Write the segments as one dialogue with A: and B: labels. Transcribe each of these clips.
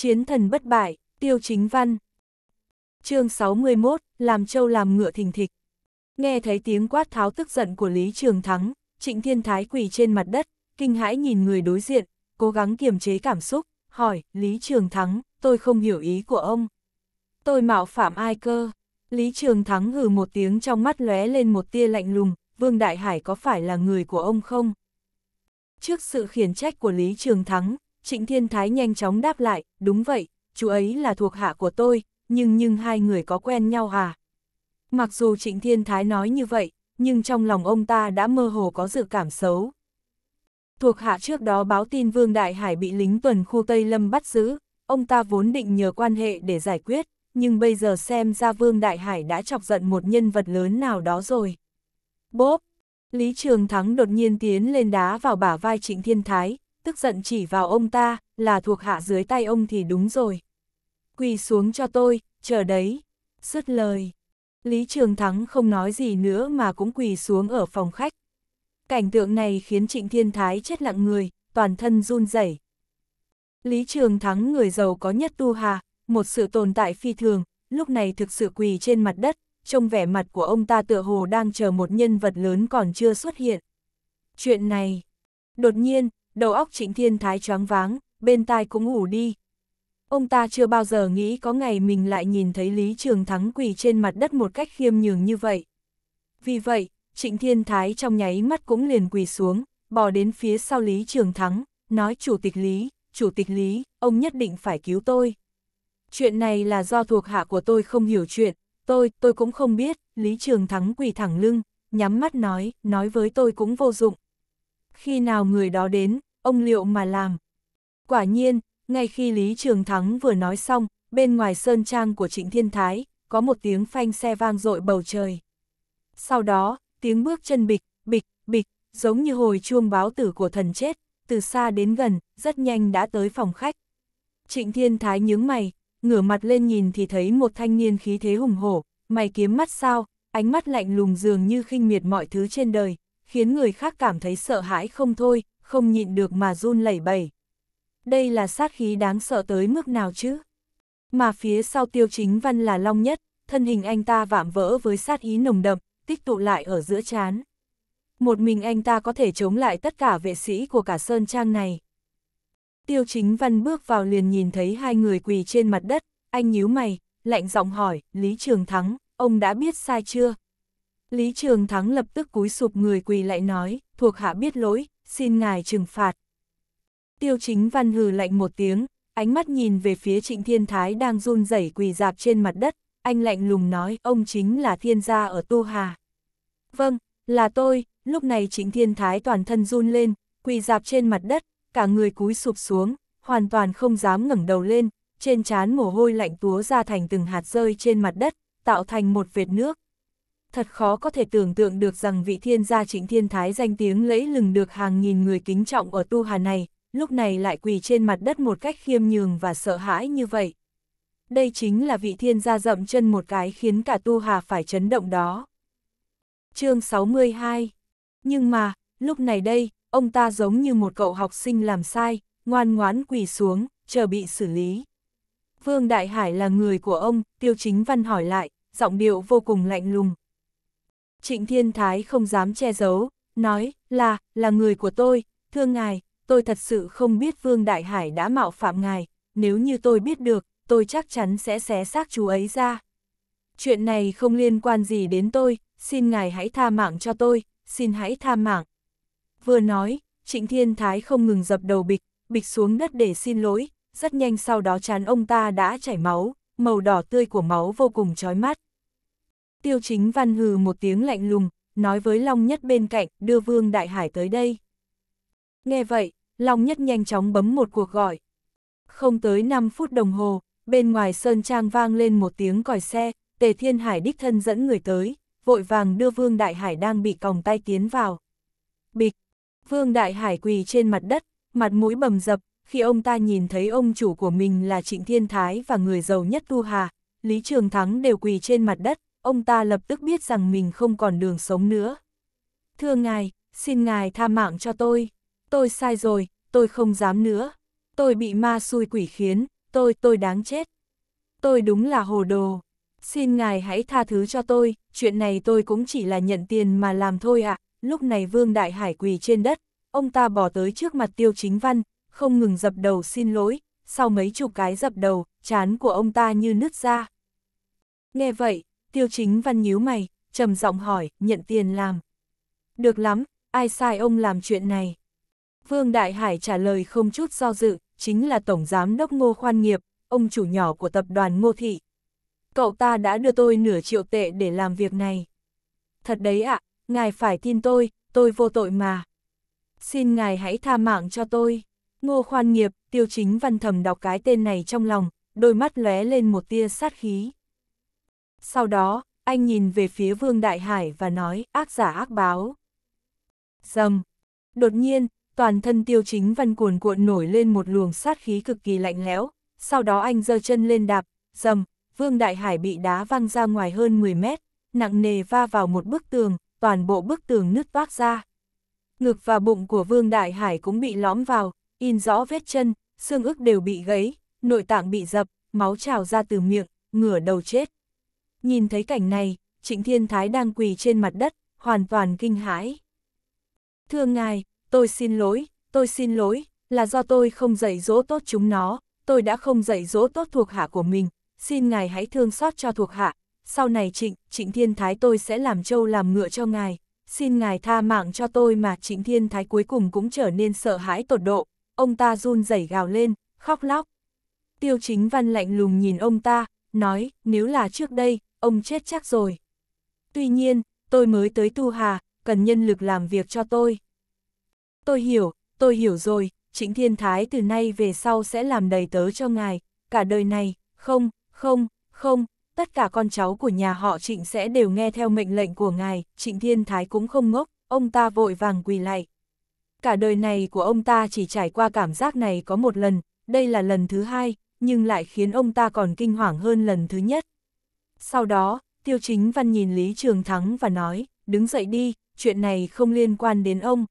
A: Chiến thần bất bại, tiêu chính văn. chương 61, làm châu làm ngựa thình thịch. Nghe thấy tiếng quát tháo tức giận của Lý Trường Thắng, Trịnh Thiên Thái quỳ trên mặt đất, kinh hãi nhìn người đối diện, cố gắng kiềm chế cảm xúc, hỏi, Lý Trường Thắng, tôi không hiểu ý của ông. Tôi mạo phạm ai cơ? Lý Trường Thắng hừ một tiếng trong mắt lóe lên một tia lạnh lùng, Vương Đại Hải có phải là người của ông không? Trước sự khiển trách của Lý Trường Thắng, Trịnh Thiên Thái nhanh chóng đáp lại, đúng vậy, chú ấy là thuộc hạ của tôi, nhưng nhưng hai người có quen nhau à? Mặc dù Trịnh Thiên Thái nói như vậy, nhưng trong lòng ông ta đã mơ hồ có dự cảm xấu. Thuộc hạ trước đó báo tin Vương Đại Hải bị lính tuần khu Tây Lâm bắt giữ, ông ta vốn định nhờ quan hệ để giải quyết, nhưng bây giờ xem ra Vương Đại Hải đã chọc giận một nhân vật lớn nào đó rồi. Bốp! Lý Trường Thắng đột nhiên tiến lên đá vào bả vai Trịnh Thiên Thái, tức giận chỉ vào ông ta, là thuộc hạ dưới tay ông thì đúng rồi. Quỳ xuống cho tôi, chờ đấy. Sứt lời. Lý Trường Thắng không nói gì nữa mà cũng quỳ xuống ở phòng khách. Cảnh tượng này khiến Trịnh Thiên Thái chết lặng người, toàn thân run rẩy. Lý Trường Thắng người giàu có nhất Tu Hà, một sự tồn tại phi thường, lúc này thực sự quỳ trên mặt đất, trông vẻ mặt của ông ta tựa hồ đang chờ một nhân vật lớn còn chưa xuất hiện. Chuyện này, đột nhiên, đầu óc trịnh thiên thái choáng váng, bên tai cũng ngủ đi. Ông ta chưa bao giờ nghĩ có ngày mình lại nhìn thấy Lý Trường Thắng quỳ trên mặt đất một cách khiêm nhường như vậy. Vì vậy, trịnh thiên thái trong nháy mắt cũng liền quỳ xuống, bò đến phía sau Lý Trường Thắng, nói Chủ tịch Lý, Chủ tịch Lý, ông nhất định phải cứu tôi. Chuyện này là do thuộc hạ của tôi không hiểu chuyện, tôi, tôi cũng không biết, Lý Trường Thắng quỳ thẳng lưng, nhắm mắt nói, nói với tôi cũng vô dụng. Khi nào người đó đến, ông liệu mà làm. Quả nhiên, ngay khi Lý Trường Thắng vừa nói xong, bên ngoài sơn trang của Trịnh Thiên Thái, có một tiếng phanh xe vang dội bầu trời. Sau đó, tiếng bước chân bịch, bịch, bịch, giống như hồi chuông báo tử của thần chết, từ xa đến gần, rất nhanh đã tới phòng khách. Trịnh Thiên Thái nhướng mày, ngửa mặt lên nhìn thì thấy một thanh niên khí thế hùng hổ, mày kiếm mắt sao, ánh mắt lạnh lùng dường như khinh miệt mọi thứ trên đời, khiến người khác cảm thấy sợ hãi không thôi, không nhịn được mà run lẩy bẩy. Đây là sát khí đáng sợ tới mức nào chứ? Mà phía sau tiêu chính văn là long nhất, thân hình anh ta vạm vỡ với sát ý nồng đậm, tích tụ lại ở giữa chán. Một mình anh ta có thể chống lại tất cả vệ sĩ của cả Sơn Trang này. Tiêu chính văn bước vào liền nhìn thấy hai người quỳ trên mặt đất, anh nhíu mày, lạnh giọng hỏi, Lý Trường Thắng, ông đã biết sai chưa? Lý Trường Thắng lập tức cúi sụp người quỳ lại nói, thuộc hạ biết lỗi, xin ngài trừng phạt. Tiêu chính văn hừ lạnh một tiếng, ánh mắt nhìn về phía trịnh thiên thái đang run rẩy quỳ dạp trên mặt đất, anh lạnh lùng nói ông chính là thiên gia ở Tu Hà. Vâng, là tôi, lúc này trịnh thiên thái toàn thân run lên, quỳ dạp trên mặt đất, cả người cúi sụp xuống, hoàn toàn không dám ngẩng đầu lên, trên trán mồ hôi lạnh túa ra thành từng hạt rơi trên mặt đất, tạo thành một vệt nước thật khó có thể tưởng tượng được rằng vị thiên gia trịnh thiên thái danh tiếng lẫy lừng được hàng nghìn người kính trọng ở tu hà này, lúc này lại quỳ trên mặt đất một cách khiêm nhường và sợ hãi như vậy. Đây chính là vị thiên gia dậm chân một cái khiến cả tu hà phải chấn động đó. chương 62 Nhưng mà, lúc này đây, ông ta giống như một cậu học sinh làm sai, ngoan ngoãn quỳ xuống, chờ bị xử lý. Vương Đại Hải là người của ông, tiêu chính văn hỏi lại, giọng điệu vô cùng lạnh lùng, Trịnh Thiên Thái không dám che giấu, nói, là, là người của tôi, thương ngài, tôi thật sự không biết Vương Đại Hải đã mạo phạm ngài, nếu như tôi biết được, tôi chắc chắn sẽ xé xác chú ấy ra. Chuyện này không liên quan gì đến tôi, xin ngài hãy tha mạng cho tôi, xin hãy tha mạng. Vừa nói, Trịnh Thiên Thái không ngừng dập đầu bịch, bịch xuống đất để xin lỗi, rất nhanh sau đó chán ông ta đã chảy máu, màu đỏ tươi của máu vô cùng chói mắt. Tiêu chính văn hừ một tiếng lạnh lùng, nói với Long Nhất bên cạnh, đưa Vương Đại Hải tới đây. Nghe vậy, Long Nhất nhanh chóng bấm một cuộc gọi. Không tới 5 phút đồng hồ, bên ngoài sơn trang vang lên một tiếng còi xe, Tề Thiên Hải đích thân dẫn người tới, vội vàng đưa Vương Đại Hải đang bị còng tay tiến vào. Bịch, Vương Đại Hải quỳ trên mặt đất, mặt mũi bầm dập, khi ông ta nhìn thấy ông chủ của mình là Trịnh Thiên Thái và người giàu nhất Tu Hà, Lý Trường Thắng đều quỳ trên mặt đất, ông ta lập tức biết rằng mình không còn đường sống nữa. Thưa ngài, xin ngài tha mạng cho tôi. Tôi sai rồi, tôi không dám nữa. Tôi bị ma xui quỷ khiến, tôi, tôi đáng chết. Tôi đúng là hồ đồ. Xin ngài hãy tha thứ cho tôi, chuyện này tôi cũng chỉ là nhận tiền mà làm thôi ạ. À. Lúc này Vương Đại Hải quỳ trên đất, ông ta bỏ tới trước mặt Tiêu Chính Văn, không ngừng dập đầu xin lỗi, sau mấy chục cái dập đầu, chán của ông ta như nứt ra. Nghe vậy, Tiêu chính văn nhíu mày, trầm giọng hỏi, nhận tiền làm. Được lắm, ai sai ông làm chuyện này? Vương Đại Hải trả lời không chút do dự, chính là Tổng Giám Đốc Ngô Khoan Nghiệp, ông chủ nhỏ của tập đoàn Ngô Thị. Cậu ta đã đưa tôi nửa triệu tệ để làm việc này. Thật đấy ạ, ngài phải tin tôi, tôi vô tội mà. Xin ngài hãy tha mạng cho tôi. Ngô Khoan Nghiệp, tiêu chính văn thầm đọc cái tên này trong lòng, đôi mắt lóe lên một tia sát khí. Sau đó, anh nhìn về phía Vương Đại Hải và nói, ác giả ác báo. Dầm! Đột nhiên, toàn thân tiêu chính văn cuồn cuộn nổi lên một luồng sát khí cực kỳ lạnh lẽo, sau đó anh giơ chân lên đạp, dầm, Vương Đại Hải bị đá văng ra ngoài hơn 10 mét, nặng nề va vào một bức tường, toàn bộ bức tường nứt toác ra. Ngực và bụng của Vương Đại Hải cũng bị lõm vào, in rõ vết chân, xương ức đều bị gãy, nội tạng bị dập, máu trào ra từ miệng, ngửa đầu chết. Nhìn thấy cảnh này, Trịnh Thiên Thái đang quỳ trên mặt đất, hoàn toàn kinh hãi. Thưa ngài, tôi xin lỗi, tôi xin lỗi, là do tôi không dạy dỗ tốt chúng nó, tôi đã không dạy dỗ tốt thuộc hạ của mình, xin ngài hãy thương xót cho thuộc hạ, sau này trịnh, trịnh thiên thái tôi sẽ làm trâu làm ngựa cho ngài, xin ngài tha mạng cho tôi mà trịnh thiên thái cuối cùng cũng trở nên sợ hãi tột độ, ông ta run rẩy gào lên, khóc lóc. Tiêu chính văn lạnh lùng nhìn ông ta, nói, nếu là trước đây, ông chết chắc rồi. Tuy nhiên, tôi mới tới Tu Hà, cần nhân lực làm việc cho tôi. Tôi hiểu, tôi hiểu rồi, Trịnh Thiên Thái từ nay về sau sẽ làm đầy tớ cho ngài, cả đời này, không, không, không, tất cả con cháu của nhà họ Trịnh sẽ đều nghe theo mệnh lệnh của ngài, Trịnh Thiên Thái cũng không ngốc, ông ta vội vàng quỳ lại. Cả đời này của ông ta chỉ trải qua cảm giác này có một lần, đây là lần thứ hai, nhưng lại khiến ông ta còn kinh hoàng hơn lần thứ nhất, sau đó, Tiêu Chính Văn nhìn Lý Trường Thắng và nói, đứng dậy đi, chuyện này không liên quan đến ông.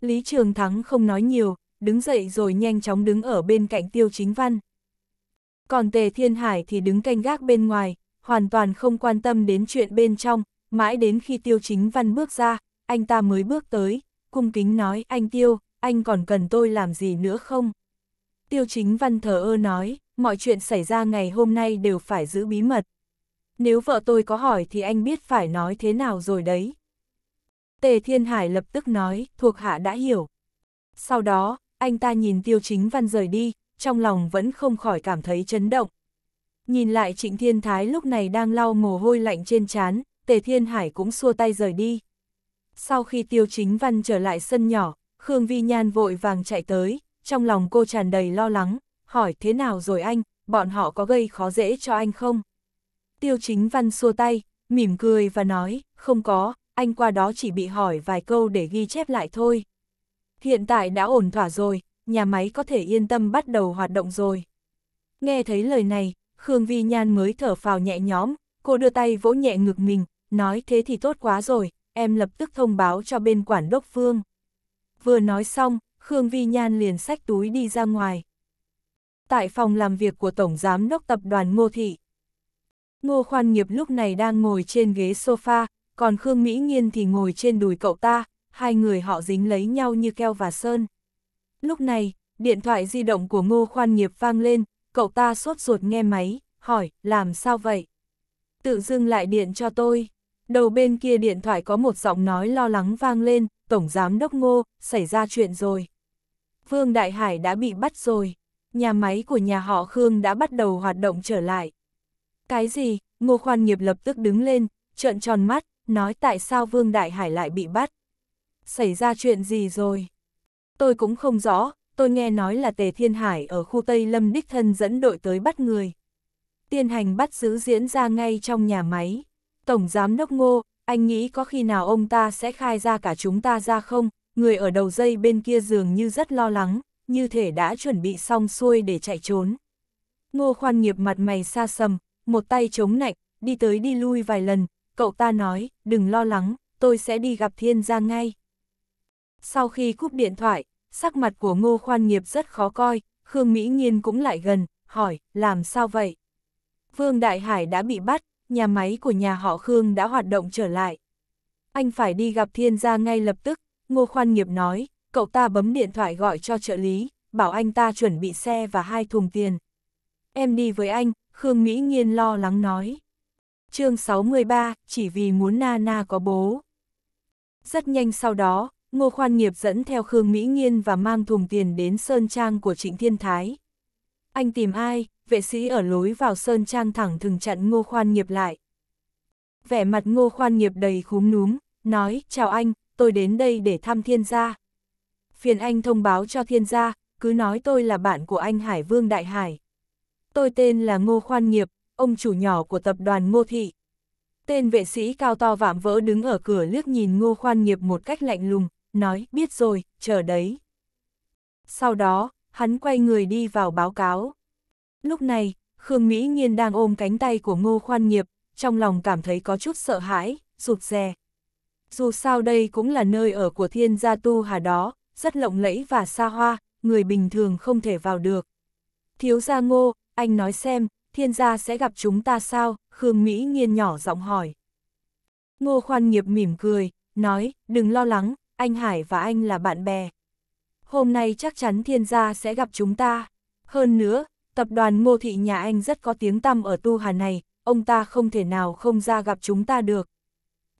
A: Lý Trường Thắng không nói nhiều, đứng dậy rồi nhanh chóng đứng ở bên cạnh Tiêu Chính Văn. Còn Tề Thiên Hải thì đứng canh gác bên ngoài, hoàn toàn không quan tâm đến chuyện bên trong, mãi đến khi Tiêu Chính Văn bước ra, anh ta mới bước tới, cung kính nói anh Tiêu, anh còn cần tôi làm gì nữa không? Tiêu Chính Văn thờ ơ nói, mọi chuyện xảy ra ngày hôm nay đều phải giữ bí mật nếu vợ tôi có hỏi thì anh biết phải nói thế nào rồi đấy. Tề Thiên Hải lập tức nói, thuộc hạ đã hiểu. Sau đó, anh ta nhìn Tiêu Chính Văn rời đi, trong lòng vẫn không khỏi cảm thấy chấn động. Nhìn lại Trịnh Thiên Thái lúc này đang lau mồ hôi lạnh trên trán, Tề Thiên Hải cũng xua tay rời đi. Sau khi Tiêu Chính Văn trở lại sân nhỏ, Khương Vi Nhan vội vàng chạy tới, trong lòng cô tràn đầy lo lắng, hỏi thế nào rồi anh, bọn họ có gây khó dễ cho anh không? Tiêu chính văn xua tay, mỉm cười và nói, không có, anh qua đó chỉ bị hỏi vài câu để ghi chép lại thôi. Hiện tại đã ổn thỏa rồi, nhà máy có thể yên tâm bắt đầu hoạt động rồi. Nghe thấy lời này, Khương Vi Nhan mới thở phào nhẹ nhõm, cô đưa tay vỗ nhẹ ngực mình, nói thế thì tốt quá rồi, em lập tức thông báo cho bên quản đốc Phương. Vừa nói xong, Khương Vi Nhan liền xách túi đi ra ngoài. Tại phòng làm việc của Tổng Giám đốc Tập đoàn Ngô Thị, Ngô Khoan Nghiệp lúc này đang ngồi trên ghế sofa, còn Khương Mỹ Nghiên thì ngồi trên đùi cậu ta, hai người họ dính lấy nhau như keo và sơn. Lúc này, điện thoại di động của Ngô Khoan Nghiệp vang lên, cậu ta sốt ruột nghe máy, hỏi, làm sao vậy? Tự dưng lại điện cho tôi. Đầu bên kia điện thoại có một giọng nói lo lắng vang lên, Tổng Giám Đốc Ngô, xảy ra chuyện rồi. Vương Đại Hải đã bị bắt rồi. Nhà máy của nhà họ Khương đã bắt đầu hoạt động trở lại. Cái gì? Ngô Khoan Nghiệp lập tức đứng lên, trợn tròn mắt, nói tại sao Vương Đại Hải lại bị bắt. Xảy ra chuyện gì rồi? Tôi cũng không rõ, tôi nghe nói là Tề Thiên Hải ở khu Tây Lâm Đích Thân dẫn đội tới bắt người. Tiên hành bắt giữ diễn ra ngay trong nhà máy. Tổng Giám Đốc Ngô, anh nghĩ có khi nào ông ta sẽ khai ra cả chúng ta ra không? Người ở đầu dây bên kia dường như rất lo lắng, như thể đã chuẩn bị xong xuôi để chạy trốn. Ngô Khoan Nghiệp mặt mày xa sầm, một tay chống nạnh, đi tới đi lui vài lần, cậu ta nói, đừng lo lắng, tôi sẽ đi gặp thiên gia ngay. Sau khi cúp điện thoại, sắc mặt của ngô khoan nghiệp rất khó coi, Khương Mỹ Nhiên cũng lại gần, hỏi, làm sao vậy? Vương Đại Hải đã bị bắt, nhà máy của nhà họ Khương đã hoạt động trở lại. Anh phải đi gặp thiên gia ngay lập tức, ngô khoan nghiệp nói, cậu ta bấm điện thoại gọi cho trợ lý, bảo anh ta chuẩn bị xe và hai thùng tiền. Em đi với anh, Khương Mỹ Nghiên lo lắng nói. chương 63, chỉ vì muốn Na Na có bố. Rất nhanh sau đó, Ngô Khoan Nghiệp dẫn theo Khương Mỹ Nghiên và mang thùng tiền đến Sơn Trang của Trịnh Thiên Thái. Anh tìm ai, vệ sĩ ở lối vào Sơn Trang thẳng thừng chặn Ngô Khoan Nghiệp lại. Vẻ mặt Ngô Khoan Nghiệp đầy khúm núm, nói, chào anh, tôi đến đây để thăm thiên gia. Phiền anh thông báo cho thiên gia, cứ nói tôi là bạn của anh Hải Vương Đại Hải tôi tên là Ngô Khoan Nghiệp, ông chủ nhỏ của tập đoàn Ngô Thị. Tên vệ sĩ cao to vạm vỡ đứng ở cửa liếc nhìn Ngô Khoan Nghiệp một cách lạnh lùng, nói, biết rồi, chờ đấy. Sau đó, hắn quay người đi vào báo cáo. Lúc này, Khương Mỹ Nghiên đang ôm cánh tay của Ngô Khoan Nghiệp, trong lòng cảm thấy có chút sợ hãi, rụt rè. Dù sao đây cũng là nơi ở của thiên gia tu hà đó, rất lộng lẫy và xa hoa, người bình thường không thể vào được. Thiếu gia ngô, anh nói xem, thiên gia sẽ gặp chúng ta sao, Khương Mỹ nghiên nhỏ giọng hỏi. Ngô khoan nghiệp mỉm cười, nói, đừng lo lắng, anh Hải và anh là bạn bè. Hôm nay chắc chắn thiên gia sẽ gặp chúng ta. Hơn nữa, tập đoàn ngô thị nhà anh rất có tiếng tăm ở tu hà này, ông ta không thể nào không ra gặp chúng ta được.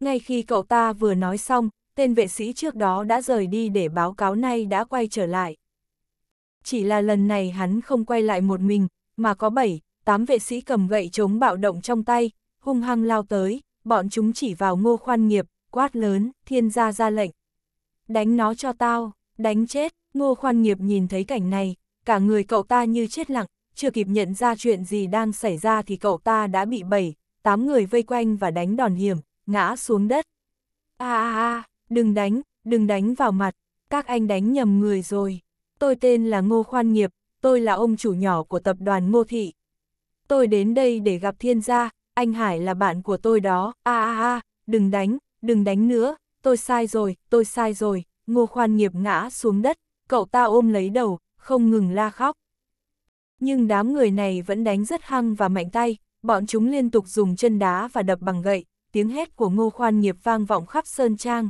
A: Ngay khi cậu ta vừa nói xong, tên vệ sĩ trước đó đã rời đi để báo cáo nay đã quay trở lại. Chỉ là lần này hắn không quay lại một mình, mà có bảy, tám vệ sĩ cầm gậy chống bạo động trong tay, hung hăng lao tới, bọn chúng chỉ vào ngô khoan nghiệp, quát lớn, thiên gia ra lệnh. Đánh nó cho tao, đánh chết, ngô khoan nghiệp nhìn thấy cảnh này, cả người cậu ta như chết lặng, chưa kịp nhận ra chuyện gì đang xảy ra thì cậu ta đã bị bảy, tám người vây quanh và đánh đòn hiểm, ngã xuống đất. a a a, đừng đánh, đừng đánh vào mặt, các anh đánh nhầm người rồi. Tôi tên là Ngô Khoan Nghiệp, tôi là ông chủ nhỏ của tập đoàn Ngô Thị. Tôi đến đây để gặp thiên gia, anh Hải là bạn của tôi đó, a a a, đừng đánh, đừng đánh nữa, tôi sai rồi, tôi sai rồi, Ngô Khoan nghiệp ngã xuống đất, cậu ta ôm lấy đầu, không ngừng la khóc. Nhưng đám người này vẫn đánh rất hăng và mạnh tay, bọn chúng liên tục dùng chân đá và đập bằng gậy, tiếng hét của Ngô Khoan nghiệp vang vọng khắp sơn trang.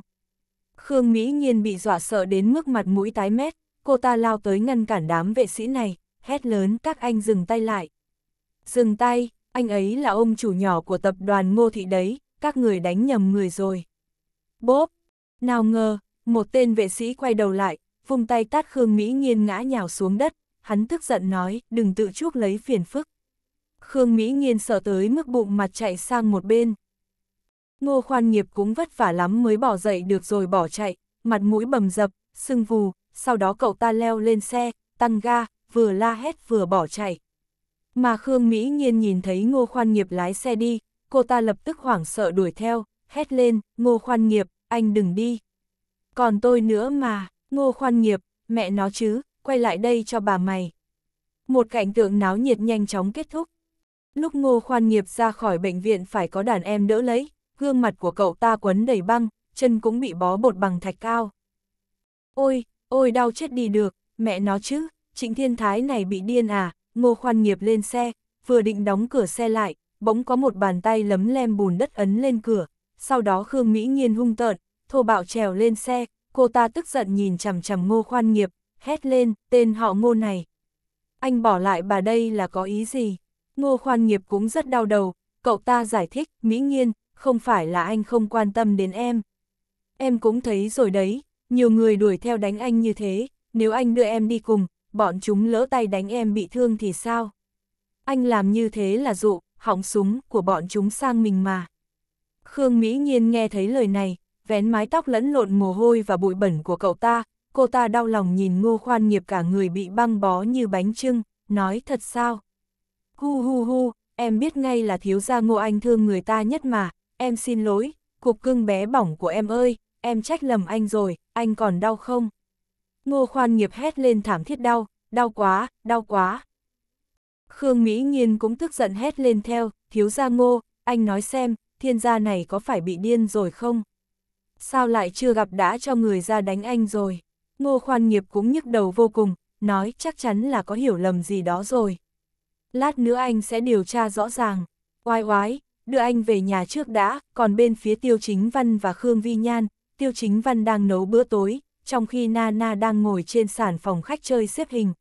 A: Khương Mỹ Nhiên bị dọa sợ đến mức mặt mũi tái mét, cô ta lao tới ngăn cản đám vệ sĩ này, hét lớn các anh dừng tay lại. Dừng tay, anh ấy là ông chủ nhỏ của tập đoàn ngô thị đấy, các người đánh nhầm người rồi. Bốp, nào ngờ, một tên vệ sĩ quay đầu lại, vung tay tát Khương Mỹ Nghiên ngã nhào xuống đất, hắn tức giận nói, đừng tự chuốc lấy phiền phức. Khương Mỹ Nghiên sợ tới mức bụng mặt chạy sang một bên. Ngô khoan nghiệp cũng vất vả lắm mới bỏ dậy được rồi bỏ chạy, mặt mũi bầm dập, sưng vù, sau đó cậu ta leo lên xe, tăng ga, vừa la hét vừa bỏ chạy. Mà Khương Mỹ Nhiên nhìn thấy Ngô Khoan Nghiệp lái xe đi, cô ta lập tức hoảng sợ đuổi theo, hét lên, Ngô Khoan Nghiệp, anh đừng đi. Còn tôi nữa mà, Ngô Khoan Nghiệp, mẹ nó chứ, quay lại đây cho bà mày. Một cảnh tượng náo nhiệt nhanh chóng kết thúc. Lúc Ngô Khoan Nghiệp ra khỏi bệnh viện phải có đàn em đỡ lấy, gương mặt của cậu ta quấn đầy băng, chân cũng bị bó bột bằng thạch cao. Ôi, Ôi đau chết đi được, mẹ nó chứ, trịnh thiên thái này bị điên à, ngô khoan nghiệp lên xe, vừa định đóng cửa xe lại, bỗng có một bàn tay lấm lem bùn đất ấn lên cửa, sau đó Khương Mỹ Nghiên hung tợn, thô bạo trèo lên xe, cô ta tức giận nhìn chằm chằm ngô khoan nghiệp, hét lên, tên họ ngô này. Anh bỏ lại bà đây là có ý gì? Ngô khoan nghiệp cũng rất đau đầu, cậu ta giải thích, Mỹ Nghiên, không phải là anh không quan tâm đến em. Em cũng thấy rồi đấy, nhiều người đuổi theo đánh anh như thế, nếu anh đưa em đi cùng, bọn chúng lỡ tay đánh em bị thương thì sao? Anh làm như thế là dụ, hỏng súng của bọn chúng sang mình mà. Khương Mỹ Nhiên nghe thấy lời này, vén mái tóc lẫn lộn mồ hôi và bụi bẩn của cậu ta, cô ta đau lòng nhìn ngô khoan nghiệp cả người bị băng bó như bánh trưng, nói thật sao? Hu hu hu, em biết ngay là thiếu gia ngô anh thương người ta nhất mà, em xin lỗi, cục cưng bé bỏng của em ơi, em trách lầm anh rồi, anh còn đau không? Ngô khoan nghiệp hét lên thảm thiết đau, đau quá, đau quá. Khương Mỹ Nhiên cũng tức giận hét lên theo, thiếu gia ngô, anh nói xem, thiên gia này có phải bị điên rồi không? Sao lại chưa gặp đã cho người ra đánh anh rồi? Ngô khoan nghiệp cũng nhức đầu vô cùng, nói chắc chắn là có hiểu lầm gì đó rồi. Lát nữa anh sẽ điều tra rõ ràng. Oai oái, đưa anh về nhà trước đã, còn bên phía tiêu chính văn và Khương Vi Nhan, Tiêu Chính Văn đang nấu bữa tối, trong khi Nana đang ngồi trên sàn phòng khách chơi xếp hình.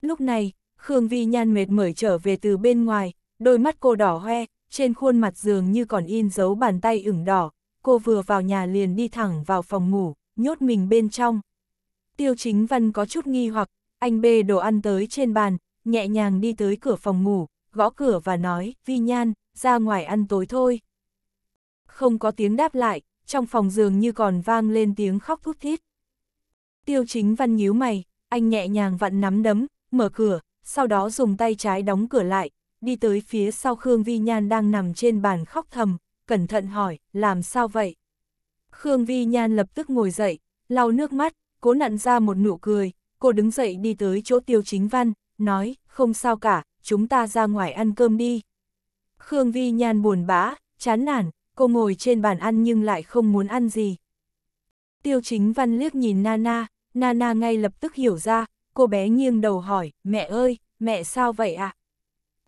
A: Lúc này, Khương Vi Nhan mệt mỏi trở về từ bên ngoài, đôi mắt cô đỏ hoe, trên khuôn mặt dường như còn in dấu bàn tay ửng đỏ, cô vừa vào nhà liền đi thẳng vào phòng ngủ, nhốt mình bên trong. Tiêu Chính Văn có chút nghi hoặc, anh bê đồ ăn tới trên bàn, nhẹ nhàng đi tới cửa phòng ngủ, gõ cửa và nói, Vi Nhan, ra ngoài ăn tối thôi. Không có tiếng đáp lại, trong phòng giường như còn vang lên tiếng khóc thút thít. Tiêu chính văn nhíu mày, anh nhẹ nhàng vặn nắm đấm, mở cửa, sau đó dùng tay trái đóng cửa lại, đi tới phía sau Khương Vi Nhan đang nằm trên bàn khóc thầm, cẩn thận hỏi, làm sao vậy? Khương Vi Nhan lập tức ngồi dậy, lau nước mắt, cố nặn ra một nụ cười, cô đứng dậy đi tới chỗ tiêu chính văn, nói, không sao cả, chúng ta ra ngoài ăn cơm đi. Khương Vi Nhan buồn bã, chán nản, cô ngồi trên bàn ăn nhưng lại không muốn ăn gì. Tiêu chính văn liếc nhìn Nana, Nana ngay lập tức hiểu ra, cô bé nghiêng đầu hỏi, mẹ ơi, mẹ sao vậy ạ? À?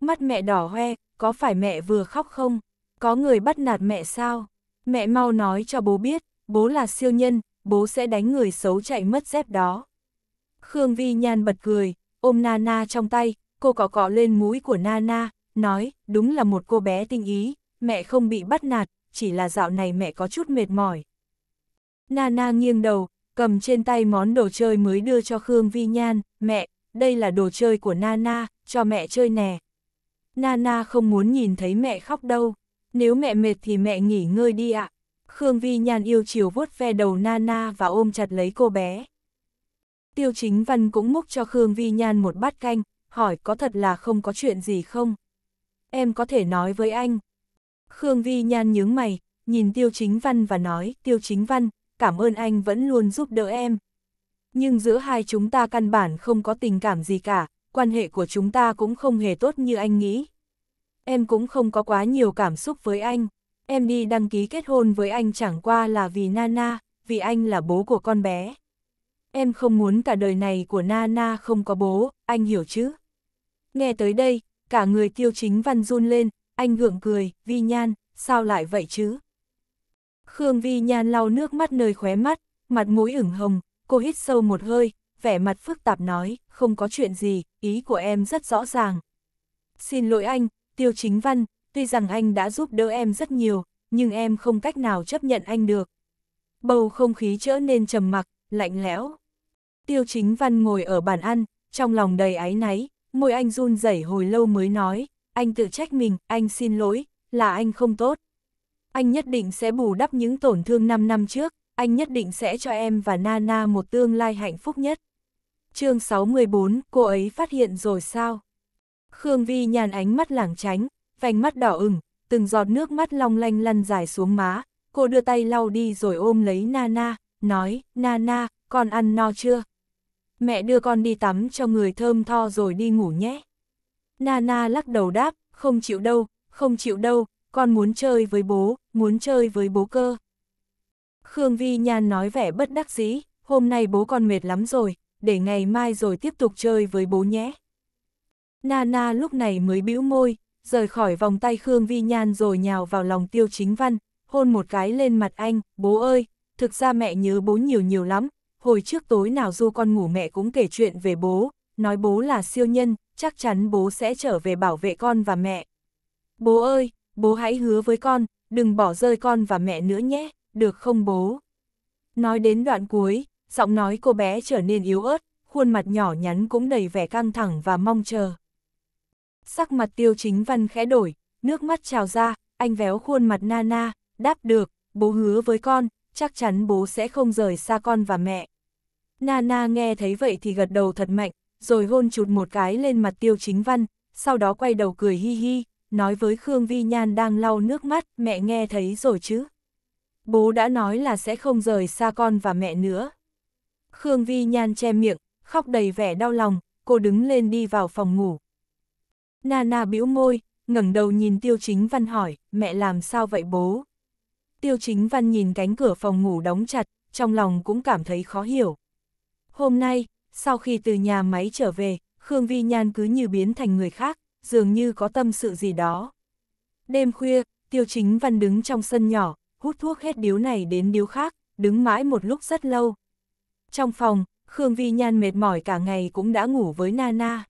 A: Mắt mẹ đỏ hoe, có phải mẹ vừa khóc không? Có người bắt nạt mẹ sao? Mẹ mau nói cho bố biết, bố là siêu nhân, bố sẽ đánh người xấu chạy mất dép đó. Khương Vi Nhan bật cười, ôm Nana trong tay, cô cọ cọ lên mũi của Nana, nói, đúng là một cô bé tinh ý, mẹ không bị bắt nạt, chỉ là dạo này mẹ có chút mệt mỏi. Nana nghiêng đầu, cầm trên tay món đồ chơi mới đưa cho Khương Vi Nhan, mẹ, đây là đồ chơi của Nana, cho mẹ chơi nè. Nana không muốn nhìn thấy mẹ khóc đâu, nếu mẹ mệt thì mẹ nghỉ ngơi đi ạ. Khương Vi Nhan yêu chiều vuốt ve đầu Nana và ôm chặt lấy cô bé. Tiêu chính văn cũng múc cho Khương Vi Nhan một bát canh, hỏi có thật là không có chuyện gì không? Em có thể nói với anh, Khương Vi Nhan nhướng mày, nhìn Tiêu Chính Văn và nói, Tiêu Chính Văn, cảm ơn anh vẫn luôn giúp đỡ em. Nhưng giữa hai chúng ta căn bản không có tình cảm gì cả, quan hệ của chúng ta cũng không hề tốt như anh nghĩ. Em cũng không có quá nhiều cảm xúc với anh, em đi đăng ký kết hôn với anh chẳng qua là vì Nana, vì anh là bố của con bé. Em không muốn cả đời này của Nana không có bố, anh hiểu chứ? Nghe tới đây, cả người tiêu chính văn run lên, anh gượng cười, vi nhan, sao lại vậy chứ? Khương vi nhan lau nước mắt nơi khóe mắt, mặt mũi ửng hồng, cô hít sâu một hơi, vẻ mặt phức tạp nói, không có chuyện gì, ý của em rất rõ ràng. Xin lỗi anh, Tiêu Chính Văn, tuy rằng anh đã giúp đỡ em rất nhiều, nhưng em không cách nào chấp nhận anh được. Bầu không khí trở nên trầm mặc, lạnh lẽo. Tiêu Chính Văn ngồi ở bàn ăn, trong lòng đầy áy náy, môi anh run rẩy hồi lâu mới nói, anh tự trách mình, anh xin lỗi, là anh không tốt. Anh nhất định sẽ bù đắp những tổn thương 5 năm trước, anh nhất định sẽ cho em và Nana một tương lai hạnh phúc nhất. chương 614, cô ấy phát hiện rồi sao? Khương Vi nhàn ánh mắt lảng tránh, vành mắt đỏ ửng, từng giọt nước mắt long lanh lăn dài xuống má, cô đưa tay lau đi rồi ôm lấy Nana, nói, Nana, con ăn no chưa? Mẹ đưa con đi tắm cho người thơm tho rồi đi ngủ nhé. Nana lắc đầu đáp, không chịu đâu, không chịu đâu, con muốn chơi với bố, muốn chơi với bố cơ. Khương Vi Nhan nói vẻ bất đắc dĩ, hôm nay bố con mệt lắm rồi, để ngày mai rồi tiếp tục chơi với bố nhé. Nana lúc này mới bĩu môi, rời khỏi vòng tay Khương Vi Nhan rồi nhào vào lòng tiêu chính văn, hôn một cái lên mặt anh, bố ơi, thực ra mẹ nhớ bố nhiều nhiều lắm, hồi trước tối nào du con ngủ mẹ cũng kể chuyện về bố, nói bố là siêu nhân, chắc chắn bố sẽ trở về bảo vệ con và mẹ. Bố ơi, bố hãy hứa với con, đừng bỏ rơi con và mẹ nữa nhé, được không bố? Nói đến đoạn cuối, giọng nói cô bé trở nên yếu ớt, khuôn mặt nhỏ nhắn cũng đầy vẻ căng thẳng và mong chờ. Sắc mặt tiêu chính văn khẽ đổi, nước mắt trào ra, anh véo khuôn mặt Nana, đáp được, bố hứa với con, chắc chắn bố sẽ không rời xa con và mẹ. Nana nghe thấy vậy thì gật đầu thật mạnh, rồi hôn chụt một cái lên mặt tiêu chính văn, sau đó quay đầu cười hi hi, nói với Khương Vi Nhan đang lau nước mắt, mẹ nghe thấy rồi chứ. Bố đã nói là sẽ không rời xa con và mẹ nữa. Khương Vi Nhan che miệng, khóc đầy vẻ đau lòng, cô đứng lên đi vào phòng ngủ. Nana bĩu môi, ngẩng đầu nhìn Tiêu Chính Văn hỏi, mẹ làm sao vậy bố? Tiêu Chính Văn nhìn cánh cửa phòng ngủ đóng chặt, trong lòng cũng cảm thấy khó hiểu. Hôm nay, sau khi từ nhà máy trở về, Khương Vi Nhan cứ như biến thành người khác, dường như có tâm sự gì đó. Đêm khuya, Tiêu Chính Văn đứng trong sân nhỏ, hút thuốc hết điếu này đến điếu khác, đứng mãi một lúc rất lâu. Trong phòng, Khương Vi Nhan mệt mỏi cả ngày cũng đã ngủ với Nana.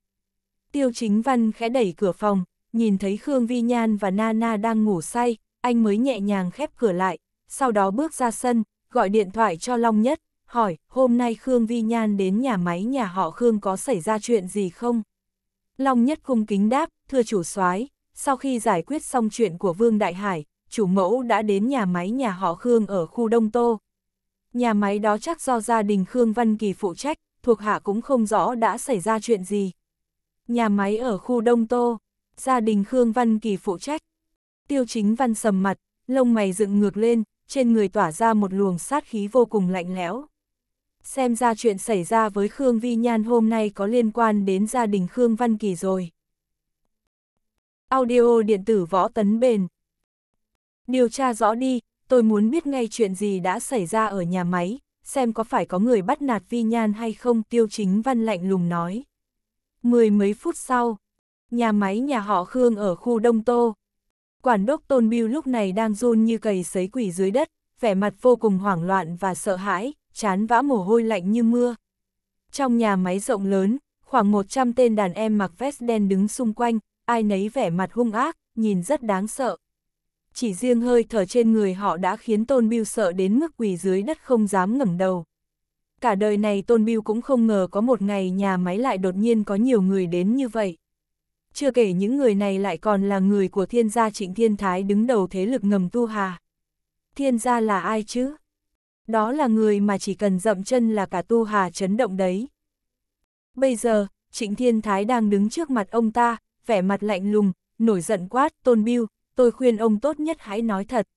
A: Tiêu Chính Văn khẽ đẩy cửa phòng, nhìn thấy Khương Vi Nhan và Nana đang ngủ say, anh mới nhẹ nhàng khép cửa lại, sau đó bước ra sân, gọi điện thoại cho Long Nhất hỏi, hôm nay Khương Vi Nhan đến nhà máy nhà họ Khương có xảy ra chuyện gì không? Long Nhất cung kính đáp, thưa chủ soái, sau khi giải quyết xong chuyện của Vương Đại Hải, chủ mẫu đã đến nhà máy nhà họ Khương ở khu Đông Tô. Nhà máy đó chắc do gia đình Khương Văn Kỳ phụ trách, thuộc hạ cũng không rõ đã xảy ra chuyện gì. Nhà máy ở khu Đông Tô, gia đình Khương Văn Kỳ phụ trách. Tiêu chính văn sầm mặt, lông mày dựng ngược lên, trên người tỏa ra một luồng sát khí vô cùng lạnh lẽo. Xem ra chuyện xảy ra với Khương Vi Nhan hôm nay có liên quan đến gia đình Khương Văn Kỳ rồi. Audio điện tử võ tấn bền. Điều tra rõ đi, tôi muốn biết ngay chuyện gì đã xảy ra ở nhà máy, xem có phải có người bắt nạt Vi Nhan hay không tiêu chính văn lạnh lùng nói. Mười mấy phút sau, nhà máy nhà họ Khương ở khu Đông Tô. Quản đốc Tôn Biêu lúc này đang run như cầy sấy quỷ dưới đất, vẻ mặt vô cùng hoảng loạn và sợ hãi, chán vã mồ hôi lạnh như mưa. Trong nhà máy rộng lớn, khoảng 100 tên đàn em mặc vest đen đứng xung quanh, ai nấy vẻ mặt hung ác, nhìn rất đáng sợ. Chỉ riêng hơi thở trên người họ đã khiến Tôn bưu sợ đến mức quỳ dưới đất không dám ngẩng đầu. Cả đời này Tôn bưu cũng không ngờ có một ngày nhà máy lại đột nhiên có nhiều người đến như vậy. Chưa kể những người này lại còn là người của thiên gia trịnh thiên thái đứng đầu thế lực ngầm tu hà. Thiên gia là ai chứ? Đó là người mà chỉ cần dậm chân là cả tu hà chấn động đấy. Bây giờ, Trịnh Thiên Thái đang đứng trước mặt ông ta, vẻ mặt lạnh lùng, nổi giận quát, tôn biêu, tôi khuyên ông tốt nhất hãy nói thật.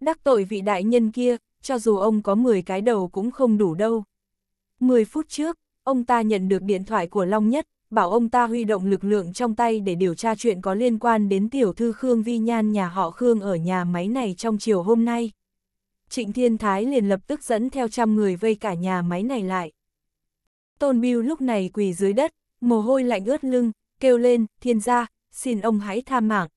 A: Đắc tội vị đại nhân kia, cho dù ông có 10 cái đầu cũng không đủ đâu. 10 phút trước, ông ta nhận được điện thoại của Long Nhất, bảo ông ta huy động lực lượng trong tay để điều tra chuyện có liên quan đến tiểu thư Khương Vi Nhan nhà họ Khương ở nhà máy này trong chiều hôm nay. Trịnh Thiên Thái liền lập tức dẫn theo trăm người vây cả nhà máy này lại. Tôn Biêu lúc này quỳ dưới đất, mồ hôi lạnh ướt lưng, kêu lên, thiên gia, xin ông hãy tha mạng.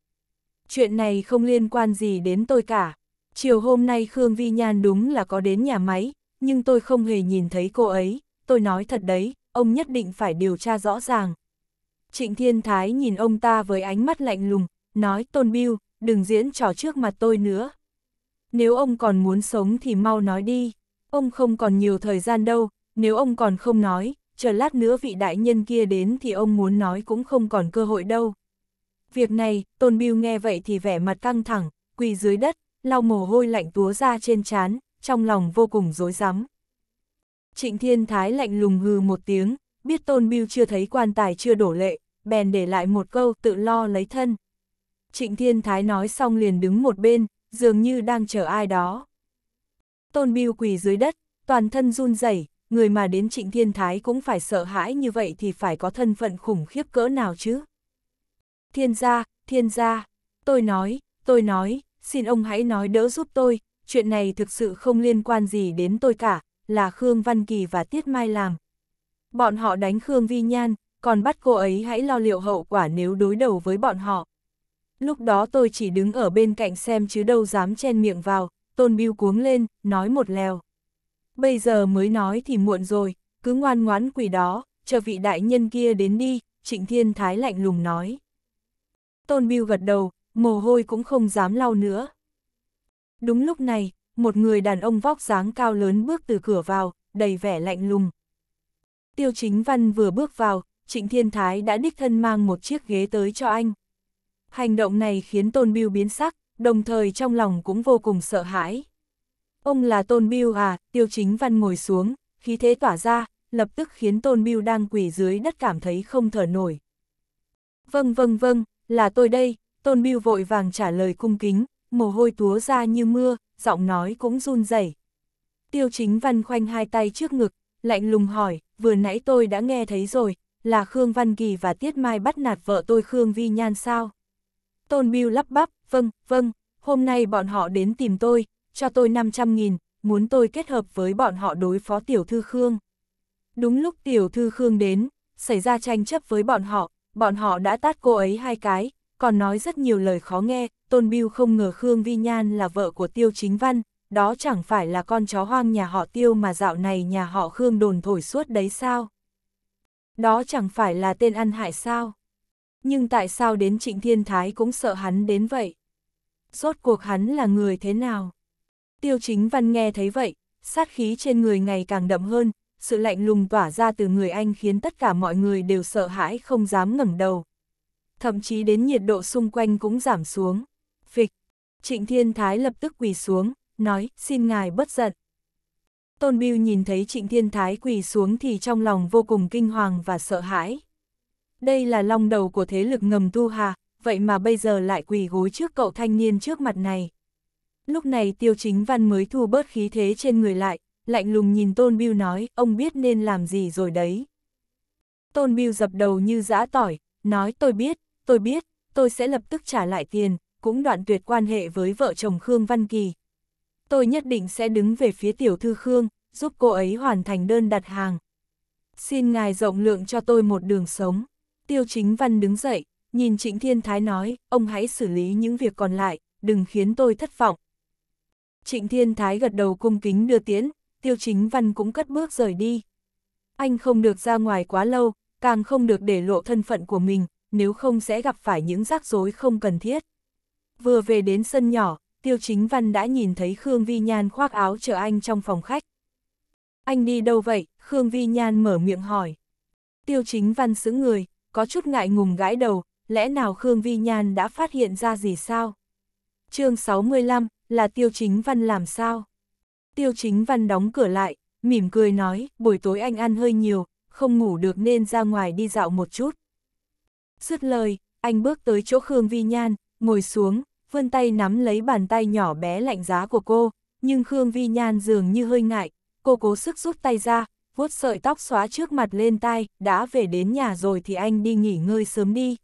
A: Chuyện này không liên quan gì đến tôi cả. Chiều hôm nay Khương Vi Nhan đúng là có đến nhà máy, nhưng tôi không hề nhìn thấy cô ấy, tôi nói thật đấy, ông nhất định phải điều tra rõ ràng. Trịnh Thiên Thái nhìn ông ta với ánh mắt lạnh lùng, nói Tôn Biêu, đừng diễn trò trước mặt tôi nữa nếu ông còn muốn sống thì mau nói đi, ông không còn nhiều thời gian đâu, nếu ông còn không nói, chờ lát nữa vị đại nhân kia đến thì ông muốn nói cũng không còn cơ hội đâu. Việc này, Tôn bưu nghe vậy thì vẻ mặt căng thẳng, quỳ dưới đất, lau mồ hôi lạnh túa ra trên trán, trong lòng vô cùng rối rắm. Trịnh Thiên Thái lạnh lùng hừ một tiếng, biết Tôn bưu chưa thấy quan tài chưa đổ lệ, bèn để lại một câu tự lo lấy thân. Trịnh Thiên Thái nói xong liền đứng một bên, dường như đang chờ ai đó. Tôn Biêu quỳ dưới đất, toàn thân run rẩy, người mà đến Trịnh Thiên Thái cũng phải sợ hãi như vậy thì phải có thân phận khủng khiếp cỡ nào chứ. Thiên gia, thiên gia, tôi nói, tôi nói, xin ông hãy nói đỡ giúp tôi, chuyện này thực sự không liên quan gì đến tôi cả, là Khương Văn Kỳ và Tiết Mai làm. Bọn họ đánh Khương Vi Nhan, còn bắt cô ấy hãy lo liệu hậu quả nếu đối đầu với bọn họ. Lúc đó tôi chỉ đứng ở bên cạnh xem chứ đâu dám chen miệng vào, Tôn bưu cuống lên, nói một lèo. Bây giờ mới nói thì muộn rồi, cứ ngoan ngoãn quỷ đó, chờ vị đại nhân kia đến đi, Trịnh Thiên Thái lạnh lùng nói. Tôn bưu gật đầu, mồ hôi cũng không dám lau nữa. Đúng lúc này, một người đàn ông vóc dáng cao lớn bước từ cửa vào, đầy vẻ lạnh lùng. Tiêu Chính Văn vừa bước vào, Trịnh Thiên Thái đã đích thân mang một chiếc ghế tới cho anh. Hành động này khiến Tôn Biêu biến sắc, đồng thời trong lòng cũng vô cùng sợ hãi. Ông là Tôn Biêu à, Tiêu Chính Văn ngồi xuống, khí thế tỏa ra, lập tức khiến Tôn Biêu đang quỳ dưới đất cảm thấy không thở nổi. Vâng vâng vâng, là tôi đây, Tôn Biêu vội vàng trả lời cung kính, mồ hôi túa ra như mưa, giọng nói cũng run rẩy. Tiêu Chính Văn khoanh hai tay trước ngực, lạnh lùng hỏi, vừa nãy tôi đã nghe thấy rồi, là Khương Văn Kỳ và Tiết Mai bắt nạt vợ tôi Khương Vi Nhan sao? Tôn Biêu lắp bắp, vâng, vâng, hôm nay bọn họ đến tìm tôi, cho tôi 500.000, muốn tôi kết hợp với bọn họ đối phó tiểu thư Khương. Đúng lúc tiểu thư Khương đến, xảy ra tranh chấp với bọn họ, bọn họ đã tát cô ấy hai cái, còn nói rất nhiều lời khó nghe, Tôn Biêu không ngờ Khương Vi Nhan là vợ của Tiêu Chính Văn, đó chẳng phải là con chó hoang nhà họ Tiêu mà dạo này nhà họ Khương đồn thổi suốt đấy sao? Đó chẳng phải là tên ăn hại sao? nhưng tại sao đến Trịnh Thiên Thái cũng sợ hắn đến vậy? Rốt cuộc hắn là người thế nào? Tiêu chính văn nghe thấy vậy, sát khí trên người ngày càng đậm hơn, sự lạnh lùng tỏa ra từ người anh khiến tất cả mọi người đều sợ hãi không dám ngẩng đầu. Thậm chí đến nhiệt độ xung quanh cũng giảm xuống. Phịch, Trịnh Thiên Thái lập tức quỳ xuống, nói, xin ngài bất giận. Tôn Biêu nhìn thấy Trịnh Thiên Thái quỳ xuống thì trong lòng vô cùng kinh hoàng và sợ hãi đây là long đầu của thế lực ngầm Tu Hà, vậy mà bây giờ lại quỳ gối trước cậu thanh niên trước mặt này. Lúc này Tiêu Chính Văn mới thu bớt khí thế trên người lại, lạnh lùng nhìn Tôn Biêu nói, ông biết nên làm gì rồi đấy. Tôn Biêu dập đầu như giã tỏi, nói tôi biết, tôi biết, tôi sẽ lập tức trả lại tiền, cũng đoạn tuyệt quan hệ với vợ chồng Khương Văn Kỳ. Tôi nhất định sẽ đứng về phía tiểu thư Khương, giúp cô ấy hoàn thành đơn đặt hàng. Xin ngài rộng lượng cho tôi một đường sống. Tiêu chính văn đứng dậy, nhìn Trịnh Thiên Thái nói, ông hãy xử lý những việc còn lại, đừng khiến tôi thất vọng. Trịnh Thiên Thái gật đầu cung kính đưa tiễn, tiêu chính văn cũng cất bước rời đi. Anh không được ra ngoài quá lâu, càng không được để lộ thân phận của mình, nếu không sẽ gặp phải những rắc rối không cần thiết. Vừa về đến sân nhỏ, tiêu chính văn đã nhìn thấy Khương Vi Nhan khoác áo chờ anh trong phòng khách. Anh đi đâu vậy? Khương Vi Nhan mở miệng hỏi. Tiêu chính văn sững người, có chút ngại ngùng gãi đầu, lẽ nào Khương Vi Nhan đã phát hiện ra gì sao? chương 65, là Tiêu Chính Văn làm sao? Tiêu Chính Văn đóng cửa lại, mỉm cười nói, buổi tối anh ăn hơi nhiều, không ngủ được nên ra ngoài đi dạo một chút. Dứt lời, anh bước tới chỗ Khương Vi Nhan, ngồi xuống, vươn tay nắm lấy bàn tay nhỏ bé lạnh giá của cô, nhưng Khương Vi Nhan dường như hơi ngại, cô cố sức rút tay ra, vuốt sợi tóc xóa trước mặt lên tai, đã về đến nhà rồi thì anh đi nghỉ ngơi sớm đi.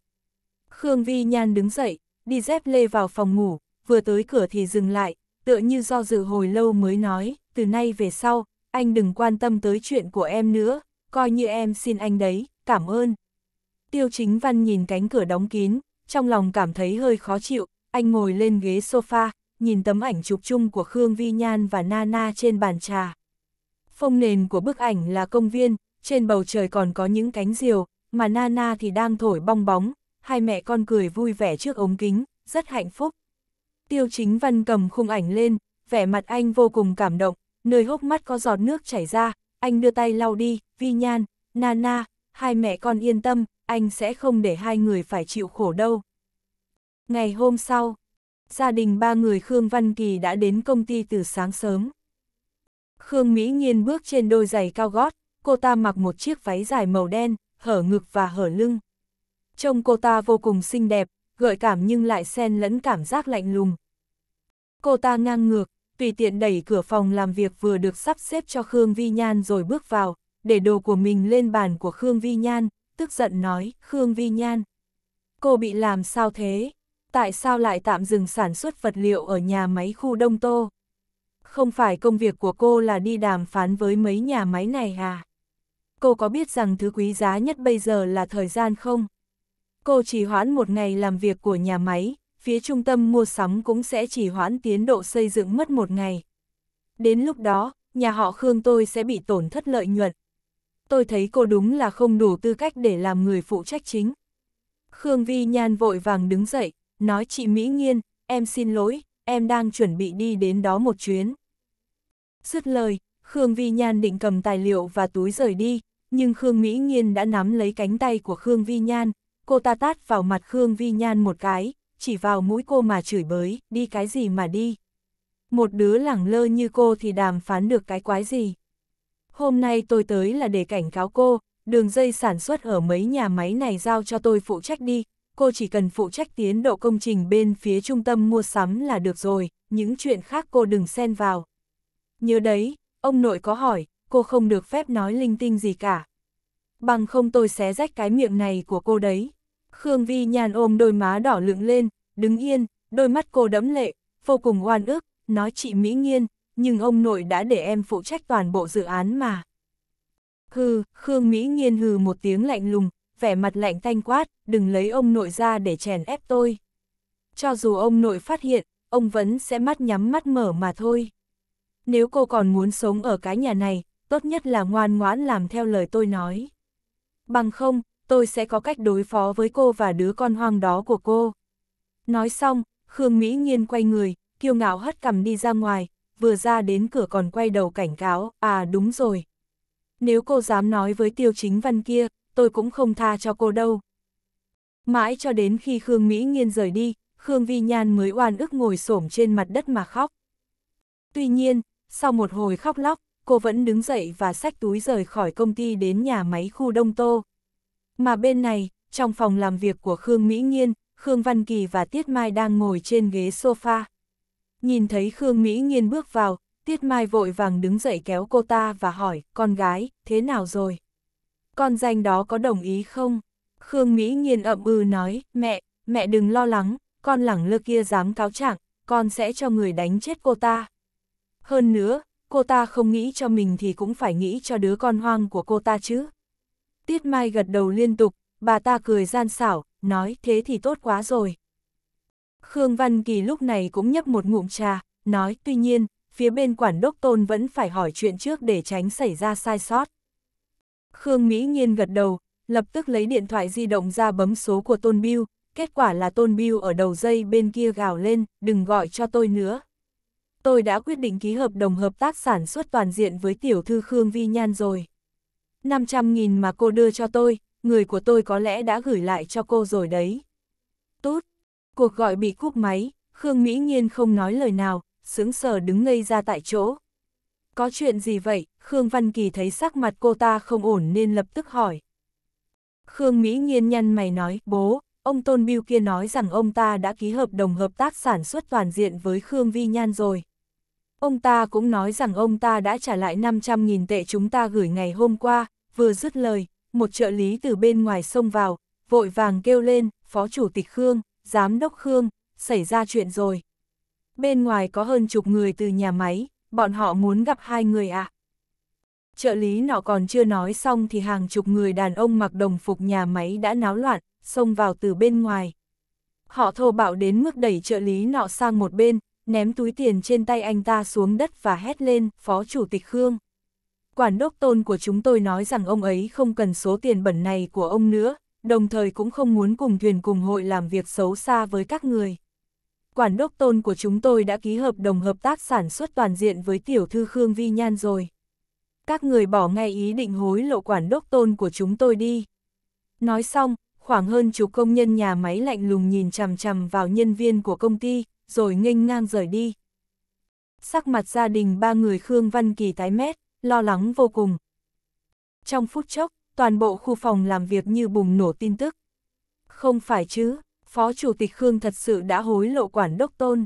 A: Khương Vi Nhan đứng dậy, đi dép lê vào phòng ngủ, vừa tới cửa thì dừng lại, tựa như do dự hồi lâu mới nói, từ nay về sau, anh đừng quan tâm tới chuyện của em nữa, coi như em xin anh đấy, cảm ơn. Tiêu chính văn nhìn cánh cửa đóng kín, trong lòng cảm thấy hơi khó chịu, anh ngồi lên ghế sofa, nhìn tấm ảnh chụp chung của Khương Vi Nhan và Nana trên bàn trà. Phông nền của bức ảnh là công viên, trên bầu trời còn có những cánh diều, mà Nana thì đang thổi bong bóng, hai mẹ con cười vui vẻ trước ống kính, rất hạnh phúc. Tiêu chính văn cầm khung ảnh lên, vẻ mặt anh vô cùng cảm động, nơi hốc mắt có giọt nước chảy ra, anh đưa tay lau đi, vi nhan, Nana, hai mẹ con yên tâm, anh sẽ không để hai người phải chịu khổ đâu. Ngày hôm sau, gia đình ba người Khương Văn Kỳ đã đến công ty từ sáng sớm. Khương Mỹ Nhiên bước trên đôi giày cao gót, cô ta mặc một chiếc váy dài màu đen, hở ngực và hở lưng. Trông cô ta vô cùng xinh đẹp, gợi cảm nhưng lại xen lẫn cảm giác lạnh lùng. Cô ta ngang ngược, tùy tiện đẩy cửa phòng làm việc vừa được sắp xếp cho Khương Vi Nhan rồi bước vào, để đồ của mình lên bàn của Khương Vi Nhan, tức giận nói, Khương Vi Nhan. Cô bị làm sao thế? Tại sao lại tạm dừng sản xuất vật liệu ở nhà máy khu Đông Tô? không phải công việc của cô là đi đàm phán với mấy nhà máy này à? Cô có biết rằng thứ quý giá nhất bây giờ là thời gian không? Cô chỉ hoãn một ngày làm việc của nhà máy, phía trung tâm mua sắm cũng sẽ chỉ hoãn tiến độ xây dựng mất một ngày. Đến lúc đó, nhà họ Khương tôi sẽ bị tổn thất lợi nhuận. Tôi thấy cô đúng là không đủ tư cách để làm người phụ trách chính. Khương Vi Nhan vội vàng đứng dậy, nói chị Mỹ Nghiên, em xin lỗi, em đang chuẩn bị đi đến đó một chuyến. Dứt lời, Khương Vi Nhan định cầm tài liệu và túi rời đi, nhưng Khương Mỹ Nghiên đã nắm lấy cánh tay của Khương Vi Nhan, cô ta tát vào mặt Khương Vi Nhan một cái, chỉ vào mũi cô mà chửi bới, đi cái gì mà đi. Một đứa lẳng lơ như cô thì đàm phán được cái quái gì. Hôm nay tôi tới là để cảnh cáo cô, đường dây sản xuất ở mấy nhà máy này giao cho tôi phụ trách đi, cô chỉ cần phụ trách tiến độ công trình bên phía trung tâm mua sắm là được rồi, những chuyện khác cô đừng xen vào. Nhớ đấy, ông nội có hỏi, cô không được phép nói linh tinh gì cả. Bằng không tôi xé rách cái miệng này của cô đấy. Khương Vi nhàn ôm đôi má đỏ lựng lên, đứng yên, đôi mắt cô đẫm lệ, vô cùng oan ức, nói chị Mỹ Nghiên, nhưng ông nội đã để em phụ trách toàn bộ dự án mà. Hừ, Khương Mỹ Nghiên hừ một tiếng lạnh lùng, vẻ mặt lạnh tanh quát, đừng lấy ông nội ra để chèn ép tôi. Cho dù ông nội phát hiện, ông vẫn sẽ mắt nhắm mắt mở mà thôi. Nếu cô còn muốn sống ở cái nhà này, tốt nhất là ngoan ngoãn làm theo lời tôi nói. Bằng không, tôi sẽ có cách đối phó với cô và đứa con hoang đó của cô. Nói xong, Khương Mỹ Nhiên quay người, kiêu ngạo hất cầm đi ra ngoài, vừa ra đến cửa còn quay đầu cảnh cáo, à đúng rồi. Nếu cô dám nói với tiêu chính văn kia, tôi cũng không tha cho cô đâu. Mãi cho đến khi Khương Mỹ Nghiên rời đi, Khương Vi Nhan mới oan ức ngồi xổm trên mặt đất mà khóc. Tuy nhiên, sau một hồi khóc lóc, cô vẫn đứng dậy và xách túi rời khỏi công ty đến nhà máy khu Đông Tô. Mà bên này, trong phòng làm việc của Khương Mỹ Nghiên, Khương Văn Kỳ và Tiết Mai đang ngồi trên ghế sofa. Nhìn thấy Khương Mỹ Nghiên bước vào, Tiết Mai vội vàng đứng dậy kéo cô ta và hỏi, con gái, thế nào rồi? con danh đó có đồng ý không? Khương Mỹ nghiền ậm ừ nói, mẹ, mẹ đừng lo lắng, con lẳng lơ kia dám cáo trạng, con sẽ cho người đánh chết cô ta. Hơn nữa, cô ta không nghĩ cho mình thì cũng phải nghĩ cho đứa con hoang của cô ta chứ. Tiết Mai gật đầu liên tục, bà ta cười gian xảo, nói thế thì tốt quá rồi. Khương Văn Kỳ lúc này cũng nhấp một ngụm trà, nói tuy nhiên, phía bên quản đốc tôn vẫn phải hỏi chuyện trước để tránh xảy ra sai sót. Khương Mỹ Nhiên gật đầu, lập tức lấy điện thoại di động ra bấm số của Tôn Biêu, kết quả là Tôn Biêu ở đầu dây bên kia gào lên, đừng gọi cho tôi nữa. Tôi đã quyết định ký hợp đồng hợp tác sản xuất toàn diện với tiểu thư Khương Vi Nhan rồi. 500.000 mà cô đưa cho tôi, người của tôi có lẽ đã gửi lại cho cô rồi đấy. Tốt, cuộc gọi bị cúp máy, Khương Mỹ Nhiên không nói lời nào, sướng sờ đứng ngây ra tại chỗ. Có chuyện gì vậy, Khương Văn Kỳ thấy sắc mặt cô ta không ổn nên lập tức hỏi. Khương Mỹ nghiên nhăn mày nói, bố, ông Tôn Biêu kia nói rằng ông ta đã ký hợp đồng hợp tác sản xuất toàn diện với Khương Vi Nhan rồi. Ông ta cũng nói rằng ông ta đã trả lại 500.000 tệ chúng ta gửi ngày hôm qua, vừa dứt lời, một trợ lý từ bên ngoài xông vào, vội vàng kêu lên, Phó Chủ tịch Khương, Giám đốc Khương, xảy ra chuyện rồi. Bên ngoài có hơn chục người từ nhà máy, bọn họ muốn gặp hai người ạ. À trợ lý nọ còn chưa nói xong thì hàng chục người đàn ông mặc đồng phục nhà máy đã náo loạn, xông vào từ bên ngoài. Họ thô bạo đến mức đẩy trợ lý nọ sang một bên, ném túi tiền trên tay anh ta xuống đất và hét lên, Phó Chủ tịch Khương. Quản đốc tôn của chúng tôi nói rằng ông ấy không cần số tiền bẩn này của ông nữa, đồng thời cũng không muốn cùng thuyền cùng hội làm việc xấu xa với các người. Quản đốc tôn của chúng tôi đã ký hợp đồng hợp tác sản xuất toàn diện với tiểu thư Khương Vi Nhan rồi các người bỏ ngay ý định hối lộ quản đốc tôn của chúng tôi đi. Nói xong, khoảng hơn chục công nhân nhà máy lạnh lùng nhìn chằm chằm vào nhân viên của công ty, rồi nghênh ngang rời đi. Sắc mặt gia đình ba người Khương Văn Kỳ tái mét, lo lắng vô cùng. Trong phút chốc, toàn bộ khu phòng làm việc như bùng nổ tin tức. Không phải chứ, Phó Chủ tịch Khương thật sự đã hối lộ quản đốc tôn.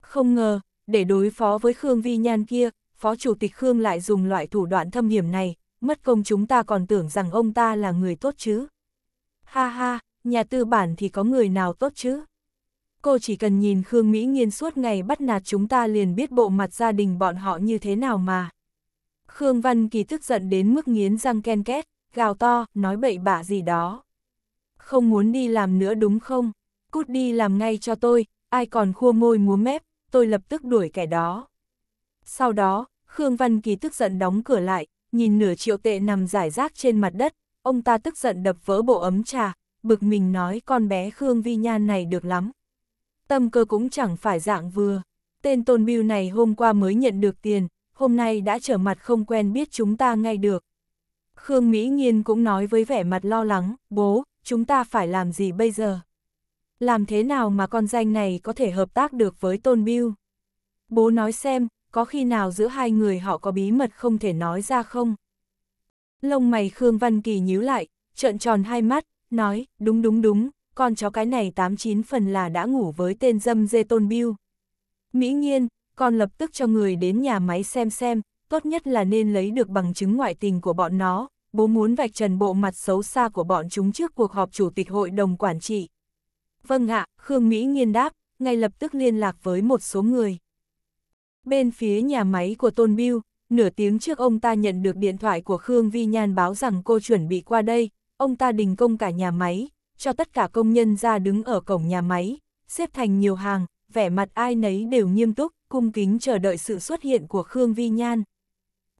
A: Không ngờ, để đối phó với Khương Vi Nhan kia, Phó Chủ tịch Khương lại dùng loại thủ đoạn thâm hiểm này, mất công chúng ta còn tưởng rằng ông ta là người tốt chứ. Ha ha, nhà tư bản thì có người nào tốt chứ? Cô chỉ cần nhìn Khương Mỹ Nghiên suốt ngày bắt nạt chúng ta liền biết bộ mặt gia đình bọn họ như thế nào mà. Khương Văn Kỳ tức giận đến mức nghiến răng ken két, gào to, nói bậy bạ gì đó. Không muốn đi làm nữa đúng không? Cút đi làm ngay cho tôi, ai còn khua môi múa mép, tôi lập tức đuổi kẻ đó. Sau đó, Khương Văn Kỳ tức giận đóng cửa lại, nhìn nửa triệu tệ nằm giải rác trên mặt đất, ông ta tức giận đập vỡ bộ ấm trà, bực mình nói con bé Khương Vi Nhan này được lắm. Tâm cơ cũng chẳng phải dạng vừa, tên tôn biêu này hôm qua mới nhận được tiền, hôm nay đã trở mặt không quen biết chúng ta ngay được. Khương Mỹ Nghiên cũng nói với vẻ mặt lo lắng, bố, chúng ta phải làm gì bây giờ? Làm thế nào mà con danh này có thể hợp tác được với Tôn Biêu? Bố nói xem, có khi nào giữa hai người họ có bí mật không thể nói ra không? Lông mày Khương Văn Kỳ nhíu lại, trợn tròn hai mắt, nói, đúng đúng đúng, con chó cái này tám chín phần là đã ngủ với tên dâm dê tôn biêu. Mỹ Nghiên, con lập tức cho người đến nhà máy xem xem, tốt nhất là nên lấy được bằng chứng ngoại tình của bọn nó, bố muốn vạch trần bộ mặt xấu xa của bọn chúng trước cuộc họp chủ tịch hội đồng quản trị. Vâng ạ, Khương Mỹ Nghiên đáp, ngay lập tức liên lạc với một số người. Bên phía nhà máy của Tôn Biêu, nửa tiếng trước ông ta nhận được điện thoại của Khương Vi Nhan báo rằng cô chuẩn bị qua đây, ông ta đình công cả nhà máy, cho tất cả công nhân ra đứng ở cổng nhà máy, xếp thành nhiều hàng, vẻ mặt ai nấy đều nghiêm túc, cung kính chờ đợi sự xuất hiện của Khương Vi Nhan.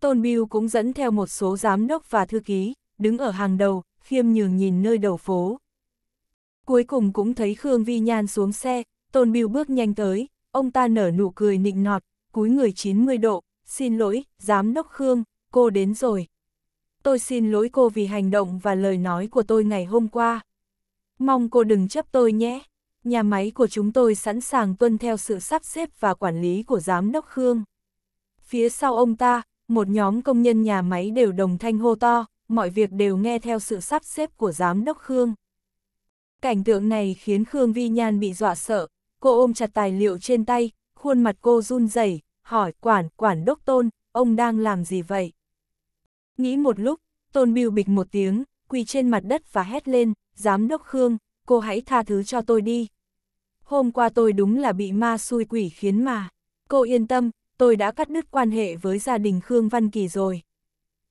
A: Tôn Biêu cũng dẫn theo một số giám đốc và thư ký, đứng ở hàng đầu, khiêm nhường nhìn nơi đầu phố. Cuối cùng cũng thấy Khương Vi Nhan xuống xe, Tôn Biêu bước nhanh tới, ông ta nở nụ cười nịnh nọt, cúi người 90 độ, xin lỗi, giám đốc Khương, cô đến rồi. Tôi xin lỗi cô vì hành động và lời nói của tôi ngày hôm qua. Mong cô đừng chấp tôi nhé. Nhà máy của chúng tôi sẵn sàng tuân theo sự sắp xếp và quản lý của giám đốc Khương. Phía sau ông ta, một nhóm công nhân nhà máy đều đồng thanh hô to, mọi việc đều nghe theo sự sắp xếp của giám đốc Khương. Cảnh tượng này khiến Khương Vi Nhan bị dọa sợ, cô ôm chặt tài liệu trên tay, khuôn mặt cô run rẩy, hỏi quản, quản đốc tôn, ông đang làm gì vậy? Nghĩ một lúc, tôn biêu bịch một tiếng, quỳ trên mặt đất và hét lên, giám đốc Khương, cô hãy tha thứ cho tôi đi. Hôm qua tôi đúng là bị ma xui quỷ khiến mà. Cô yên tâm, tôi đã cắt đứt quan hệ với gia đình Khương Văn Kỳ rồi.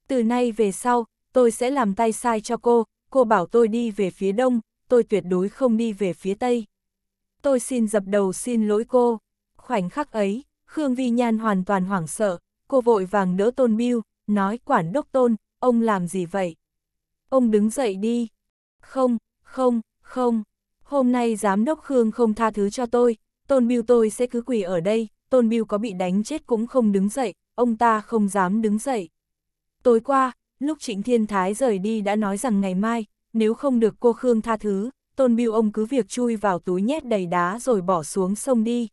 A: Từ nay về sau, tôi sẽ làm tay sai cho cô, cô bảo tôi đi về phía đông, tôi tuyệt đối không đi về phía tây. Tôi xin dập đầu xin lỗi cô. Khoảnh khắc ấy, Khương Vi Nhan hoàn toàn hoảng sợ, cô vội vàng đỡ tôn biêu, nói quản đốc tôn, ông làm gì vậy? Ông đứng dậy đi. Không, không, không, hôm nay giám đốc Khương không tha thứ cho tôi, tôn biêu tôi sẽ cứ quỳ ở đây, tôn biêu có bị đánh chết cũng không đứng dậy, ông ta không dám đứng dậy. Tối qua, lúc Trịnh Thiên Thái rời đi đã nói rằng ngày mai, nếu không được cô Khương tha thứ, Tôn Biêu ông cứ việc chui vào túi nhét đầy đá rồi bỏ xuống sông đi.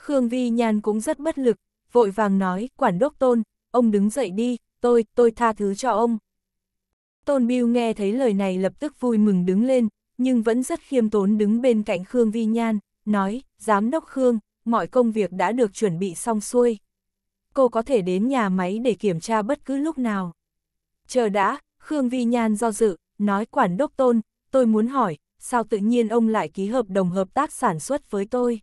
A: Khương Vi Nhan cũng rất bất lực, vội vàng nói, quản đốc tôn, ông đứng dậy đi, tôi, tôi tha thứ cho ông. Tôn Biêu nghe thấy lời này lập tức vui mừng đứng lên, nhưng vẫn rất khiêm tốn đứng bên cạnh Khương Vi Nhan, nói, giám đốc Khương, mọi công việc đã được chuẩn bị xong xuôi. Cô có thể đến nhà máy để kiểm tra bất cứ lúc nào. Chờ đã, Khương Vi Nhan do dự, nói quản đốc tôn, tôi muốn hỏi, sao tự nhiên ông lại ký hợp đồng hợp tác sản xuất với tôi?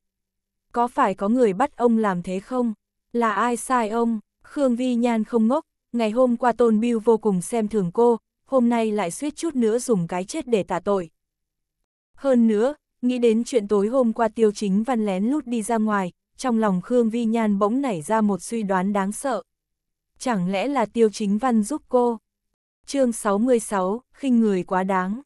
A: có phải có người bắt ông làm thế không? Là ai sai ông? Khương Vi Nhan không ngốc, ngày hôm qua Tôn Biêu vô cùng xem thường cô, hôm nay lại suýt chút nữa dùng cái chết để tạ tội. Hơn nữa, nghĩ đến chuyện tối hôm qua Tiêu Chính Văn lén lút đi ra ngoài, trong lòng Khương Vi Nhan bỗng nảy ra một suy đoán đáng sợ. Chẳng lẽ là Tiêu Chính Văn giúp cô? chương 66, khinh người quá đáng.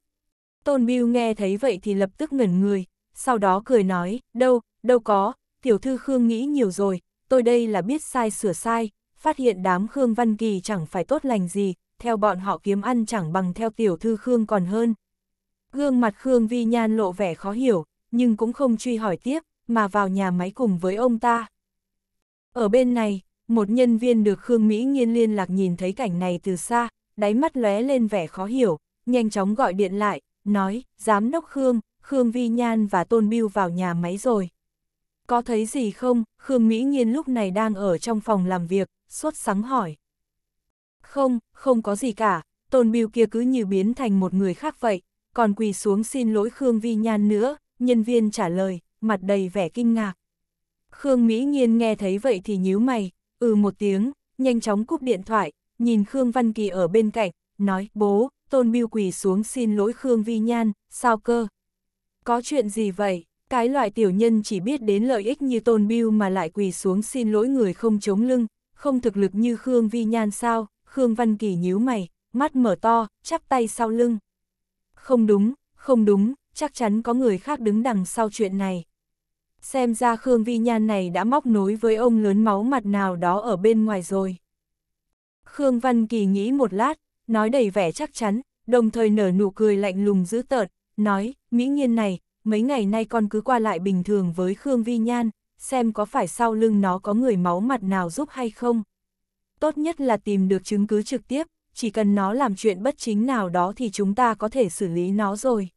A: Tôn Biêu nghe thấy vậy thì lập tức ngẩn người, sau đó cười nói, đâu, đâu có, tiểu thư Khương nghĩ nhiều rồi, tôi đây là biết sai sửa sai, phát hiện đám Khương Văn Kỳ chẳng phải tốt lành gì, theo bọn họ kiếm ăn chẳng bằng theo tiểu thư Khương còn hơn. Gương mặt Khương Vi Nhan lộ vẻ khó hiểu, nhưng cũng không truy hỏi tiếp, mà vào nhà máy cùng với ông ta. Ở bên này, một nhân viên được Khương Mỹ nghiên liên lạc nhìn thấy cảnh này từ xa, đáy mắt lóe lên vẻ khó hiểu, nhanh chóng gọi điện lại, nói, Giám đốc Khương, Khương Vi Nhan và Tôn Biêu vào nhà máy rồi. Có thấy gì không? Khương Mỹ Nhiên lúc này đang ở trong phòng làm việc, sốt sắng hỏi. Không, không có gì cả, Tôn Biêu kia cứ như biến thành một người khác vậy, còn quỳ xuống xin lỗi Khương Vi Nhan nữa, nhân viên trả lời, mặt đầy vẻ kinh ngạc. Khương Mỹ Nhiên nghe thấy vậy thì nhíu mày, ừ một tiếng, nhanh chóng cúp điện thoại, nhìn Khương Văn Kỳ ở bên cạnh, nói, bố, Tôn Biêu quỳ xuống xin lỗi Khương Vi Nhan, sao cơ? Có chuyện gì vậy? Cái loại tiểu nhân chỉ biết đến lợi ích như Tôn Biêu mà lại quỳ xuống xin lỗi người không chống lưng, không thực lực như Khương Vi Nhan sao? Khương Văn Kỳ nhíu mày, mắt mở to, chắp tay sau lưng. Không đúng, không đúng, chắc chắn có người khác đứng đằng sau chuyện này. Xem ra Khương Vi Nhan này đã móc nối với ông lớn máu mặt nào đó ở bên ngoài rồi. Khương Văn Kỳ nghĩ một lát, nói đầy vẻ chắc chắn, đồng thời nở nụ cười lạnh lùng dữ tợn, nói, Mỹ nhiên này, mấy ngày nay con cứ qua lại bình thường với Khương Vi Nhan, xem có phải sau lưng nó có người máu mặt nào giúp hay không. Tốt nhất là tìm được chứng cứ trực tiếp, chỉ cần nó làm chuyện bất chính nào đó thì chúng ta có thể xử lý nó rồi.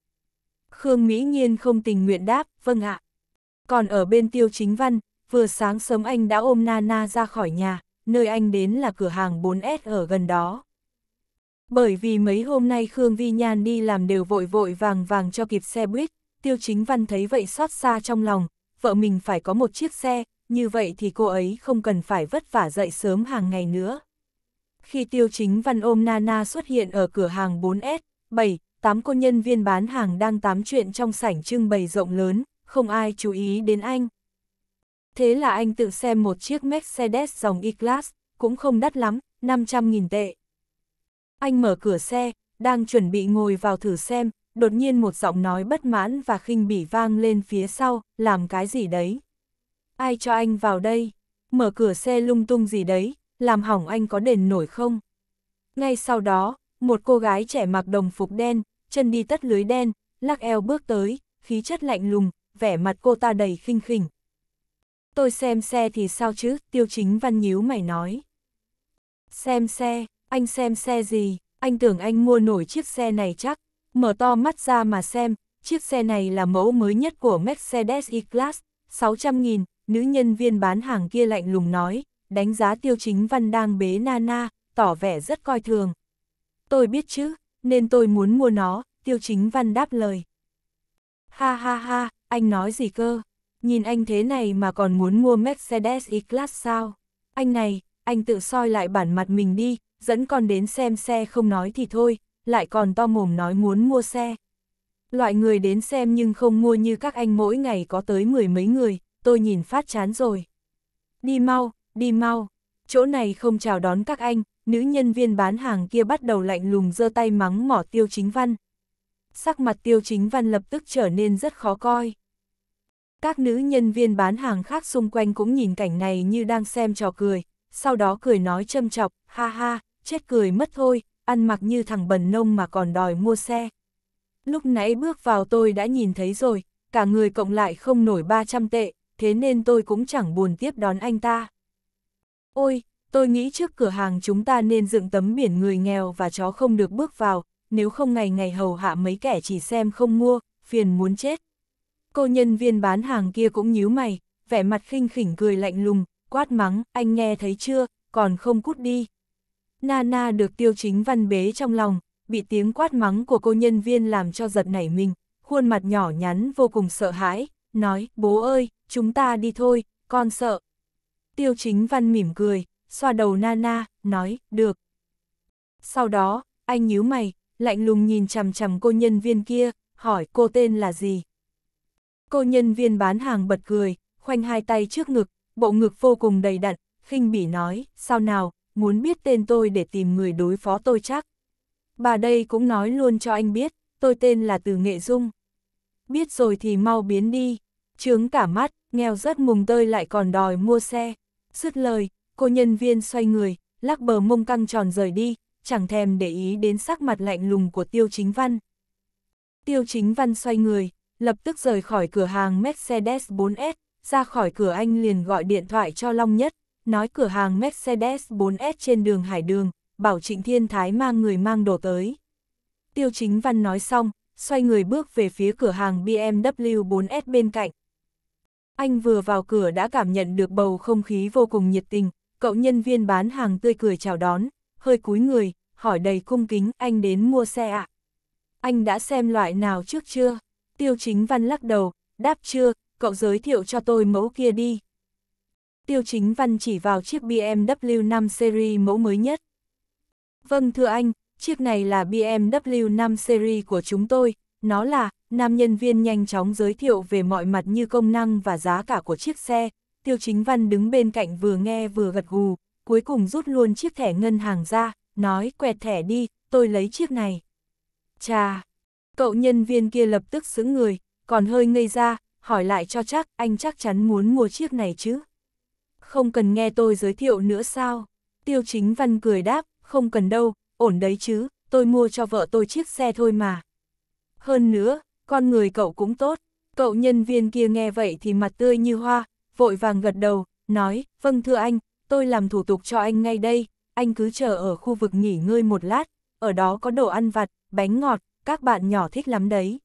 A: Khương Mỹ Nhiên không tình nguyện đáp, vâng ạ. Còn ở bên tiêu chính văn, vừa sáng sớm anh đã ôm Nana ra khỏi nhà, nơi anh đến là cửa hàng 4S ở gần đó. Bởi vì mấy hôm nay Khương Vi Nhan đi làm đều vội vội vàng vàng cho kịp xe buýt, Tiêu Chính Văn thấy vậy xót xa trong lòng, vợ mình phải có một chiếc xe, như vậy thì cô ấy không cần phải vất vả dậy sớm hàng ngày nữa. Khi Tiêu Chính Văn ôm Nana xuất hiện ở cửa hàng 4S, 7, 8 cô nhân viên bán hàng đang tám chuyện trong sảnh trưng bày rộng lớn, không ai chú ý đến anh. Thế là anh tự xem một chiếc Mercedes dòng E-Class, cũng không đắt lắm, 500.000 tệ. Anh mở cửa xe, đang chuẩn bị ngồi vào thử xem, đột nhiên một giọng nói bất mãn và khinh bỉ vang lên phía sau, làm cái gì đấy? Ai cho anh vào đây? Mở cửa xe lung tung gì đấy, làm hỏng anh có đền nổi không? Ngay sau đó, một cô gái trẻ mặc đồng phục đen, chân đi tất lưới đen, lắc eo bước tới, khí chất lạnh lùng, vẻ mặt cô ta đầy khinh khỉnh. Tôi xem xe thì sao chứ, tiêu chính văn nhíu mày nói. Xem xe, anh xem xe gì, anh tưởng anh mua nổi chiếc xe này chắc, mở to mắt ra mà xem, chiếc xe này là mẫu mới nhất của Mercedes E-Class, 600.000, nữ nhân viên bán hàng kia lạnh lùng nói, đánh giá tiêu chính văn đang bế Nana, tỏ vẻ rất coi thường. Tôi biết chứ, nên tôi muốn mua nó, tiêu chính văn đáp lời. Ha ha ha, anh nói gì cơ, nhìn anh thế này mà còn muốn mua Mercedes E-Class sao? Anh này, anh tự soi lại bản mặt mình đi, dẫn con đến xem xe không nói thì thôi, lại còn to mồm nói muốn mua xe. Loại người đến xem nhưng không mua như các anh mỗi ngày có tới mười mấy người, tôi nhìn phát chán rồi. Đi mau, đi mau, chỗ này không chào đón các anh, nữ nhân viên bán hàng kia bắt đầu lạnh lùng giơ tay mắng mỏ tiêu chính văn. Sắc mặt tiêu chính văn lập tức trở nên rất khó coi. Các nữ nhân viên bán hàng khác xung quanh cũng nhìn cảnh này như đang xem trò cười, sau đó cười nói châm chọc, ha ha, chết cười mất thôi, ăn mặc như thằng bần nông mà còn đòi mua xe. Lúc nãy bước vào tôi đã nhìn thấy rồi, cả người cộng lại không nổi 300 tệ, thế nên tôi cũng chẳng buồn tiếp đón anh ta. Ôi, tôi nghĩ trước cửa hàng chúng ta nên dựng tấm biển người nghèo và chó không được bước vào, nếu không ngày ngày hầu hạ mấy kẻ chỉ xem không mua, phiền muốn chết. Cô nhân viên bán hàng kia cũng nhíu mày, vẻ mặt khinh khỉnh cười lạnh lùng, quát mắng, anh nghe thấy chưa, còn không cút đi. Nana được tiêu chính văn bế trong lòng, bị tiếng quát mắng của cô nhân viên làm cho giật nảy mình, khuôn mặt nhỏ nhắn vô cùng sợ hãi, nói, bố ơi, chúng ta đi thôi, con sợ. Tiêu chính văn mỉm cười, xoa đầu Nana, nói, được. Sau đó, anh nhíu mày, lạnh lùng nhìn chằm chằm cô nhân viên kia, hỏi cô tên là gì. Cô nhân viên bán hàng bật cười, khoanh hai tay trước ngực, bộ ngực vô cùng đầy đặn, khinh bỉ nói, sao nào, muốn biết tên tôi để tìm người đối phó tôi chắc. Bà đây cũng nói luôn cho anh biết, tôi tên là Từ Nghệ Dung. Biết rồi thì mau biến đi, trướng cả mắt, nghèo rất mùng tơi lại còn đòi mua xe. Dứt lời, cô nhân viên xoay người, lắc bờ mông căng tròn rời đi, chẳng thèm để ý đến sắc mặt lạnh lùng của Tiêu Chính Văn. Tiêu Chính Văn xoay người, lập tức rời khỏi cửa hàng Mercedes 4S, ra khỏi cửa anh liền gọi điện thoại cho Long Nhất nói cửa hàng Mercedes 4S trên đường Hải Đường, bảo Trịnh Thiên Thái mang người mang đồ tới. Tiêu Chính Văn nói xong, xoay người bước về phía cửa hàng BMW 4S bên cạnh. Anh vừa vào cửa đã cảm nhận được bầu không khí vô cùng nhiệt tình, cậu nhân viên bán hàng tươi cười chào đón, hơi cúi người, hỏi đầy cung kính anh đến mua xe ạ. À? Anh đã xem loại nào trước chưa? Tiêu Chính Văn lắc đầu, đáp chưa, cậu giới thiệu cho tôi mẫu kia đi. Tiêu Chính Văn chỉ vào chiếc BMW 5 Series mẫu mới nhất. Vâng thưa anh, chiếc này là BMW 5 Series của chúng tôi, nó là, nam nhân viên nhanh chóng giới thiệu về mọi mặt như công năng và giá cả của chiếc xe. Tiêu Chính Văn đứng bên cạnh vừa nghe vừa gật gù, cuối cùng rút luôn chiếc thẻ ngân hàng ra, nói quẹt thẻ đi, tôi lấy chiếc này. Chà, cậu nhân viên kia lập tức xứng người, còn hơi ngây ra, hỏi lại cho chắc, anh chắc chắn muốn mua chiếc này chứ. Không cần nghe tôi giới thiệu nữa sao? Tiêu chính văn cười đáp, không cần đâu, ổn đấy chứ, tôi mua cho vợ tôi chiếc xe thôi mà. Hơn nữa, con người cậu cũng tốt, cậu nhân viên kia nghe vậy thì mặt tươi như hoa, vội vàng gật đầu, nói, vâng thưa anh, tôi làm thủ tục cho anh ngay đây, anh cứ chờ ở khu vực nghỉ ngơi một lát, ở đó có đồ ăn vặt, bánh ngọt, các bạn nhỏ thích lắm đấy.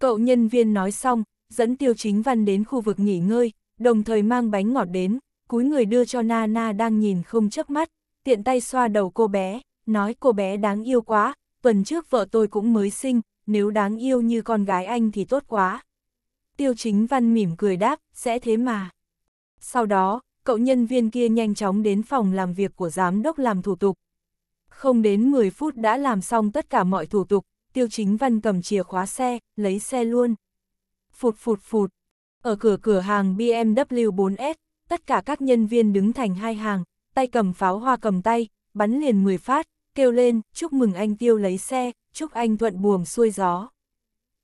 A: Cậu nhân viên nói xong, dẫn tiêu chính văn đến khu vực nghỉ ngơi, đồng thời mang bánh ngọt đến, cúi người đưa cho Nana đang nhìn không chớp mắt, tiện tay xoa đầu cô bé, nói cô bé đáng yêu quá, tuần trước vợ tôi cũng mới sinh, nếu đáng yêu như con gái anh thì tốt quá. Tiêu chính văn mỉm cười đáp, sẽ thế mà. Sau đó, cậu nhân viên kia nhanh chóng đến phòng làm việc của giám đốc làm thủ tục. Không đến 10 phút đã làm xong tất cả mọi thủ tục, tiêu chính văn cầm chìa khóa xe, lấy xe luôn. Phụt phụt phụt. Ở cửa cửa hàng BMW 4S, tất cả các nhân viên đứng thành hai hàng, tay cầm pháo hoa cầm tay, bắn liền 10 phát, kêu lên, chúc mừng anh tiêu lấy xe, chúc anh thuận buồm xuôi gió.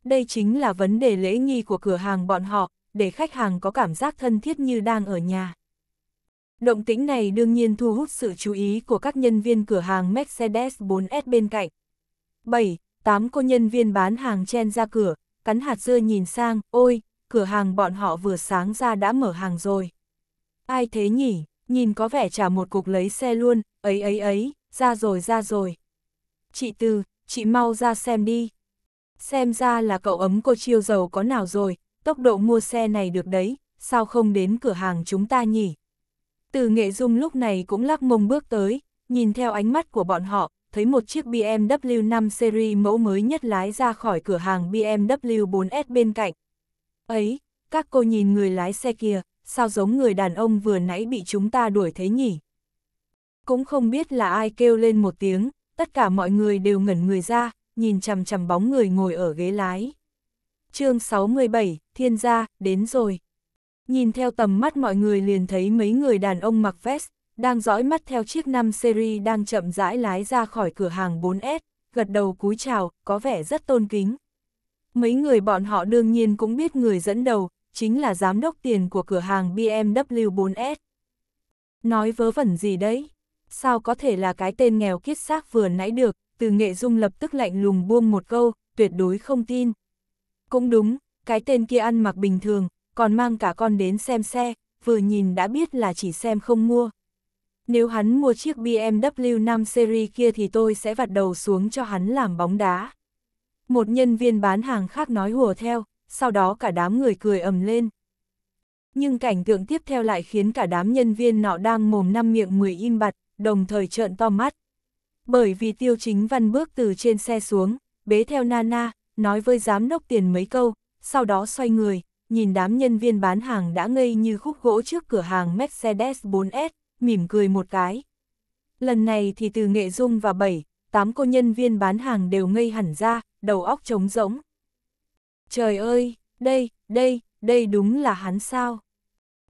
A: Đây chính là vấn đề lễ nghi của cửa hàng bọn họ, để khách hàng có cảm giác thân thiết như đang ở nhà. Động tĩnh này đương nhiên thu hút sự chú ý của các nhân viên cửa hàng Mercedes 4S bên cạnh. 7. 8 cô nhân viên bán hàng chen ra cửa, cắn hạt dưa nhìn sang, ôi, cửa hàng bọn họ vừa sáng ra đã mở hàng rồi. Ai thế nhỉ, nhìn có vẻ trả một cục lấy xe luôn, ấy ấy ấy, ra rồi ra rồi. Chị Từ, chị mau ra xem đi. Xem ra là cậu ấm cô chiêu giàu có nào rồi, tốc độ mua xe này được đấy, sao không đến cửa hàng chúng ta nhỉ? Từ nghệ dung lúc này cũng lắc mông bước tới, nhìn theo ánh mắt của bọn họ, thấy một chiếc BMW 5 series mẫu mới nhất lái ra khỏi cửa hàng BMW 4S bên cạnh. Ấy, các cô nhìn người lái xe kia, sao giống người đàn ông vừa nãy bị chúng ta đuổi thế nhỉ? Cũng không biết là ai kêu lên một tiếng, tất cả mọi người đều ngẩn người ra, nhìn chằm chằm bóng người ngồi ở ghế lái. chương 67, Thiên gia, đến rồi. Nhìn theo tầm mắt mọi người liền thấy mấy người đàn ông mặc vest, đang dõi mắt theo chiếc 5 series đang chậm rãi lái ra khỏi cửa hàng 4S, gật đầu cúi chào, có vẻ rất tôn kính. Mấy người bọn họ đương nhiên cũng biết người dẫn đầu, chính là giám đốc tiền của cửa hàng BMW 4S. Nói vớ vẩn gì đấy? Sao có thể là cái tên nghèo kiết xác vừa nãy được, từ nghệ dung lập tức lạnh lùng buông một câu, tuyệt đối không tin. Cũng đúng, cái tên kia ăn mặc bình thường, còn mang cả con đến xem xe, vừa nhìn đã biết là chỉ xem không mua. Nếu hắn mua chiếc BMW 5 Series kia thì tôi sẽ vặt đầu xuống cho hắn làm bóng đá. Một nhân viên bán hàng khác nói hùa theo, sau đó cả đám người cười ầm lên. Nhưng cảnh tượng tiếp theo lại khiến cả đám nhân viên nọ đang mồm năm miệng mười im bặt, đồng thời trợn to mắt. Bởi vì tiêu chính văn bước từ trên xe xuống, bế theo Nana, nói với giám đốc tiền mấy câu, sau đó xoay người, nhìn đám nhân viên bán hàng đã ngây như khúc gỗ trước cửa hàng Mercedes 4S, mỉm cười một cái. Lần này thì từ Nghệ Dung và bảy tám cô nhân viên bán hàng đều ngây hẳn ra, đầu óc trống rỗng. Trời ơi, đây, đây, đây đúng là hắn sao?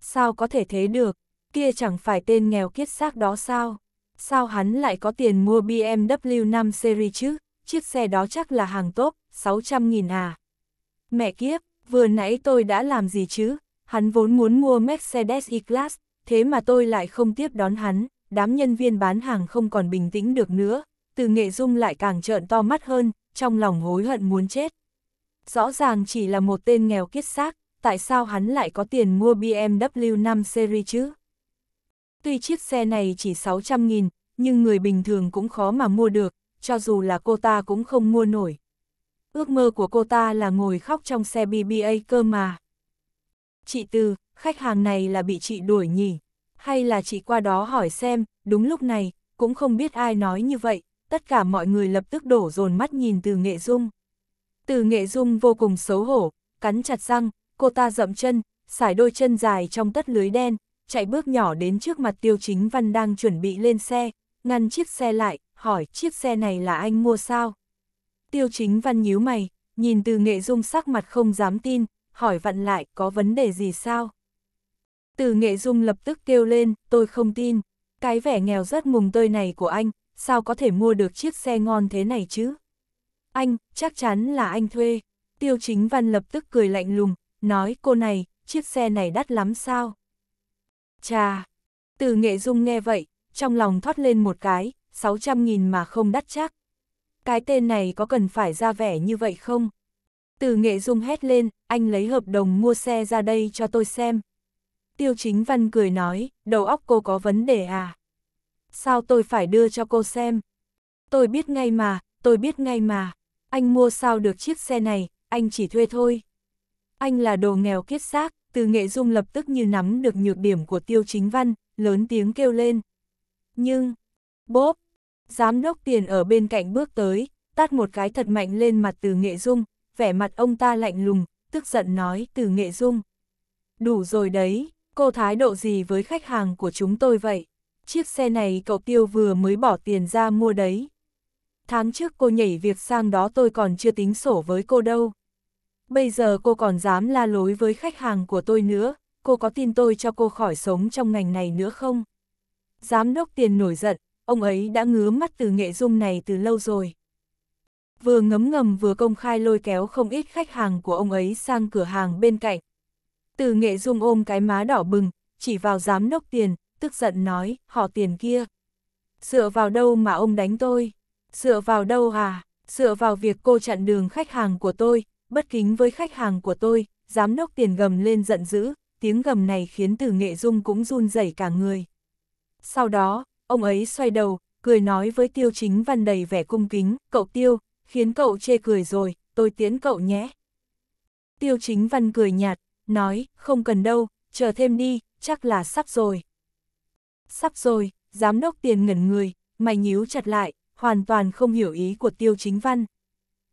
A: Sao có thể thế được, kia chẳng phải tên nghèo kiết xác đó sao? Sao hắn lại có tiền mua BMW 5 Series chứ? Chiếc xe đó chắc là hàng tốt, 600.000 à? Mẹ kiếp, vừa nãy tôi đã làm gì chứ? Hắn vốn muốn mua Mercedes E-Class, thế mà tôi lại không tiếp đón hắn, đám nhân viên bán hàng không còn bình tĩnh được nữa, từ nghệ dung lại càng trợn to mắt hơn, trong lòng hối hận muốn chết rõ ràng chỉ là một tên nghèo kiết xác, tại sao hắn lại có tiền mua BMW 5 Series chứ? Tuy chiếc xe này chỉ 600.000, nhưng người bình thường cũng khó mà mua được, cho dù là cô ta cũng không mua nổi. Ước mơ của cô ta là ngồi khóc trong xe BBA cơ mà. Chị tư, khách hàng này là bị chị đuổi nhỉ? Hay là chị qua đó hỏi xem, đúng lúc này, cũng không biết ai nói như vậy, tất cả mọi người lập tức đổ dồn mắt nhìn từ nghệ dung. Từ nghệ dung vô cùng xấu hổ, cắn chặt răng, cô ta dậm chân, xải đôi chân dài trong tất lưới đen, chạy bước nhỏ đến trước mặt tiêu chính văn đang chuẩn bị lên xe, ngăn chiếc xe lại, hỏi chiếc xe này là anh mua sao? Tiêu chính văn nhíu mày, nhìn từ nghệ dung sắc mặt không dám tin, hỏi vặn lại có vấn đề gì sao? Từ nghệ dung lập tức kêu lên, tôi không tin, cái vẻ nghèo rất mùng tơi này của anh, sao có thể mua được chiếc xe ngon thế này chứ? Anh, chắc chắn là anh thuê. Tiêu chính văn lập tức cười lạnh lùng, nói cô này, chiếc xe này đắt lắm sao? Chà! Từ nghệ dung nghe vậy, trong lòng thoát lên một cái, 600.000 mà không đắt chắc. Cái tên này có cần phải ra vẻ như vậy không? Từ nghệ dung hét lên, anh lấy hợp đồng mua xe ra đây cho tôi xem. Tiêu chính văn cười nói, đầu óc cô có vấn đề à? Sao tôi phải đưa cho cô xem? Tôi biết ngay mà, tôi biết ngay mà anh mua sao được chiếc xe này, anh chỉ thuê thôi. Anh là đồ nghèo kiết xác, từ nghệ dung lập tức như nắm được nhược điểm của tiêu chính văn, lớn tiếng kêu lên. Nhưng, bốp, giám đốc tiền ở bên cạnh bước tới, tát một cái thật mạnh lên mặt từ nghệ dung, vẻ mặt ông ta lạnh lùng, tức giận nói từ nghệ dung. Đủ rồi đấy, cô thái độ gì với khách hàng của chúng tôi vậy? Chiếc xe này cậu tiêu vừa mới bỏ tiền ra mua đấy. Tháng trước cô nhảy việc sang đó tôi còn chưa tính sổ với cô đâu. Bây giờ cô còn dám la lối với khách hàng của tôi nữa, cô có tin tôi cho cô khỏi sống trong ngành này nữa không? Giám đốc tiền nổi giận, ông ấy đã ngứa mắt từ nghệ dung này từ lâu rồi. Vừa ngấm ngầm vừa công khai lôi kéo không ít khách hàng của ông ấy sang cửa hàng bên cạnh. Từ nghệ dung ôm cái má đỏ bừng, chỉ vào giám đốc tiền, tức giận nói, họ tiền kia. Dựa vào đâu mà ông đánh tôi? Dựa vào đâu à? Dựa vào việc cô chặn đường khách hàng của tôi, bất kính với khách hàng của tôi, giám đốc tiền gầm lên giận dữ, tiếng gầm này khiến từ nghệ dung cũng run rẩy cả người. Sau đó, ông ấy xoay đầu, cười nói với tiêu chính văn đầy vẻ cung kính, cậu tiêu, khiến cậu chê cười rồi, tôi tiến cậu nhé. Tiêu chính văn cười nhạt, nói, không cần đâu, chờ thêm đi, chắc là sắp rồi. Sắp rồi, giám đốc tiền ngẩn người, mày nhíu chặt lại, hoàn toàn không hiểu ý của Tiêu Chính Văn.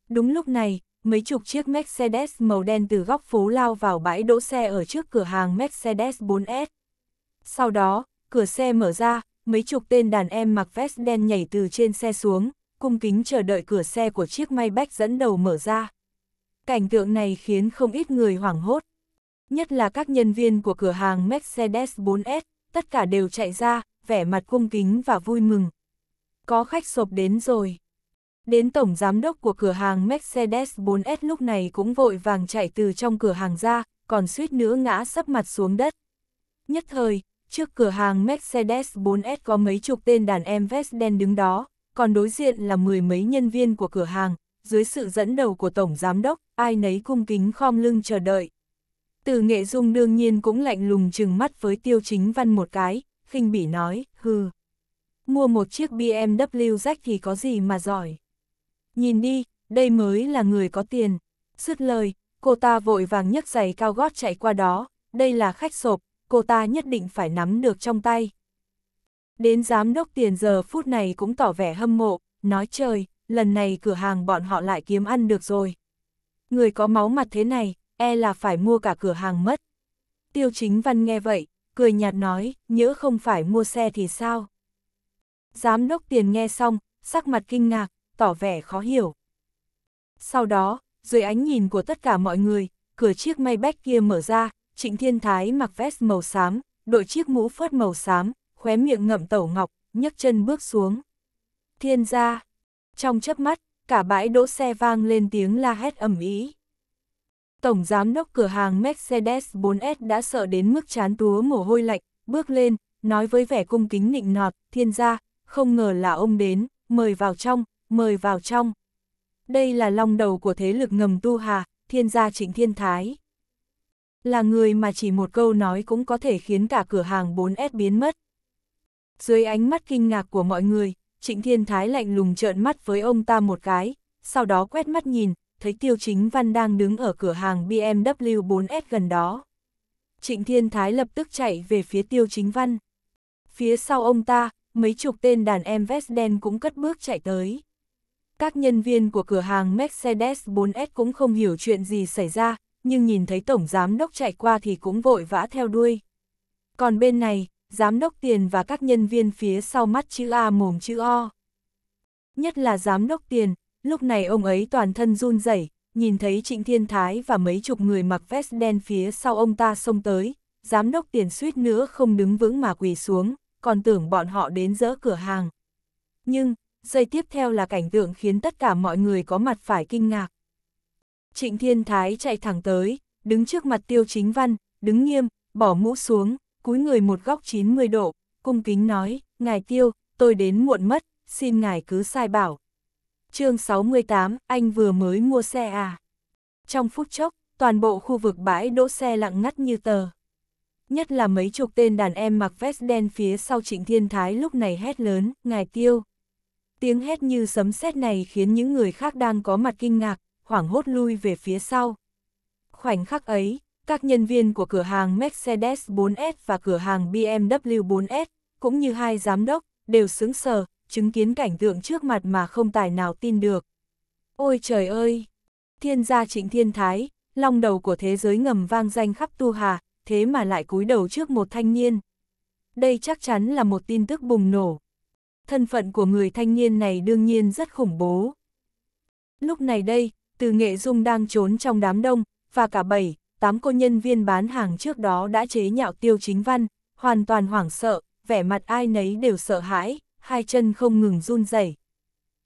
A: Đúng lúc này, mấy chục chiếc Mercedes màu đen từ góc phố lao vào bãi đỗ xe ở trước cửa hàng Mercedes 4S. Sau đó, cửa xe mở ra, mấy chục tên đàn em mặc vest đen nhảy từ trên xe xuống, cung kính chờ đợi cửa xe của chiếc Maybach dẫn đầu mở ra. Cảnh tượng này khiến không ít người hoảng hốt. Nhất là các nhân viên của cửa hàng Mercedes 4S, tất cả đều chạy ra, vẻ mặt cung kính và vui mừng có khách sộp đến rồi. Đến tổng giám đốc của cửa hàng Mercedes 4S lúc này cũng vội vàng chạy từ trong cửa hàng ra, còn suýt nữa ngã sấp mặt xuống đất. Nhất thời, trước cửa hàng Mercedes 4S có mấy chục tên đàn em vest đen đứng đó, còn đối diện là mười mấy nhân viên của cửa hàng, dưới sự dẫn đầu của tổng giám đốc, ai nấy cung kính khom lưng chờ đợi. Từ nghệ dung đương nhiên cũng lạnh lùng chừng mắt với tiêu chính văn một cái, khinh bỉ nói, hừ mua một chiếc BMW rách thì có gì mà giỏi. Nhìn đi, đây mới là người có tiền. Dứt lời, cô ta vội vàng nhấc giày cao gót chạy qua đó, đây là khách sộp, cô ta nhất định phải nắm được trong tay. Đến giám đốc tiền giờ phút này cũng tỏ vẻ hâm mộ, nói trời, lần này cửa hàng bọn họ lại kiếm ăn được rồi. Người có máu mặt thế này, e là phải mua cả cửa hàng mất. Tiêu chính văn nghe vậy, cười nhạt nói, nhỡ không phải mua xe thì sao? Giám đốc tiền nghe xong, sắc mặt kinh ngạc, tỏ vẻ khó hiểu. Sau đó, dưới ánh nhìn của tất cả mọi người, cửa chiếc Maybach kia mở ra, Trịnh Thiên Thái mặc vest màu xám, đội chiếc mũ phớt màu xám, khóe miệng ngậm tẩu ngọc, nhấc chân bước xuống. Thiên gia, trong chớp mắt, cả bãi đỗ xe vang lên tiếng la hét ầm ý Tổng giám đốc cửa hàng Mercedes 4S đã sợ đến mức chán túa mồ hôi lạnh, bước lên, nói với vẻ cung kính nịnh nọt, "Thiên gia, không ngờ là ông đến, mời vào trong, mời vào trong. Đây là long đầu của thế lực ngầm Tu Hà, thiên gia Trịnh Thiên Thái. Là người mà chỉ một câu nói cũng có thể khiến cả cửa hàng 4S biến mất. Dưới ánh mắt kinh ngạc của mọi người, Trịnh Thiên Thái lạnh lùng trợn mắt với ông ta một cái, sau đó quét mắt nhìn, thấy Tiêu Chính Văn đang đứng ở cửa hàng BMW 4S gần đó. Trịnh Thiên Thái lập tức chạy về phía Tiêu Chính Văn. Phía sau ông ta, mấy chục tên đàn em vest đen cũng cất bước chạy tới. Các nhân viên của cửa hàng Mercedes 4S cũng không hiểu chuyện gì xảy ra, nhưng nhìn thấy tổng giám đốc chạy qua thì cũng vội vã theo đuôi. Còn bên này, giám đốc tiền và các nhân viên phía sau mắt chữ A mồm chữ O. Nhất là giám đốc tiền, lúc này ông ấy toàn thân run rẩy, nhìn thấy Trịnh Thiên Thái và mấy chục người mặc vest đen phía sau ông ta xông tới, giám đốc tiền suýt nữa không đứng vững mà quỳ xuống, còn tưởng bọn họ đến dỡ cửa hàng. Nhưng, giây tiếp theo là cảnh tượng khiến tất cả mọi người có mặt phải kinh ngạc. Trịnh Thiên Thái chạy thẳng tới, đứng trước mặt Tiêu Chính Văn, đứng nghiêm, bỏ mũ xuống, cúi người một góc 90 độ, cung kính nói, Ngài Tiêu, tôi đến muộn mất, xin Ngài cứ sai bảo. chương 68, anh vừa mới mua xe à? Trong phút chốc, toàn bộ khu vực bãi đỗ xe lặng ngắt như tờ nhất là mấy chục tên đàn em mặc vest đen phía sau Trịnh Thiên Thái lúc này hét lớn, ngài tiêu. Tiếng hét như sấm sét này khiến những người khác đang có mặt kinh ngạc, hoảng hốt lui về phía sau. Khoảnh khắc ấy, các nhân viên của cửa hàng Mercedes 4S và cửa hàng BMW 4S, cũng như hai giám đốc, đều sững sờ, chứng kiến cảnh tượng trước mặt mà không tài nào tin được. Ôi trời ơi! Thiên gia trịnh thiên thái, long đầu của thế giới ngầm vang danh khắp tu hà, thế mà lại cúi đầu trước một thanh niên. Đây chắc chắn là một tin tức bùng nổ. Thân phận của người thanh niên này đương nhiên rất khủng bố. Lúc này đây, từ nghệ dung đang trốn trong đám đông, và cả bảy, tám cô nhân viên bán hàng trước đó đã chế nhạo tiêu chính văn, hoàn toàn hoảng sợ, vẻ mặt ai nấy đều sợ hãi, hai chân không ngừng run rẩy.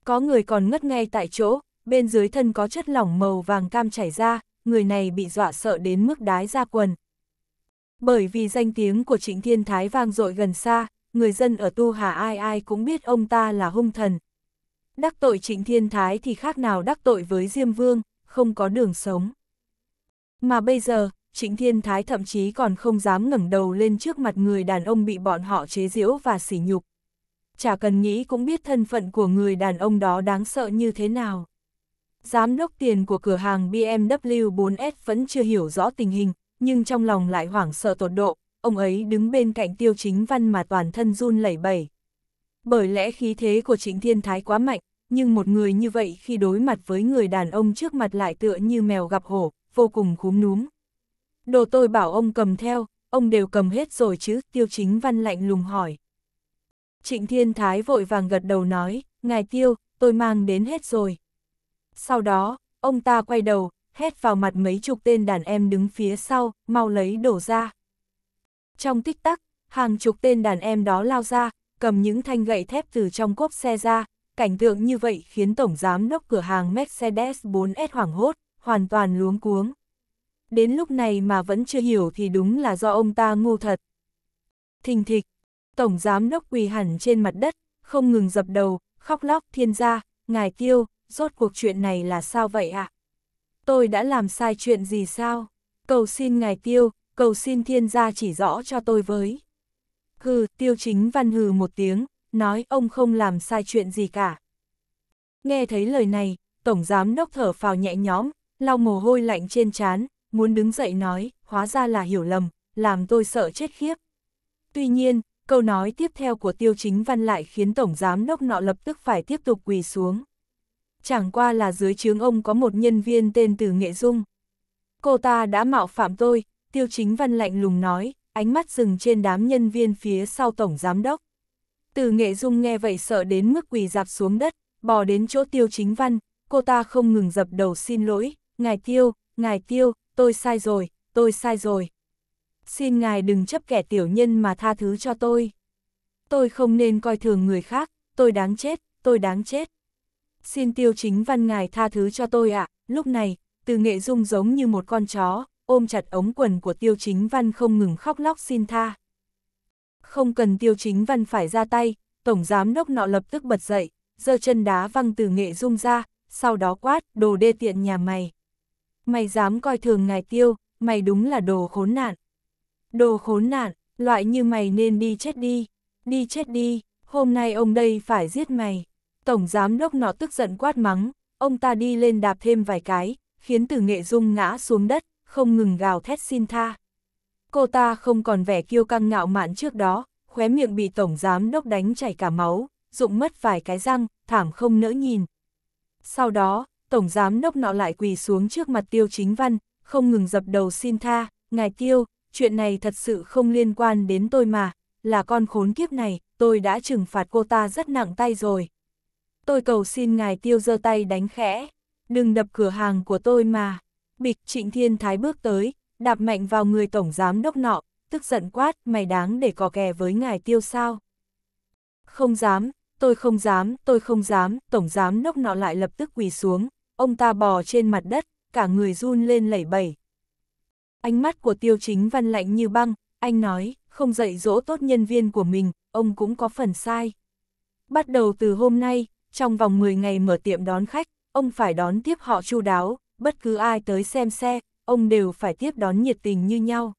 A: Có người còn ngất ngay tại chỗ, bên dưới thân có chất lỏng màu vàng cam chảy ra, người này bị dọa sợ đến mức đái ra quần, bởi vì danh tiếng của Trịnh Thiên Thái vang dội gần xa, người dân ở Tu Hà ai ai cũng biết ông ta là hung thần. Đắc tội Trịnh Thiên Thái thì khác nào đắc tội với Diêm Vương, không có đường sống. Mà bây giờ, Trịnh Thiên Thái thậm chí còn không dám ngẩng đầu lên trước mặt người đàn ông bị bọn họ chế giễu và sỉ nhục. Chả cần nghĩ cũng biết thân phận của người đàn ông đó đáng sợ như thế nào. Giám đốc tiền của cửa hàng BMW 4S vẫn chưa hiểu rõ tình hình, nhưng trong lòng lại hoảng sợ tột độ, ông ấy đứng bên cạnh tiêu chính văn mà toàn thân run lẩy bẩy. Bởi lẽ khí thế của Trịnh thiên thái quá mạnh, nhưng một người như vậy khi đối mặt với người đàn ông trước mặt lại tựa như mèo gặp hổ, vô cùng khúm núm. Đồ tôi bảo ông cầm theo, ông đều cầm hết rồi chứ, tiêu chính văn lạnh lùng hỏi. Trịnh Thiên Thái vội vàng gật đầu nói, ngài tiêu, tôi mang đến hết rồi. Sau đó, ông ta quay đầu, hét vào mặt mấy chục tên đàn em đứng phía sau, mau lấy đổ ra. Trong tích tắc, hàng chục tên đàn em đó lao ra, cầm những thanh gậy thép từ trong cốp xe ra, cảnh tượng như vậy khiến tổng giám đốc cửa hàng Mercedes 4S hoảng hốt, hoàn toàn luống cuống. Đến lúc này mà vẫn chưa hiểu thì đúng là do ông ta ngu thật. Thình thịch, tổng giám đốc quỳ hẳn trên mặt đất, không ngừng dập đầu, khóc lóc thiên gia, ngài tiêu, rốt cuộc chuyện này là sao vậy ạ? À? tôi đã làm sai chuyện gì sao? Cầu xin ngài tiêu, cầu xin thiên gia chỉ rõ cho tôi với. Hừ, tiêu chính văn hừ một tiếng, nói ông không làm sai chuyện gì cả. Nghe thấy lời này, tổng giám đốc thở phào nhẹ nhõm, lau mồ hôi lạnh trên trán, muốn đứng dậy nói, hóa ra là hiểu lầm, làm tôi sợ chết khiếp. Tuy nhiên, câu nói tiếp theo của tiêu chính văn lại khiến tổng giám đốc nọ lập tức phải tiếp tục quỳ xuống chẳng qua là dưới chướng ông có một nhân viên tên từ Nghệ Dung. Cô ta đã mạo phạm tôi, Tiêu Chính Văn lạnh lùng nói, ánh mắt dừng trên đám nhân viên phía sau Tổng Giám Đốc. Từ Nghệ Dung nghe vậy sợ đến mức quỳ dạp xuống đất, bò đến chỗ Tiêu Chính Văn, cô ta không ngừng dập đầu xin lỗi, ngài Tiêu, ngài Tiêu, tôi sai rồi, tôi sai rồi. Xin ngài đừng chấp kẻ tiểu nhân mà tha thứ cho tôi. Tôi không nên coi thường người khác, tôi đáng chết, tôi đáng chết xin tiêu chính văn ngài tha thứ cho tôi ạ, à. lúc này, từ nghệ dung giống như một con chó, ôm chặt ống quần của tiêu chính văn không ngừng khóc lóc xin tha. Không cần tiêu chính văn phải ra tay, tổng giám đốc nọ lập tức bật dậy, giơ chân đá văng từ nghệ dung ra, sau đó quát, đồ đê tiện nhà mày. Mày dám coi thường ngài tiêu, mày đúng là đồ khốn nạn. Đồ khốn nạn, loại như mày nên đi chết đi, đi chết đi, hôm nay ông đây phải giết mày. Tổng giám đốc nọ tức giận quát mắng, ông ta đi lên đạp thêm vài cái, khiến từ nghệ dung ngã xuống đất, không ngừng gào thét xin tha. Cô ta không còn vẻ kiêu căng ngạo mạn trước đó, khóe miệng bị tổng giám đốc đánh chảy cả máu, rụng mất vài cái răng, thảm không nỡ nhìn. Sau đó, tổng giám đốc nọ lại quỳ xuống trước mặt tiêu chính văn, không ngừng dập đầu xin tha, ngài tiêu, chuyện này thật sự không liên quan đến tôi mà, là con khốn kiếp này, tôi đã trừng phạt cô ta rất nặng tay rồi, tôi cầu xin ngài tiêu giơ tay đánh khẽ, đừng đập cửa hàng của tôi mà. Bịch trịnh thiên thái bước tới, đạp mạnh vào người tổng giám đốc nọ, tức giận quát, mày đáng để cò kè với ngài tiêu sao. Không dám, tôi không dám, tôi không dám, tổng giám đốc nọ lại lập tức quỳ xuống, ông ta bò trên mặt đất, cả người run lên lẩy bẩy. Ánh mắt của tiêu chính văn lạnh như băng, anh nói, không dạy dỗ tốt nhân viên của mình, ông cũng có phần sai. Bắt đầu từ hôm nay, trong vòng 10 ngày mở tiệm đón khách, ông phải đón tiếp họ chu đáo, bất cứ ai tới xem xe, ông đều phải tiếp đón nhiệt tình như nhau.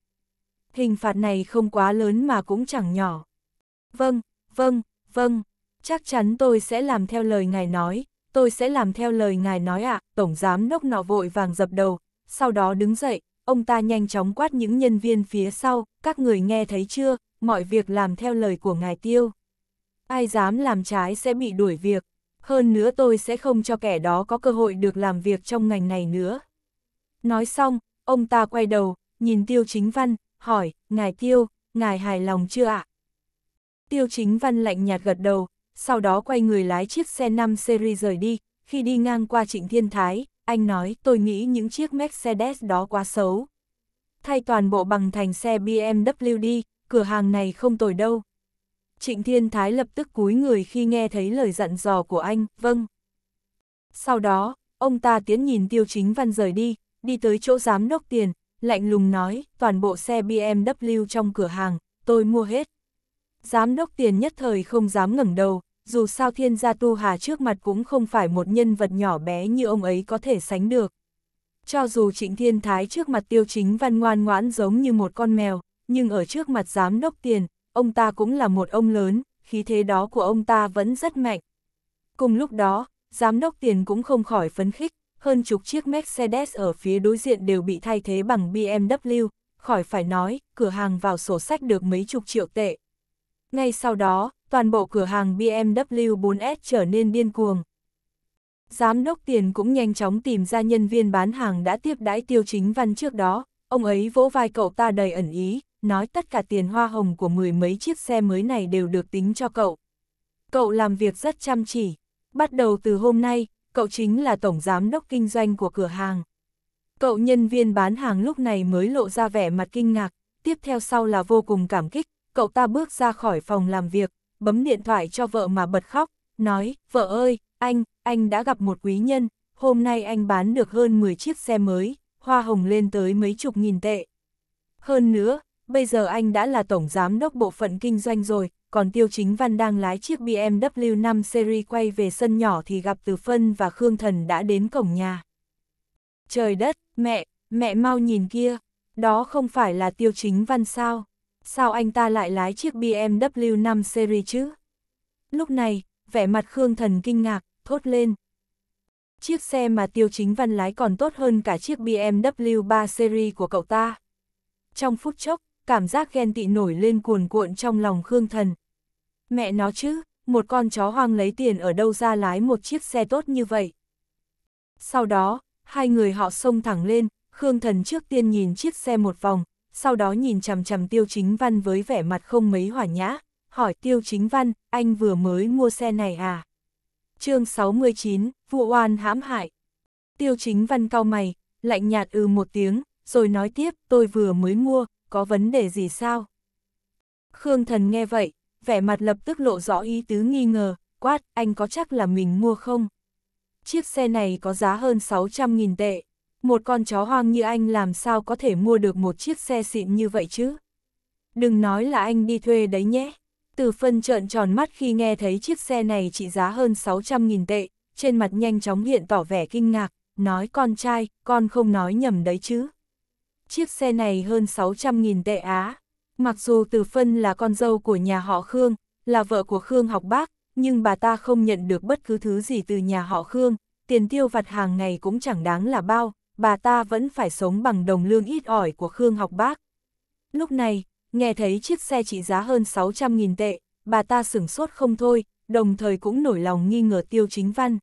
A: Hình phạt này không quá lớn mà cũng chẳng nhỏ. Vâng, vâng, vâng, chắc chắn tôi sẽ làm theo lời ngài nói, tôi sẽ làm theo lời ngài nói ạ, à. tổng giám đốc nọ vội vàng dập đầu, sau đó đứng dậy, ông ta nhanh chóng quát những nhân viên phía sau, các người nghe thấy chưa, mọi việc làm theo lời của ngài tiêu. Ai dám làm trái sẽ bị đuổi việc hơn nữa tôi sẽ không cho kẻ đó có cơ hội được làm việc trong ngành này nữa. Nói xong, ông ta quay đầu, nhìn Tiêu Chính Văn, hỏi, Ngài Tiêu, Ngài hài lòng chưa ạ? Tiêu Chính Văn lạnh nhạt gật đầu, sau đó quay người lái chiếc xe 5 series rời đi, khi đi ngang qua Trịnh Thiên Thái, anh nói tôi nghĩ những chiếc Mercedes đó quá xấu. Thay toàn bộ bằng thành xe BMW đi, cửa hàng này không tồi đâu. Trịnh Thiên Thái lập tức cúi người khi nghe thấy lời dặn dò của anh, vâng. Sau đó, ông ta tiến nhìn Tiêu Chính Văn rời đi, đi tới chỗ giám đốc tiền, lạnh lùng nói, toàn bộ xe BMW trong cửa hàng, tôi mua hết. Giám đốc tiền nhất thời không dám ngẩng đầu, dù sao thiên gia tu hà trước mặt cũng không phải một nhân vật nhỏ bé như ông ấy có thể sánh được. Cho dù trịnh thiên thái trước mặt tiêu chính văn ngoan ngoãn giống như một con mèo, nhưng ở trước mặt giám đốc tiền, ông ta cũng là một ông lớn, khí thế đó của ông ta vẫn rất mạnh. Cùng lúc đó, giám đốc tiền cũng không khỏi phấn khích, hơn chục chiếc Mercedes ở phía đối diện đều bị thay thế bằng BMW, khỏi phải nói, cửa hàng vào sổ sách được mấy chục triệu tệ. Ngay sau đó, toàn bộ cửa hàng BMW 4S trở nên điên cuồng. Giám đốc tiền cũng nhanh chóng tìm ra nhân viên bán hàng đã tiếp đãi tiêu chính văn trước đó, ông ấy vỗ vai cậu ta đầy ẩn ý, nói tất cả tiền hoa hồng của mười mấy chiếc xe mới này đều được tính cho cậu. Cậu làm việc rất chăm chỉ. Bắt đầu từ hôm nay, cậu chính là tổng giám đốc kinh doanh của cửa hàng. Cậu nhân viên bán hàng lúc này mới lộ ra vẻ mặt kinh ngạc, tiếp theo sau là vô cùng cảm kích, cậu ta bước ra khỏi phòng làm việc, bấm điện thoại cho vợ mà bật khóc, nói, vợ ơi, anh, anh đã gặp một quý nhân, hôm nay anh bán được hơn 10 chiếc xe mới, hoa hồng lên tới mấy chục nghìn tệ. Hơn nữa, bây giờ anh đã là tổng giám đốc bộ phận kinh doanh rồi, còn Tiêu Chính Văn đang lái chiếc BMW 5 Series quay về sân nhỏ thì gặp Từ Phân và Khương Thần đã đến cổng nhà. Trời đất, mẹ, mẹ mau nhìn kia, đó không phải là Tiêu Chính Văn sao? Sao anh ta lại lái chiếc BMW 5 Series chứ? Lúc này, vẻ mặt Khương Thần kinh ngạc, thốt lên. Chiếc xe mà Tiêu Chính Văn lái còn tốt hơn cả chiếc BMW 3 Series của cậu ta. Trong phút chốc, cảm giác ghen tị nổi lên cuồn cuộn trong lòng Khương Thần. Mẹ nó chứ, một con chó hoang lấy tiền ở đâu ra lái một chiếc xe tốt như vậy. Sau đó, hai người họ xông thẳng lên, Khương Thần trước tiên nhìn chiếc xe một vòng, sau đó nhìn chằm chằm Tiêu Chính Văn với vẻ mặt không mấy hỏa nhã, hỏi Tiêu Chính Văn, anh vừa mới mua xe này à? chương 69, vụ oan hãm hại. Tiêu Chính Văn cao mày, lạnh nhạt ừ một tiếng, rồi nói tiếp, tôi vừa mới mua, có vấn đề gì sao? Khương Thần nghe vậy, vẻ mặt lập tức lộ rõ ý tứ nghi ngờ, quát, anh có chắc là mình mua không? Chiếc xe này có giá hơn 600.000 tệ, một con chó hoang như anh làm sao có thể mua được một chiếc xe xịn như vậy chứ? Đừng nói là anh đi thuê đấy nhé. Từ phân trợn tròn mắt khi nghe thấy chiếc xe này trị giá hơn 600.000 tệ, trên mặt nhanh chóng hiện tỏ vẻ kinh ngạc, nói con trai, con không nói nhầm đấy chứ chiếc xe này hơn 600.000 tệ Á. Mặc dù Từ Phân là con dâu của nhà họ Khương, là vợ của Khương học bác, nhưng bà ta không nhận được bất cứ thứ gì từ nhà họ Khương, tiền tiêu vặt hàng ngày cũng chẳng đáng là bao, bà ta vẫn phải sống bằng đồng lương ít ỏi của Khương học bác. Lúc này, nghe thấy chiếc xe trị giá hơn 600.000 tệ, bà ta sửng sốt không thôi, đồng thời cũng nổi lòng nghi ngờ tiêu chính văn.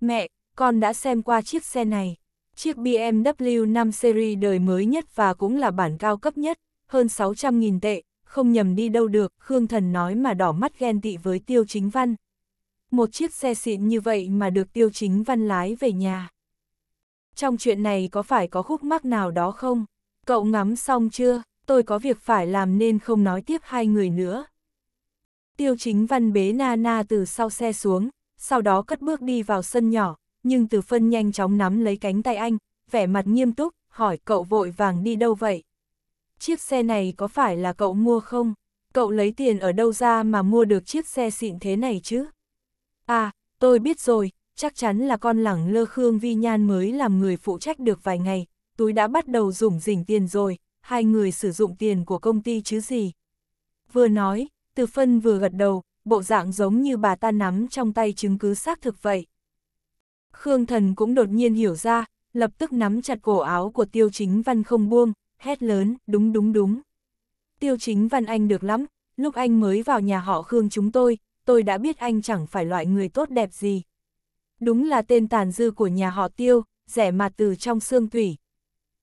A: Mẹ, con đã xem qua chiếc xe này. Chiếc BMW 5 Series đời mới nhất và cũng là bản cao cấp nhất, hơn 600.000 tệ, không nhầm đi đâu được, Khương Thần nói mà đỏ mắt ghen tị với Tiêu Chính Văn. Một chiếc xe xịn như vậy mà được Tiêu Chính Văn lái về nhà. Trong chuyện này có phải có khúc mắc nào đó không? Cậu ngắm xong chưa? Tôi có việc phải làm nên không nói tiếp hai người nữa. Tiêu Chính Văn bế Nana từ sau xe xuống, sau đó cất bước đi vào sân nhỏ, nhưng Từ Phân nhanh chóng nắm lấy cánh tay anh, vẻ mặt nghiêm túc, hỏi cậu vội vàng đi đâu vậy? Chiếc xe này có phải là cậu mua không? Cậu lấy tiền ở đâu ra mà mua được chiếc xe xịn thế này chứ? À, tôi biết rồi, chắc chắn là con lẳng lơ Khương Vi Nhan mới làm người phụ trách được vài ngày, túi đã bắt đầu rủng rỉnh tiền rồi, hai người sử dụng tiền của công ty chứ gì. Vừa nói, Từ Phân vừa gật đầu, bộ dạng giống như bà ta nắm trong tay chứng cứ xác thực vậy. Khương Thần cũng đột nhiên hiểu ra, lập tức nắm chặt cổ áo của Tiêu Chính Văn không buông, hét lớn, đúng đúng đúng. Tiêu Chính Văn anh được lắm, lúc anh mới vào nhà họ Khương chúng tôi, tôi đã biết anh chẳng phải loại người tốt đẹp gì. Đúng là tên tàn dư của nhà họ Tiêu, rẻ mặt từ trong xương tủy.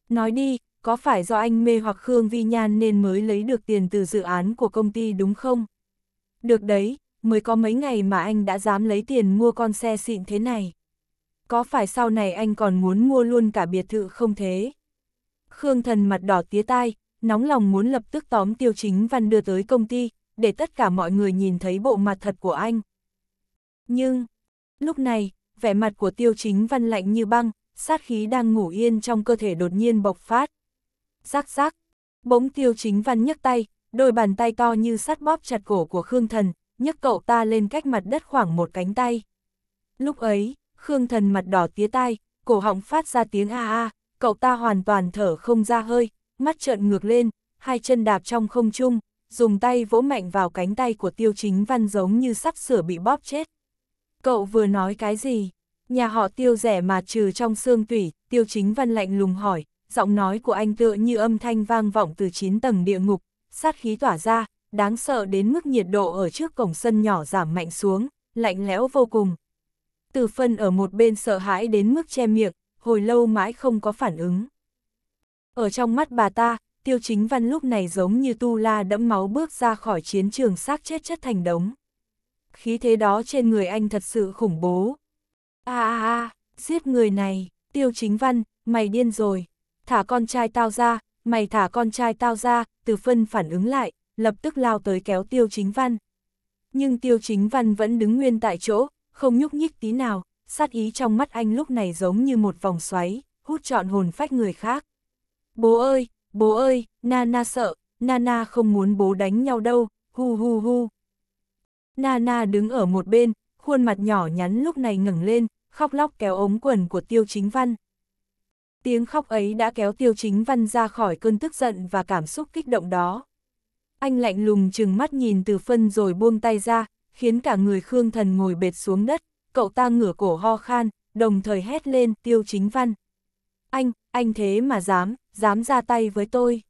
A: Nói đi, có phải do anh mê hoặc Khương Vi Nhan nên mới lấy được tiền từ dự án của công ty đúng không? Được đấy, mới có mấy ngày mà anh đã dám lấy tiền mua con xe xịn thế này có phải sau này anh còn muốn mua luôn cả biệt thự không thế? Khương Thần mặt đỏ tía tai, nóng lòng muốn lập tức tóm Tiêu Chính Văn đưa tới công ty, để tất cả mọi người nhìn thấy bộ mặt thật của anh. Nhưng, lúc này, vẻ mặt của Tiêu Chính Văn lạnh như băng, sát khí đang ngủ yên trong cơ thể đột nhiên bộc phát. Rắc rắc, bỗng Tiêu Chính Văn nhấc tay, đôi bàn tay to như sắt bóp chặt cổ của Khương Thần, nhấc cậu ta lên cách mặt đất khoảng một cánh tay. Lúc ấy, Khương Thần mặt đỏ tía tai, cổ họng phát ra tiếng a a, cậu ta hoàn toàn thở không ra hơi, mắt trợn ngược lên, hai chân đạp trong không trung, dùng tay vỗ mạnh vào cánh tay của tiêu chính văn giống như sắp sửa bị bóp chết. Cậu vừa nói cái gì? Nhà họ tiêu rẻ mà trừ trong xương tủy, tiêu chính văn lạnh lùng hỏi, giọng nói của anh tựa như âm thanh vang vọng từ 9 tầng địa ngục, sát khí tỏa ra, đáng sợ đến mức nhiệt độ ở trước cổng sân nhỏ giảm mạnh xuống, lạnh lẽo vô cùng. Từ phân ở một bên sợ hãi đến mức che miệng, hồi lâu mãi không có phản ứng. Ở trong mắt bà ta, tiêu chính văn lúc này giống như tu la đẫm máu bước ra khỏi chiến trường xác chết chất thành đống. Khí thế đó trên người anh thật sự khủng bố. a a a, giết người này, tiêu chính văn, mày điên rồi. Thả con trai tao ra, mày thả con trai tao ra, từ phân phản ứng lại, lập tức lao tới kéo tiêu chính văn. Nhưng tiêu chính văn vẫn đứng nguyên tại chỗ, không nhúc nhích tí nào, sát ý trong mắt anh lúc này giống như một vòng xoáy, hút trọn hồn phách người khác. Bố ơi, bố ơi, Nana sợ, Nana không muốn bố đánh nhau đâu, hu hu hu. Nana đứng ở một bên, khuôn mặt nhỏ nhắn lúc này ngẩng lên, khóc lóc kéo ống quần của Tiêu Chính Văn. Tiếng khóc ấy đã kéo Tiêu Chính Văn ra khỏi cơn tức giận và cảm xúc kích động đó. Anh lạnh lùng chừng mắt nhìn từ phân rồi buông tay ra, khiến cả người Khương Thần ngồi bệt xuống đất, cậu ta ngửa cổ ho khan, đồng thời hét lên tiêu chính văn. Anh, anh thế mà dám, dám ra tay với tôi.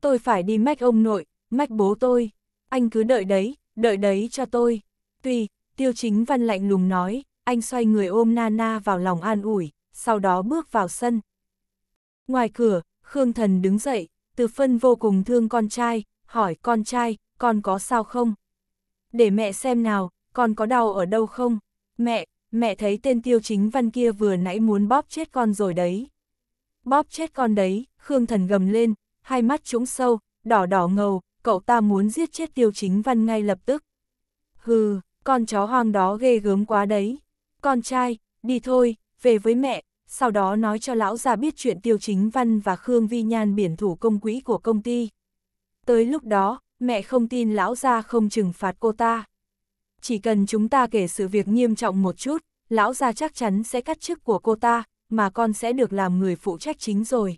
A: Tôi phải đi mách ông nội, mách bố tôi. Anh cứ đợi đấy, đợi đấy cho tôi. Tuy, tiêu chính văn lạnh lùng nói, anh xoay người ôm Nana vào lòng an ủi, sau đó bước vào sân. Ngoài cửa, Khương Thần đứng dậy, từ phân vô cùng thương con trai, hỏi con trai, con có sao không? để mẹ xem nào, con có đau ở đâu không? Mẹ, mẹ thấy tên tiêu chính văn kia vừa nãy muốn bóp chết con rồi đấy. Bóp chết con đấy, Khương Thần gầm lên, hai mắt trũng sâu, đỏ đỏ ngầu, cậu ta muốn giết chết tiêu chính văn ngay lập tức. Hừ, con chó hoang đó ghê gớm quá đấy. Con trai, đi thôi, về với mẹ, sau đó nói cho lão già biết chuyện tiêu chính văn và Khương Vi Nhan biển thủ công quỹ của công ty. Tới lúc đó, mẹ không tin lão gia không trừng phạt cô ta. Chỉ cần chúng ta kể sự việc nghiêm trọng một chút, lão gia chắc chắn sẽ cắt chức của cô ta, mà con sẽ được làm người phụ trách chính rồi.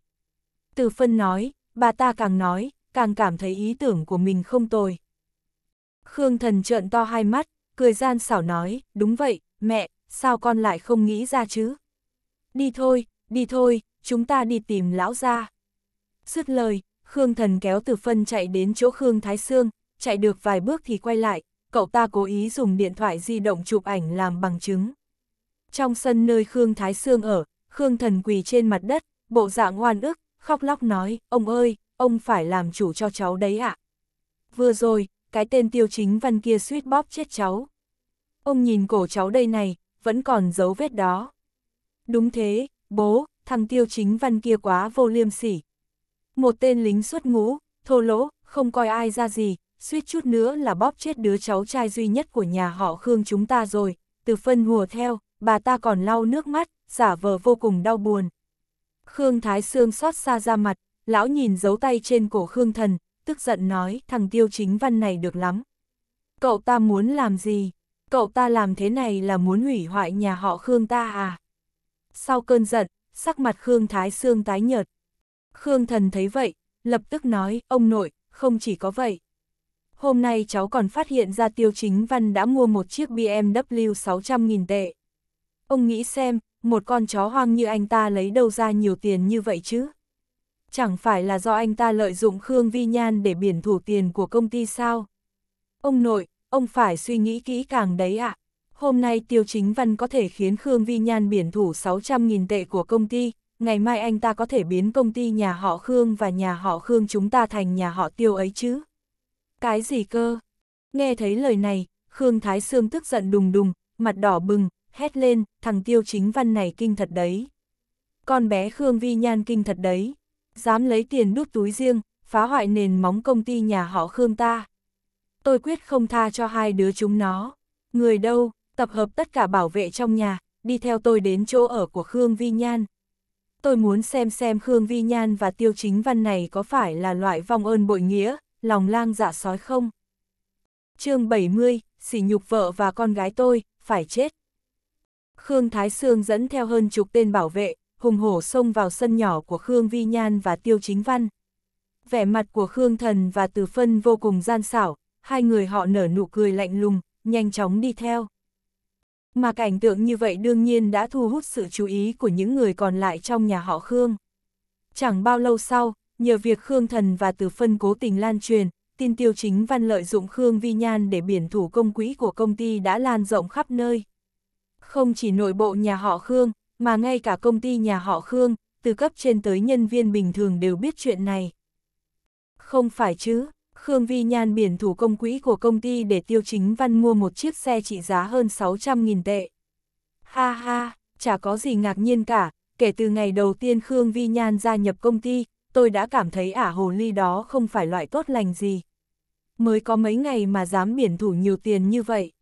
A: Từ phân nói, bà ta càng nói, càng cảm thấy ý tưởng của mình không tồi. Khương thần trợn to hai mắt, cười gian xảo nói, đúng vậy, mẹ, sao con lại không nghĩ ra chứ? Đi thôi, đi thôi, chúng ta đi tìm lão gia. Dứt lời, Khương Thần kéo Từ Phân chạy đến chỗ Khương Thái Sương, chạy được vài bước thì quay lại, cậu ta cố ý dùng điện thoại di động chụp ảnh làm bằng chứng. Trong sân nơi Khương Thái Sương ở, Khương Thần quỳ trên mặt đất, bộ dạng oan ức, khóc lóc nói, ông ơi, ông phải làm chủ cho cháu đấy ạ. Vừa rồi, cái tên tiêu chính văn kia suýt bóp chết cháu. Ông nhìn cổ cháu đây này, vẫn còn dấu vết đó. Đúng thế, bố, thằng tiêu chính văn kia quá vô liêm sỉ, một tên lính xuất ngũ, thô lỗ, không coi ai ra gì, suýt chút nữa là bóp chết đứa cháu trai duy nhất của nhà họ Khương chúng ta rồi, từ phân hùa theo, bà ta còn lau nước mắt, giả vờ vô cùng đau buồn. Khương Thái Sương xót xa ra mặt, lão nhìn dấu tay trên cổ Khương Thần, tức giận nói thằng tiêu chính văn này được lắm. Cậu ta muốn làm gì? Cậu ta làm thế này là muốn hủy hoại nhà họ Khương ta à? Sau cơn giận, sắc mặt Khương Thái Sương tái nhợt, Khương Thần thấy vậy, lập tức nói, ông nội, không chỉ có vậy. Hôm nay cháu còn phát hiện ra Tiêu Chính Văn đã mua một chiếc BMW 600.000 tệ. Ông nghĩ xem, một con chó hoang như anh ta lấy đâu ra nhiều tiền như vậy chứ? Chẳng phải là do anh ta lợi dụng Khương Vi Nhan để biển thủ tiền của công ty sao? Ông nội, ông phải suy nghĩ kỹ càng đấy ạ. À. Hôm nay Tiêu Chính Văn có thể khiến Khương Vi Nhan biển thủ 600.000 tệ của công ty, ngày mai anh ta có thể biến công ty nhà họ Khương và nhà họ Khương chúng ta thành nhà họ tiêu ấy chứ. Cái gì cơ? Nghe thấy lời này, Khương Thái Sương tức giận đùng đùng, mặt đỏ bừng, hét lên, thằng tiêu chính văn này kinh thật đấy. Con bé Khương Vi Nhan kinh thật đấy, dám lấy tiền đút túi riêng, phá hoại nền móng công ty nhà họ Khương ta. Tôi quyết không tha cho hai đứa chúng nó. Người đâu, tập hợp tất cả bảo vệ trong nhà, đi theo tôi đến chỗ ở của Khương Vi Nhan tôi muốn xem xem Khương Vi Nhan và Tiêu Chính Văn này có phải là loại vong ơn bội nghĩa, lòng lang dạ sói không? chương 70, sỉ nhục vợ và con gái tôi, phải chết. Khương Thái Sương dẫn theo hơn chục tên bảo vệ, hùng hổ xông vào sân nhỏ của Khương Vi Nhan và Tiêu Chính Văn. Vẻ mặt của Khương Thần và Từ Phân vô cùng gian xảo, hai người họ nở nụ cười lạnh lùng, nhanh chóng đi theo. Mà cảnh tượng như vậy đương nhiên đã thu hút sự chú ý của những người còn lại trong nhà họ Khương. Chẳng bao lâu sau, nhờ việc Khương Thần và Từ Phân cố tình lan truyền, tin tiêu chính văn lợi dụng Khương Vi Nhan để biển thủ công quỹ của công ty đã lan rộng khắp nơi. Không chỉ nội bộ nhà họ Khương, mà ngay cả công ty nhà họ Khương, từ cấp trên tới nhân viên bình thường đều biết chuyện này. Không phải chứ, Khương Vi Nhan biển thủ công quỹ của công ty để Tiêu Chính Văn mua một chiếc xe trị giá hơn 600.000 tệ. Ha ha, chả có gì ngạc nhiên cả, kể từ ngày đầu tiên Khương Vi Nhan gia nhập công ty, tôi đã cảm thấy ả hồ ly đó không phải loại tốt lành gì. Mới có mấy ngày mà dám biển thủ nhiều tiền như vậy.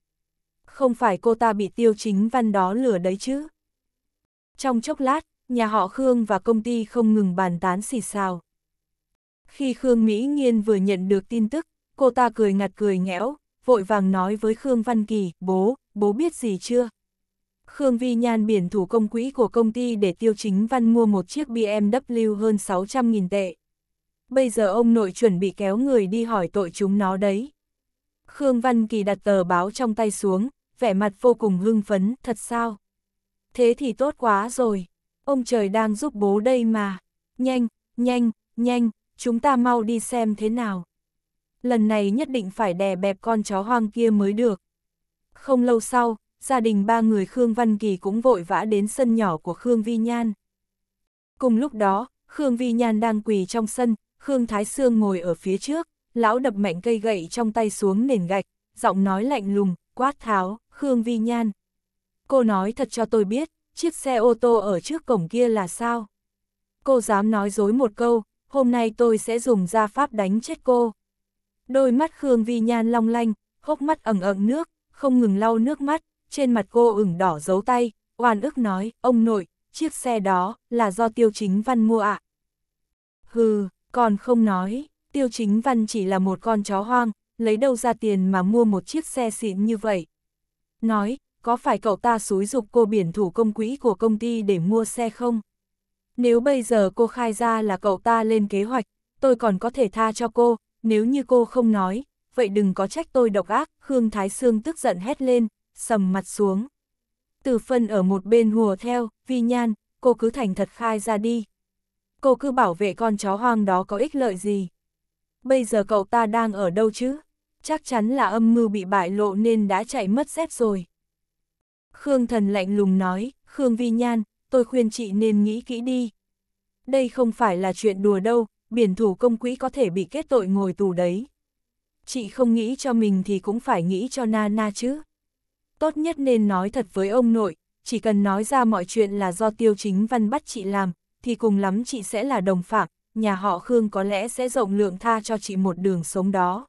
A: Không phải cô ta bị Tiêu Chính Văn đó lừa đấy chứ. Trong chốc lát, nhà họ Khương và công ty không ngừng bàn tán xì xào. Khi Khương Mỹ Nghiên vừa nhận được tin tức, cô ta cười ngặt cười nghẽo, vội vàng nói với Khương Văn Kỳ, bố, bố biết gì chưa? Khương Vi Nhan biển thủ công quỹ của công ty để Tiêu Chính Văn mua một chiếc BMW hơn 600.000 tệ. Bây giờ ông nội chuẩn bị kéo người đi hỏi tội chúng nó đấy. Khương Văn Kỳ đặt tờ báo trong tay xuống, vẻ mặt vô cùng hưng phấn, thật sao? Thế thì tốt quá rồi, ông trời đang giúp bố đây mà. Nhanh, nhanh, nhanh, chúng ta mau đi xem thế nào. Lần này nhất định phải đè bẹp con chó hoang kia mới được. Không lâu sau, gia đình ba người Khương Văn Kỳ cũng vội vã đến sân nhỏ của Khương Vi Nhan. Cùng lúc đó, Khương Vi Nhan đang quỳ trong sân, Khương Thái Sương ngồi ở phía trước, lão đập mạnh cây gậy trong tay xuống nền gạch, giọng nói lạnh lùng, quát tháo, Khương Vi Nhan. Cô nói thật cho tôi biết, chiếc xe ô tô ở trước cổng kia là sao? Cô dám nói dối một câu, hôm nay tôi sẽ dùng gia pháp đánh chết cô. Đôi mắt Khương Vi Nhan long lanh, hốc mắt ẩn ẩn nước, không ngừng lau nước mắt, trên mặt cô ửng đỏ giấu tay, oan ức nói, ông nội, chiếc xe đó là do Tiêu Chính Văn mua ạ. Hừ, còn không nói, Tiêu Chính Văn chỉ là một con chó hoang, lấy đâu ra tiền mà mua một chiếc xe xịn như vậy. Nói, có phải cậu ta xúi dục cô biển thủ công quỹ của công ty để mua xe không? Nếu bây giờ cô khai ra là cậu ta lên kế hoạch, tôi còn có thể tha cho cô, nếu như cô không nói, vậy đừng có trách tôi độc ác, Khương Thái Sương tức giận hét lên, sầm mặt xuống. Từ phân ở một bên hùa theo, vi nhan, cô cứ thành thật khai ra đi. Cô cứ bảo vệ con chó hoang đó có ích lợi gì. Bây giờ cậu ta đang ở đâu chứ? Chắc chắn là âm mưu bị bại lộ nên đã chạy mất dép rồi. Khương thần lạnh lùng nói, Khương vi nhan, tôi khuyên chị nên nghĩ kỹ đi. Đây không phải là chuyện đùa đâu, biển thủ công quỹ có thể bị kết tội ngồi tù đấy. Chị không nghĩ cho mình thì cũng phải nghĩ cho Nana chứ. Tốt nhất nên nói thật với ông nội, chỉ cần nói ra mọi chuyện là do tiêu chính văn bắt chị làm, thì cùng lắm chị sẽ là đồng phạm, nhà họ Khương có lẽ sẽ rộng lượng tha cho chị một đường sống đó.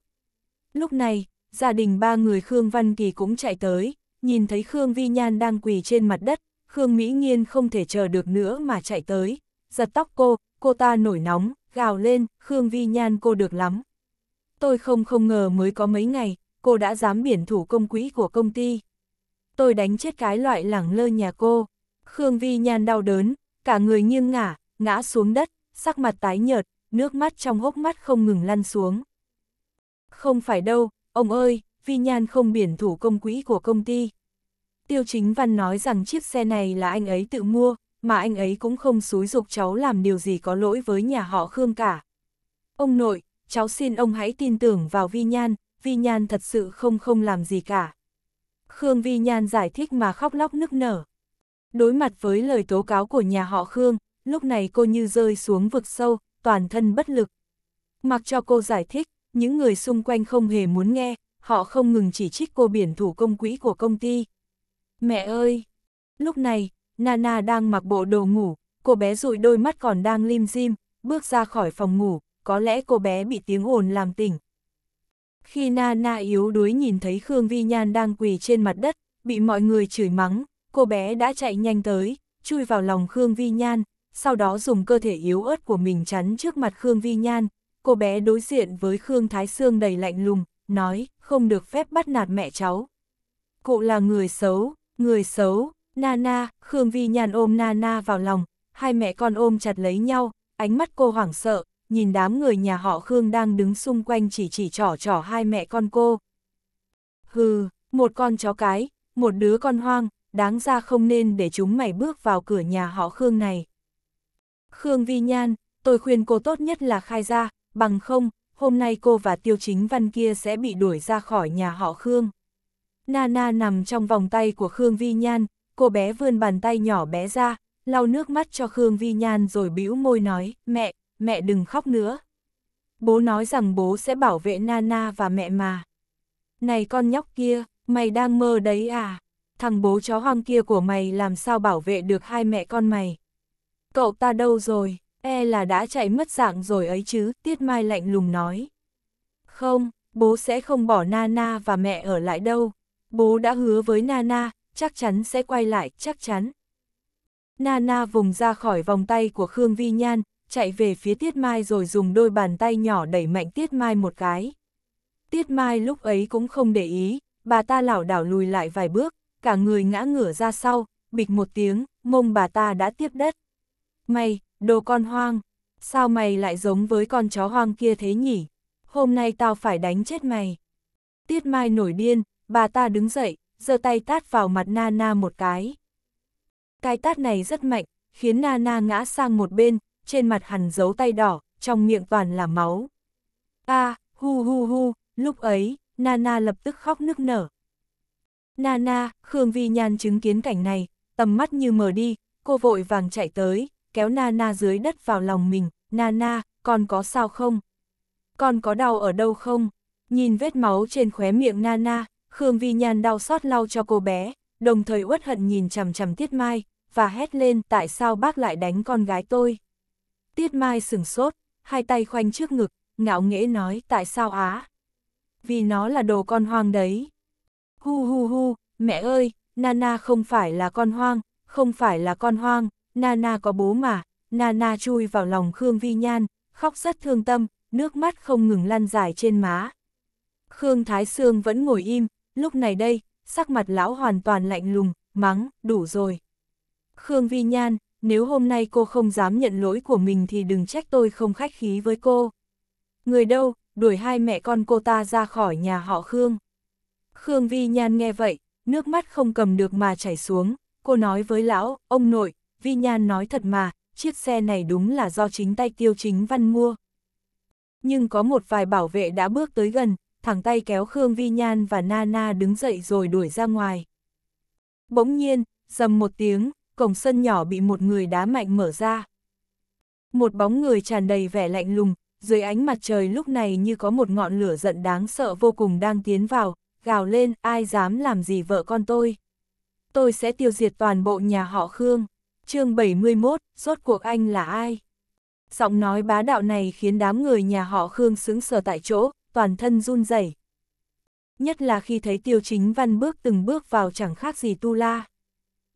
A: Lúc này, gia đình ba người Khương Văn Kỳ cũng chạy tới, nhìn thấy Khương Vi Nhan đang quỳ trên mặt đất, Khương Mỹ Nghiên không thể chờ được nữa mà chạy tới, giật tóc cô, cô ta nổi nóng, gào lên, Khương Vi Nhan cô được lắm. Tôi không không ngờ mới có mấy ngày, cô đã dám biển thủ công quỹ của công ty. Tôi đánh chết cái loại lẳng lơ nhà cô. Khương Vi Nhan đau đớn, cả người nghiêng ngả, ngã xuống đất, sắc mặt tái nhợt, nước mắt trong hốc mắt không ngừng lăn xuống. Không phải đâu, ông ơi, Vi Nhan không biển thủ công quỹ của công ty. Tiêu Chính Văn nói rằng chiếc xe này là anh ấy tự mua, mà anh ấy cũng không xúi dục cháu làm điều gì có lỗi với nhà họ Khương cả. Ông nội, cháu xin ông hãy tin tưởng vào Vi Nhan, Vi Nhan thật sự không không làm gì cả. Khương Vi Nhan giải thích mà khóc lóc nức nở. Đối mặt với lời tố cáo của nhà họ Khương, lúc này cô như rơi xuống vực sâu, toàn thân bất lực. Mặc cho cô giải thích, những người xung quanh không hề muốn nghe, họ không ngừng chỉ trích cô biển thủ công quỹ của công ty. Mẹ ơi! Lúc này, Nana đang mặc bộ đồ ngủ, cô bé rụi đôi mắt còn đang lim dim, bước ra khỏi phòng ngủ, có lẽ cô bé bị tiếng ồn làm tỉnh. Khi Nana yếu đuối nhìn thấy Khương Vi Nhan đang quỳ trên mặt đất, bị mọi người chửi mắng, cô bé đã chạy nhanh tới, chui vào lòng Khương Vi Nhan, sau đó dùng cơ thể yếu ớt của mình chắn trước mặt Khương Vi Nhan. Cô bé đối diện với Khương Thái Sương đầy lạnh lùng, nói, không được phép bắt nạt mẹ cháu. Cụ là người xấu, Người xấu, Nana, Khương Vi Nhàn ôm Nana vào lòng, hai mẹ con ôm chặt lấy nhau, ánh mắt cô hoảng sợ, nhìn đám người nhà họ Khương đang đứng xung quanh chỉ chỉ trỏ trỏ hai mẹ con cô. Hừ, một con chó cái, một đứa con hoang, đáng ra không nên để chúng mày bước vào cửa nhà họ Khương này. Khương Vi Nhan, tôi khuyên cô tốt nhất là khai ra, bằng không, hôm nay cô và Tiêu Chính Văn kia sẽ bị đuổi ra khỏi nhà họ Khương. Nana nằm trong vòng tay của Khương Vi Nhan, cô bé vươn bàn tay nhỏ bé ra, lau nước mắt cho Khương Vi Nhan rồi bĩu môi nói, mẹ, mẹ đừng khóc nữa. Bố nói rằng bố sẽ bảo vệ Nana và mẹ mà. Này con nhóc kia, mày đang mơ đấy à? Thằng bố chó hoang kia của mày làm sao bảo vệ được hai mẹ con mày? Cậu ta đâu rồi? E là đã chạy mất dạng rồi ấy chứ, Tiết Mai lạnh lùng nói. Không, bố sẽ không bỏ Nana và mẹ ở lại đâu, Bố đã hứa với Nana, chắc chắn sẽ quay lại, chắc chắn. Nana vùng ra khỏi vòng tay của Khương Vi Nhan, chạy về phía Tiết Mai rồi dùng đôi bàn tay nhỏ đẩy mạnh Tiết Mai một cái. Tiết Mai lúc ấy cũng không để ý, bà ta lảo đảo lùi lại vài bước, cả người ngã ngửa ra sau, bịch một tiếng, mông bà ta đã tiếp đất. Mày, đồ con hoang, sao mày lại giống với con chó hoang kia thế nhỉ? Hôm nay tao phải đánh chết mày. Tiết Mai nổi điên, bà ta đứng dậy, giơ tay tát vào mặt Nana một cái. Cái tát này rất mạnh, khiến Nana ngã sang một bên, trên mặt hằn dấu tay đỏ, trong miệng toàn là máu. A, à, hu hu hu, lúc ấy, Nana lập tức khóc nức nở. Nana, Khương Vi Nhan chứng kiến cảnh này, tầm mắt như mờ đi, cô vội vàng chạy tới, kéo Nana dưới đất vào lòng mình, Nana, con có sao không? Con có đau ở đâu không? Nhìn vết máu trên khóe miệng Nana, Khương Vi Nhan đau xót lau cho cô bé, đồng thời uất hận nhìn chằm chằm Tiết Mai, và hét lên tại sao bác lại đánh con gái tôi. Tiết Mai sừng sốt, hai tay khoanh trước ngực, ngạo nghễ nói tại sao á. Vì nó là đồ con hoang đấy. Hu hu hu, mẹ ơi, Nana không phải là con hoang, không phải là con hoang, Nana có bố mà. Nana chui vào lòng Khương Vi Nhan, khóc rất thương tâm, nước mắt không ngừng lăn dài trên má. Khương Thái Sương vẫn ngồi im, Lúc này đây, sắc mặt lão hoàn toàn lạnh lùng, mắng, đủ rồi. Khương Vi Nhan, nếu hôm nay cô không dám nhận lỗi của mình thì đừng trách tôi không khách khí với cô. Người đâu, đuổi hai mẹ con cô ta ra khỏi nhà họ Khương. Khương Vi Nhan nghe vậy, nước mắt không cầm được mà chảy xuống, cô nói với lão, ông nội, Vi Nhan nói thật mà, chiếc xe này đúng là do chính tay tiêu chính văn mua. Nhưng có một vài bảo vệ đã bước tới gần, thẳng tay kéo Khương Vi Nhan và Nana đứng dậy rồi đuổi ra ngoài. Bỗng nhiên, dầm một tiếng, cổng sân nhỏ bị một người đá mạnh mở ra. Một bóng người tràn đầy vẻ lạnh lùng, dưới ánh mặt trời lúc này như có một ngọn lửa giận đáng sợ vô cùng đang tiến vào, gào lên ai dám làm gì vợ con tôi. Tôi sẽ tiêu diệt toàn bộ nhà họ Khương. chương 71, rốt cuộc anh là ai? Giọng nói bá đạo này khiến đám người nhà họ Khương sững sờ tại chỗ, toàn thân run rẩy. Nhất là khi thấy tiêu chính văn bước từng bước vào chẳng khác gì tu la.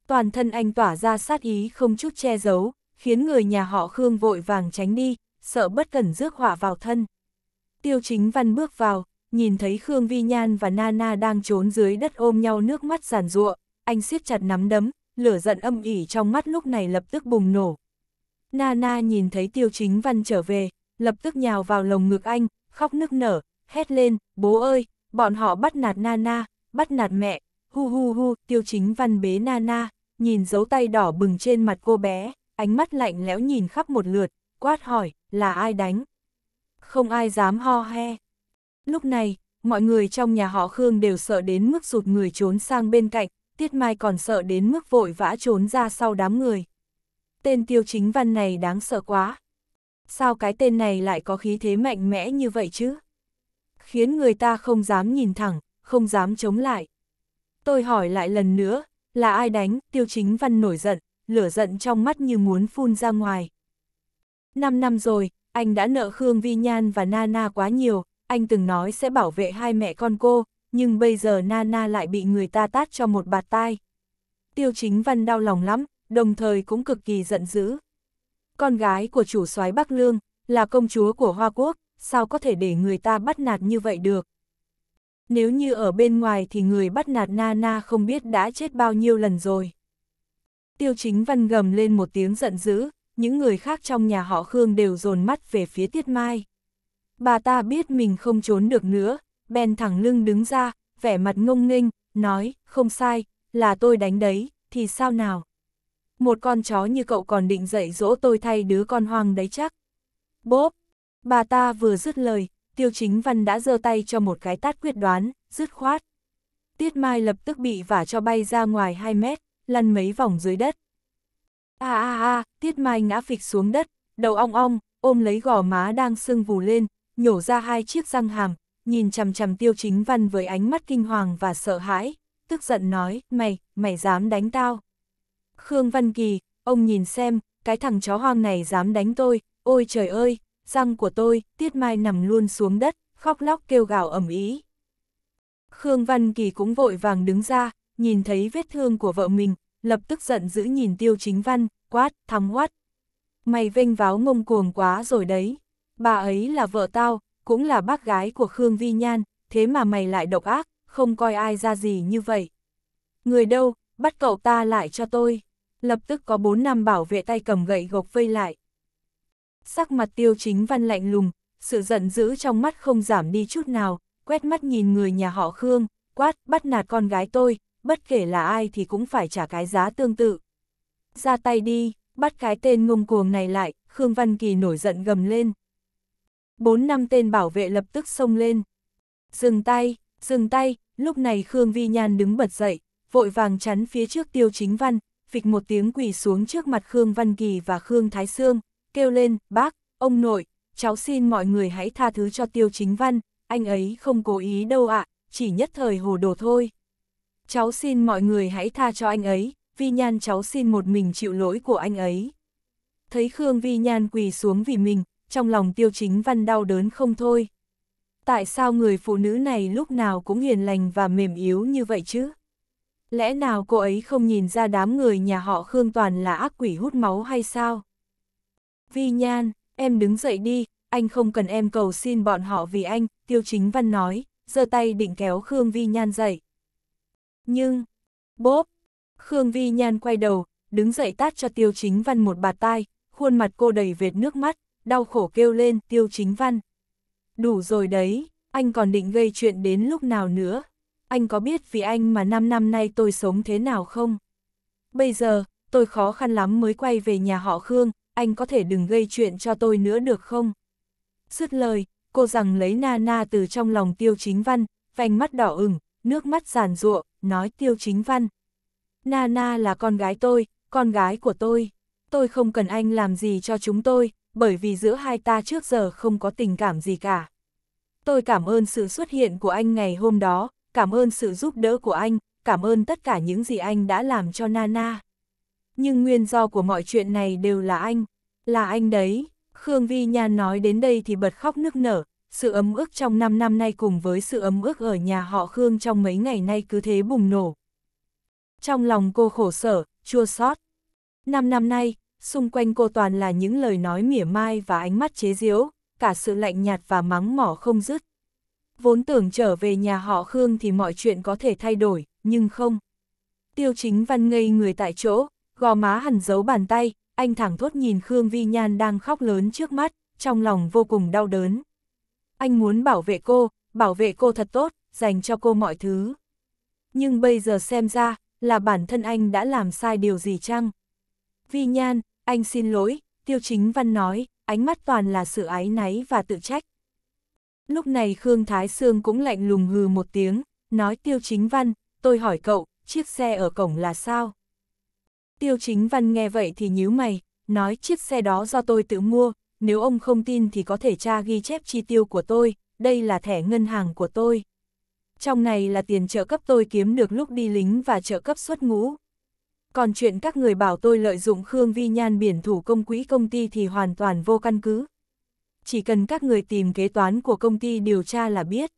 A: Toàn thân anh tỏa ra sát ý không chút che giấu, khiến người nhà họ Khương vội vàng tránh đi, sợ bất cẩn rước họa vào thân. Tiêu chính văn bước vào, nhìn thấy Khương Vi Nhan và Nana đang trốn dưới đất ôm nhau nước mắt giàn ruộng, anh siết chặt nắm đấm, lửa giận âm ỉ trong mắt lúc này lập tức bùng nổ. Nana nhìn thấy tiêu chính văn trở về, lập tức nhào vào lồng ngực anh, khóc nức nở, hét lên, bố ơi, bọn họ bắt nạt Nana, bắt nạt mẹ, hu hu hu, tiêu chính văn bế Nana, nhìn dấu tay đỏ bừng trên mặt cô bé, ánh mắt lạnh lẽo nhìn khắp một lượt, quát hỏi, là ai đánh? Không ai dám ho he. Lúc này, mọi người trong nhà họ Khương đều sợ đến mức rụt người trốn sang bên cạnh, Tiết Mai còn sợ đến mức vội vã trốn ra sau đám người. Tên tiêu chính văn này đáng sợ quá, sao cái tên này lại có khí thế mạnh mẽ như vậy chứ? Khiến người ta không dám nhìn thẳng, không dám chống lại. Tôi hỏi lại lần nữa, là ai đánh, tiêu chính văn nổi giận, lửa giận trong mắt như muốn phun ra ngoài. Năm năm rồi, anh đã nợ Khương Vi Nhan và Nana quá nhiều, anh từng nói sẽ bảo vệ hai mẹ con cô, nhưng bây giờ Nana lại bị người ta tát cho một bạt tai. Tiêu chính văn đau lòng lắm, đồng thời cũng cực kỳ giận dữ con gái của chủ soái Bắc Lương, là công chúa của Hoa Quốc, sao có thể để người ta bắt nạt như vậy được? Nếu như ở bên ngoài thì người bắt nạt Nana na không biết đã chết bao nhiêu lần rồi. Tiêu chính văn gầm lên một tiếng giận dữ, những người khác trong nhà họ Khương đều dồn mắt về phía Tiết Mai. Bà ta biết mình không trốn được nữa, bèn thẳng lưng đứng ra, vẻ mặt ngông nghênh, nói, không sai, là tôi đánh đấy, thì sao nào? một con chó như cậu còn định dạy dỗ tôi thay đứa con hoang đấy chắc. Bốp, bà ta vừa dứt lời, tiêu chính văn đã giơ tay cho một cái tát quyết đoán, dứt khoát. Tiết Mai lập tức bị vả cho bay ra ngoài 2 mét, lăn mấy vòng dưới đất. A a a, Tiết Mai ngã phịch xuống đất, đầu ong ong, ôm lấy gò má đang sưng vù lên, nhổ ra hai chiếc răng hàm, nhìn chằm chằm Tiêu Chính Văn với ánh mắt kinh hoàng và sợ hãi, tức giận nói, mày, mày dám đánh tao. Khương Văn Kỳ, ông nhìn xem, cái thằng chó hoang này dám đánh tôi, ôi trời ơi, răng của tôi, tiết mai nằm luôn xuống đất, khóc lóc kêu gào ẩm ý. Khương Văn Kỳ cũng vội vàng đứng ra, nhìn thấy vết thương của vợ mình, lập tức giận dữ nhìn tiêu chính văn, quát, thắng quát. Mày vênh váo ngông cuồng quá rồi đấy, bà ấy là vợ tao, cũng là bác gái của Khương Vi Nhan, thế mà mày lại độc ác, không coi ai ra gì như vậy. Người đâu, bắt cậu ta lại cho tôi lập tức có bốn năm bảo vệ tay cầm gậy gộc vây lại. Sắc mặt tiêu chính văn lạnh lùng, sự giận dữ trong mắt không giảm đi chút nào, quét mắt nhìn người nhà họ Khương, quát, bắt nạt con gái tôi, bất kể là ai thì cũng phải trả cái giá tương tự. Ra tay đi, bắt cái tên ngông cuồng này lại, Khương Văn Kỳ nổi giận gầm lên. Bốn năm tên bảo vệ lập tức xông lên. Dừng tay, dừng tay, lúc này Khương Vi Nhan đứng bật dậy, vội vàng chắn phía trước tiêu chính văn, phịch một tiếng quỳ xuống trước mặt Khương Văn Kỳ và Khương Thái Sương, kêu lên, bác, ông nội, cháu xin mọi người hãy tha thứ cho Tiêu Chính Văn, anh ấy không cố ý đâu ạ, chỉ nhất thời hồ đồ thôi. Cháu xin mọi người hãy tha cho anh ấy, Vi Nhan cháu xin một mình chịu lỗi của anh ấy. Thấy Khương Vi Nhan quỳ xuống vì mình, trong lòng Tiêu Chính Văn đau đớn không thôi. Tại sao người phụ nữ này lúc nào cũng hiền lành và mềm yếu như vậy chứ? Lẽ nào cô ấy không nhìn ra đám người nhà họ Khương toàn là ác quỷ hút máu hay sao? Vi Nhan, em đứng dậy đi, anh không cần em cầu xin bọn họ vì anh, Tiêu Chính Văn nói, giơ tay định kéo Khương Vi Nhan dậy. Nhưng, bốp, Khương Vi Nhan quay đầu, đứng dậy tát cho Tiêu Chính Văn một bạt tai, khuôn mặt cô đầy vệt nước mắt, đau khổ kêu lên Tiêu Chính Văn. Đủ rồi đấy, anh còn định gây chuyện đến lúc nào nữa? anh có biết vì anh mà 5 năm nay tôi sống thế nào không? Bây giờ, tôi khó khăn lắm mới quay về nhà họ Khương, anh có thể đừng gây chuyện cho tôi nữa được không? Dứt lời, cô rằng lấy na na từ trong lòng tiêu chính văn, vành mắt đỏ ửng, nước mắt giàn ruộng, nói tiêu chính văn. Na na là con gái tôi, con gái của tôi. Tôi không cần anh làm gì cho chúng tôi, bởi vì giữa hai ta trước giờ không có tình cảm gì cả. Tôi cảm ơn sự xuất hiện của anh ngày hôm đó, cảm ơn sự giúp đỡ của anh, cảm ơn tất cả những gì anh đã làm cho Nana. Nhưng nguyên do của mọi chuyện này đều là anh, là anh đấy. Khương Vi Nhan nói đến đây thì bật khóc nức nở, sự ấm ức trong 5 năm nay cùng với sự ấm ức ở nhà họ Khương trong mấy ngày nay cứ thế bùng nổ. Trong lòng cô khổ sở, chua xót. 5 năm nay, xung quanh cô toàn là những lời nói mỉa mai và ánh mắt chế giễu, cả sự lạnh nhạt và mắng mỏ không dứt. Vốn tưởng trở về nhà họ Khương thì mọi chuyện có thể thay đổi, nhưng không. Tiêu chính văn ngây người tại chỗ, gò má hẳn giấu bàn tay, anh thẳng thốt nhìn Khương Vi Nhan đang khóc lớn trước mắt, trong lòng vô cùng đau đớn. Anh muốn bảo vệ cô, bảo vệ cô thật tốt, dành cho cô mọi thứ. Nhưng bây giờ xem ra, là bản thân anh đã làm sai điều gì chăng? Vi Nhan, anh xin lỗi, Tiêu Chính Văn nói, ánh mắt toàn là sự ái náy và tự trách. Lúc này Khương Thái Sương cũng lạnh lùng hừ một tiếng, nói Tiêu Chính Văn, tôi hỏi cậu, chiếc xe ở cổng là sao? Tiêu Chính Văn nghe vậy thì nhíu mày, nói chiếc xe đó do tôi tự mua, nếu ông không tin thì có thể tra ghi chép chi tiêu của tôi, đây là thẻ ngân hàng của tôi. Trong này là tiền trợ cấp tôi kiếm được lúc đi lính và trợ cấp xuất ngũ. Còn chuyện các người bảo tôi lợi dụng Khương Vi Nhan biển thủ công quỹ công ty thì hoàn toàn vô căn cứ chỉ cần các người tìm kế toán của công ty điều tra là biết.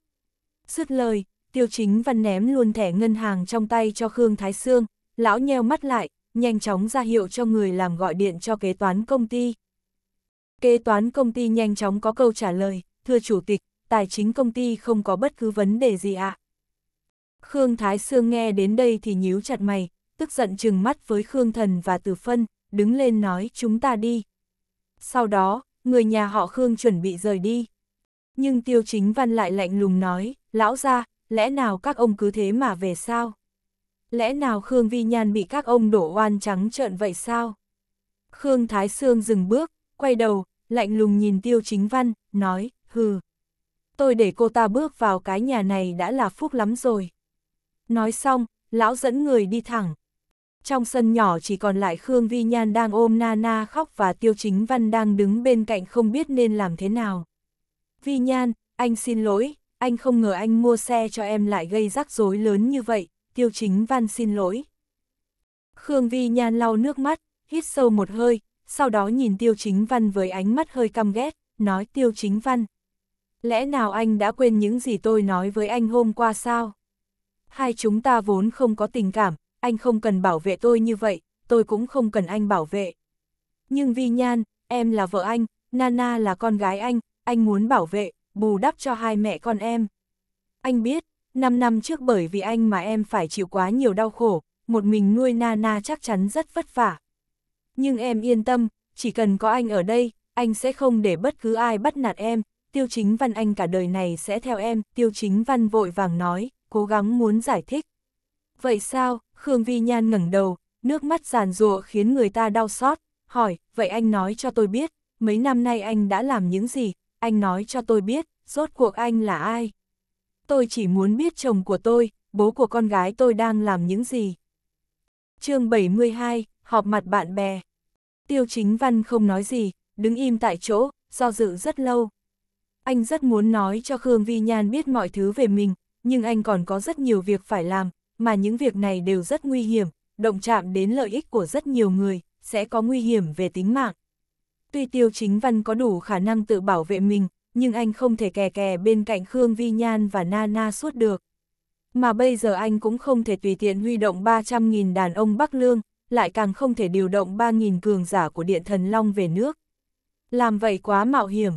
A: Dứt lời, tiêu chính văn ném luôn thẻ ngân hàng trong tay cho Khương Thái Sương, lão nheo mắt lại, nhanh chóng ra hiệu cho người làm gọi điện cho kế toán công ty. Kế toán công ty nhanh chóng có câu trả lời, thưa chủ tịch, tài chính công ty không có bất cứ vấn đề gì ạ. Khương Thái Sương nghe đến đây thì nhíu chặt mày, tức giận chừng mắt với Khương Thần và Tử Phân, đứng lên nói chúng ta đi. Sau đó, người nhà họ Khương chuẩn bị rời đi. Nhưng Tiêu Chính Văn lại lạnh lùng nói, lão ra, lẽ nào các ông cứ thế mà về sao? Lẽ nào Khương Vi Nhan bị các ông đổ oan trắng trợn vậy sao? Khương Thái Sương dừng bước, quay đầu, lạnh lùng nhìn Tiêu Chính Văn, nói, hừ. Tôi để cô ta bước vào cái nhà này đã là phúc lắm rồi. Nói xong, lão dẫn người đi thẳng, trong sân nhỏ chỉ còn lại Khương Vi Nhan đang ôm Nana khóc và Tiêu Chính Văn đang đứng bên cạnh không biết nên làm thế nào. Vi Nhan, anh xin lỗi, anh không ngờ anh mua xe cho em lại gây rắc rối lớn như vậy, Tiêu Chính Văn xin lỗi. Khương Vi Nhan lau nước mắt, hít sâu một hơi, sau đó nhìn Tiêu Chính Văn với ánh mắt hơi căm ghét, nói Tiêu Chính Văn. Lẽ nào anh đã quên những gì tôi nói với anh hôm qua sao? Hai chúng ta vốn không có tình cảm, anh không cần bảo vệ tôi như vậy, tôi cũng không cần anh bảo vệ. Nhưng Vi Nhan, em là vợ anh, Nana là con gái anh, anh muốn bảo vệ, bù đắp cho hai mẹ con em. Anh biết, 5 năm trước bởi vì anh mà em phải chịu quá nhiều đau khổ, một mình nuôi Nana chắc chắn rất vất vả. Nhưng em yên tâm, chỉ cần có anh ở đây, anh sẽ không để bất cứ ai bắt nạt em, tiêu chính văn anh cả đời này sẽ theo em, tiêu chính văn vội vàng nói, cố gắng muốn giải thích. Vậy sao, Khương Vi Nhan ngẩng đầu, nước mắt giàn rùa khiến người ta đau xót, hỏi, vậy anh nói cho tôi biết, mấy năm nay anh đã làm những gì, anh nói cho tôi biết, rốt cuộc anh là ai. Tôi chỉ muốn biết chồng của tôi, bố của con gái tôi đang làm những gì. chương 72, họp mặt bạn bè. Tiêu chính văn không nói gì, đứng im tại chỗ, do dự rất lâu. Anh rất muốn nói cho Khương Vi Nhan biết mọi thứ về mình, nhưng anh còn có rất nhiều việc phải làm, mà những việc này đều rất nguy hiểm, động chạm đến lợi ích của rất nhiều người, sẽ có nguy hiểm về tính mạng. Tuy Tiêu Chính Văn có đủ khả năng tự bảo vệ mình, nhưng anh không thể kè kè bên cạnh Khương Vi Nhan và Na Na suốt được. Mà bây giờ anh cũng không thể tùy tiện huy động 300.000 đàn ông Bắc Lương, lại càng không thể điều động 3.000 cường giả của Điện Thần Long về nước. Làm vậy quá mạo hiểm.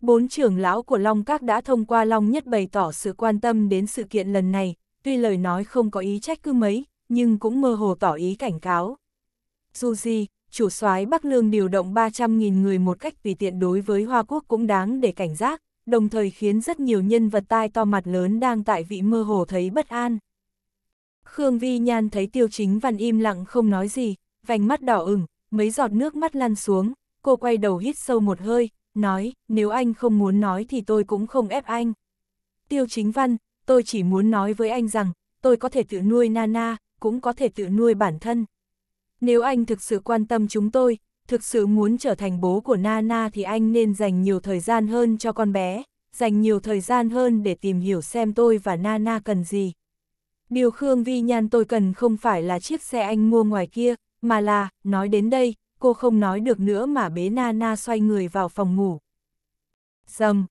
A: Bốn trưởng lão của Long Các đã thông qua Long Nhất bày tỏ sự quan tâm đến sự kiện lần này, tuy lời nói không có ý trách cứ mấy, nhưng cũng mơ hồ tỏ ý cảnh cáo. Dù gì, chủ soái Bắc Lương điều động 300.000 người một cách tùy tiện đối với Hoa Quốc cũng đáng để cảnh giác, đồng thời khiến rất nhiều nhân vật tai to mặt lớn đang tại vị mơ hồ thấy bất an. Khương Vi Nhan thấy Tiêu Chính Văn im lặng không nói gì, vành mắt đỏ ửng, mấy giọt nước mắt lăn xuống, cô quay đầu hít sâu một hơi, nói, nếu anh không muốn nói thì tôi cũng không ép anh. Tiêu Chính Văn, tôi chỉ muốn nói với anh rằng, tôi có thể tự nuôi Nana, cũng có thể tự nuôi bản thân. Nếu anh thực sự quan tâm chúng tôi, thực sự muốn trở thành bố của Nana thì anh nên dành nhiều thời gian hơn cho con bé, dành nhiều thời gian hơn để tìm hiểu xem tôi và Nana cần gì. Điều Khương Vi Nhan tôi cần không phải là chiếc xe anh mua ngoài kia, mà là, nói đến đây, cô không nói được nữa mà bế Nana xoay người vào phòng ngủ. Dầm!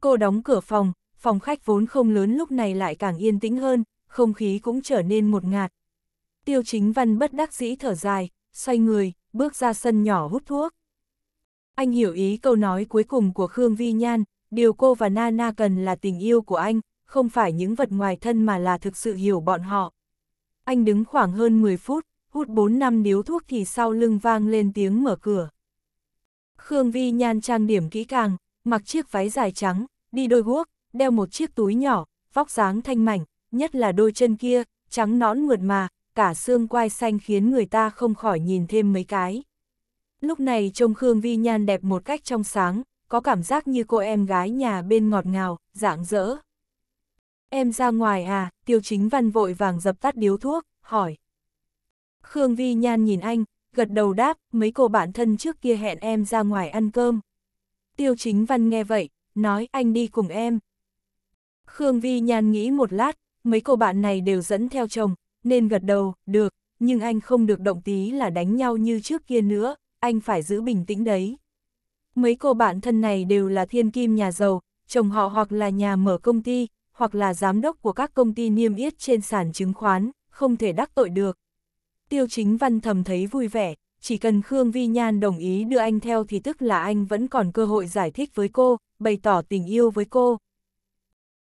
A: Cô đóng cửa phòng, phòng khách vốn không lớn lúc này lại càng yên tĩnh hơn, không khí cũng trở nên một ngạt. Tiêu chính văn bất đắc dĩ thở dài, xoay người, bước ra sân nhỏ hút thuốc. Anh hiểu ý câu nói cuối cùng của Khương Vi Nhan, điều cô và Nana cần là tình yêu của anh, không phải những vật ngoài thân mà là thực sự hiểu bọn họ. Anh đứng khoảng hơn 10 phút, hút 4 năm điếu thuốc thì sau lưng vang lên tiếng mở cửa. Khương Vi Nhan trang điểm kỹ càng, mặc chiếc váy dài trắng, đi đôi guốc, đeo một chiếc túi nhỏ, vóc dáng thanh mảnh, nhất là đôi chân kia, trắng nõn mượt mà, cả xương quai xanh khiến người ta không khỏi nhìn thêm mấy cái. Lúc này trông Khương Vi Nhan đẹp một cách trong sáng, có cảm giác như cô em gái nhà bên ngọt ngào, rạng rỡ. Em ra ngoài à, tiêu chính văn vội vàng dập tắt điếu thuốc, hỏi. Khương Vi Nhan nhìn anh, gật đầu đáp, mấy cô bạn thân trước kia hẹn em ra ngoài ăn cơm. Tiêu chính văn nghe vậy, nói anh đi cùng em. Khương Vi Nhan nghĩ một lát, mấy cô bạn này đều dẫn theo chồng, nên gật đầu, được, nhưng anh không được động tí là đánh nhau như trước kia nữa, anh phải giữ bình tĩnh đấy. Mấy cô bạn thân này đều là thiên kim nhà giàu, chồng họ hoặc là nhà mở công ty, hoặc là giám đốc của các công ty niêm yết trên sàn chứng khoán, không thể đắc tội được. Tiêu chính văn thầm thấy vui vẻ, chỉ cần Khương Vi Nhan đồng ý đưa anh theo thì tức là anh vẫn còn cơ hội giải thích với cô, bày tỏ tình yêu với cô.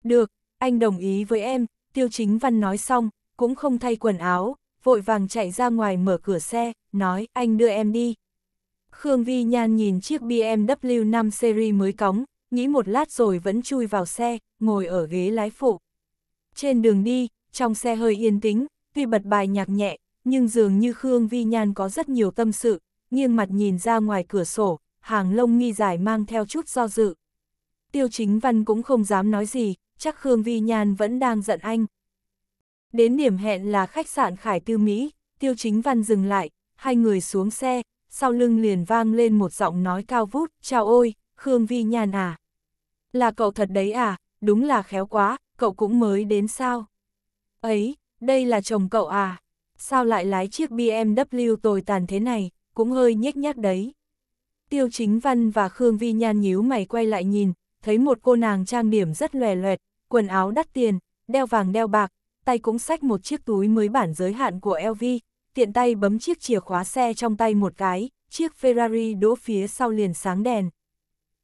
A: Được, anh đồng ý với em, tiêu chính văn nói xong, cũng không thay quần áo, vội vàng chạy ra ngoài mở cửa xe, nói anh đưa em đi. Khương Vi Nhan nhìn chiếc BMW 5 series mới cóng, nghĩ một lát rồi vẫn chui vào xe, ngồi ở ghế lái phụ. Trên đường đi, trong xe hơi yên tĩnh, tuy bật bài nhạc nhẹ, nhưng dường như Khương Vi Nhan có rất nhiều tâm sự, nghiêng mặt nhìn ra ngoài cửa sổ, hàng lông nghi dài mang theo chút do dự. Tiêu chính văn cũng không dám nói gì, chắc Khương Vi Nhan vẫn đang giận anh. Đến điểm hẹn là khách sạn Khải Tư Mỹ, Tiêu Chính Văn dừng lại, hai người xuống xe, sau lưng liền vang lên một giọng nói cao vút, chào ôi, Khương Vi Nhan à. Là cậu thật đấy à, đúng là khéo quá, cậu cũng mới đến sao. Ấy, đây là chồng cậu à, sao lại lái chiếc BMW tồi tàn thế này, cũng hơi nhếch nhác đấy. Tiêu Chính Văn và Khương Vi Nhan nhíu mày quay lại nhìn, thấy một cô nàng trang điểm rất lòe loẹt, quần áo đắt tiền, đeo vàng đeo bạc, tay cũng xách một chiếc túi mới bản giới hạn của LV, tiện tay bấm chiếc chìa khóa xe trong tay một cái, chiếc Ferrari đỗ phía sau liền sáng đèn.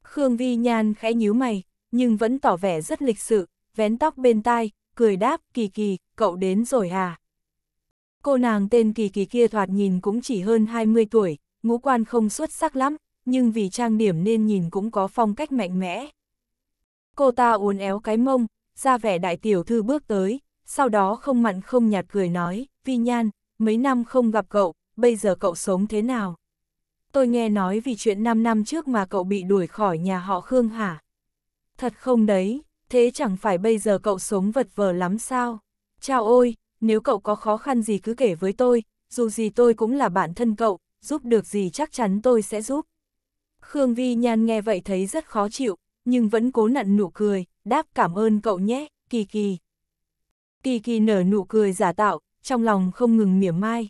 A: Khương Vi Nhan khẽ nhíu mày, nhưng vẫn tỏ vẻ rất lịch sự, vén tóc bên tai, cười đáp, kỳ kỳ, cậu đến rồi à? Cô nàng tên kỳ kỳ kia thoạt nhìn cũng chỉ hơn 20 tuổi, ngũ quan không xuất sắc lắm, nhưng vì trang điểm nên nhìn cũng có phong cách mạnh mẽ. Cô ta uốn éo cái mông, ra vẻ đại tiểu thư bước tới, sau đó không mặn không nhạt cười nói, vi nhan, mấy năm không gặp cậu, bây giờ cậu sống thế nào? Tôi nghe nói vì chuyện 5 năm trước mà cậu bị đuổi khỏi nhà họ Khương hả? Thật không đấy, thế chẳng phải bây giờ cậu sống vật vờ lắm sao? Chào ôi, nếu cậu có khó khăn gì cứ kể với tôi, dù gì tôi cũng là bạn thân cậu, giúp được gì chắc chắn tôi sẽ giúp. Khương Vi Nhan nghe vậy thấy rất khó chịu, nhưng vẫn cố nặn nụ cười, đáp cảm ơn cậu nhé, Kỳ Kỳ. Kỳ Kỳ nở nụ cười giả tạo, trong lòng không ngừng mỉa mai.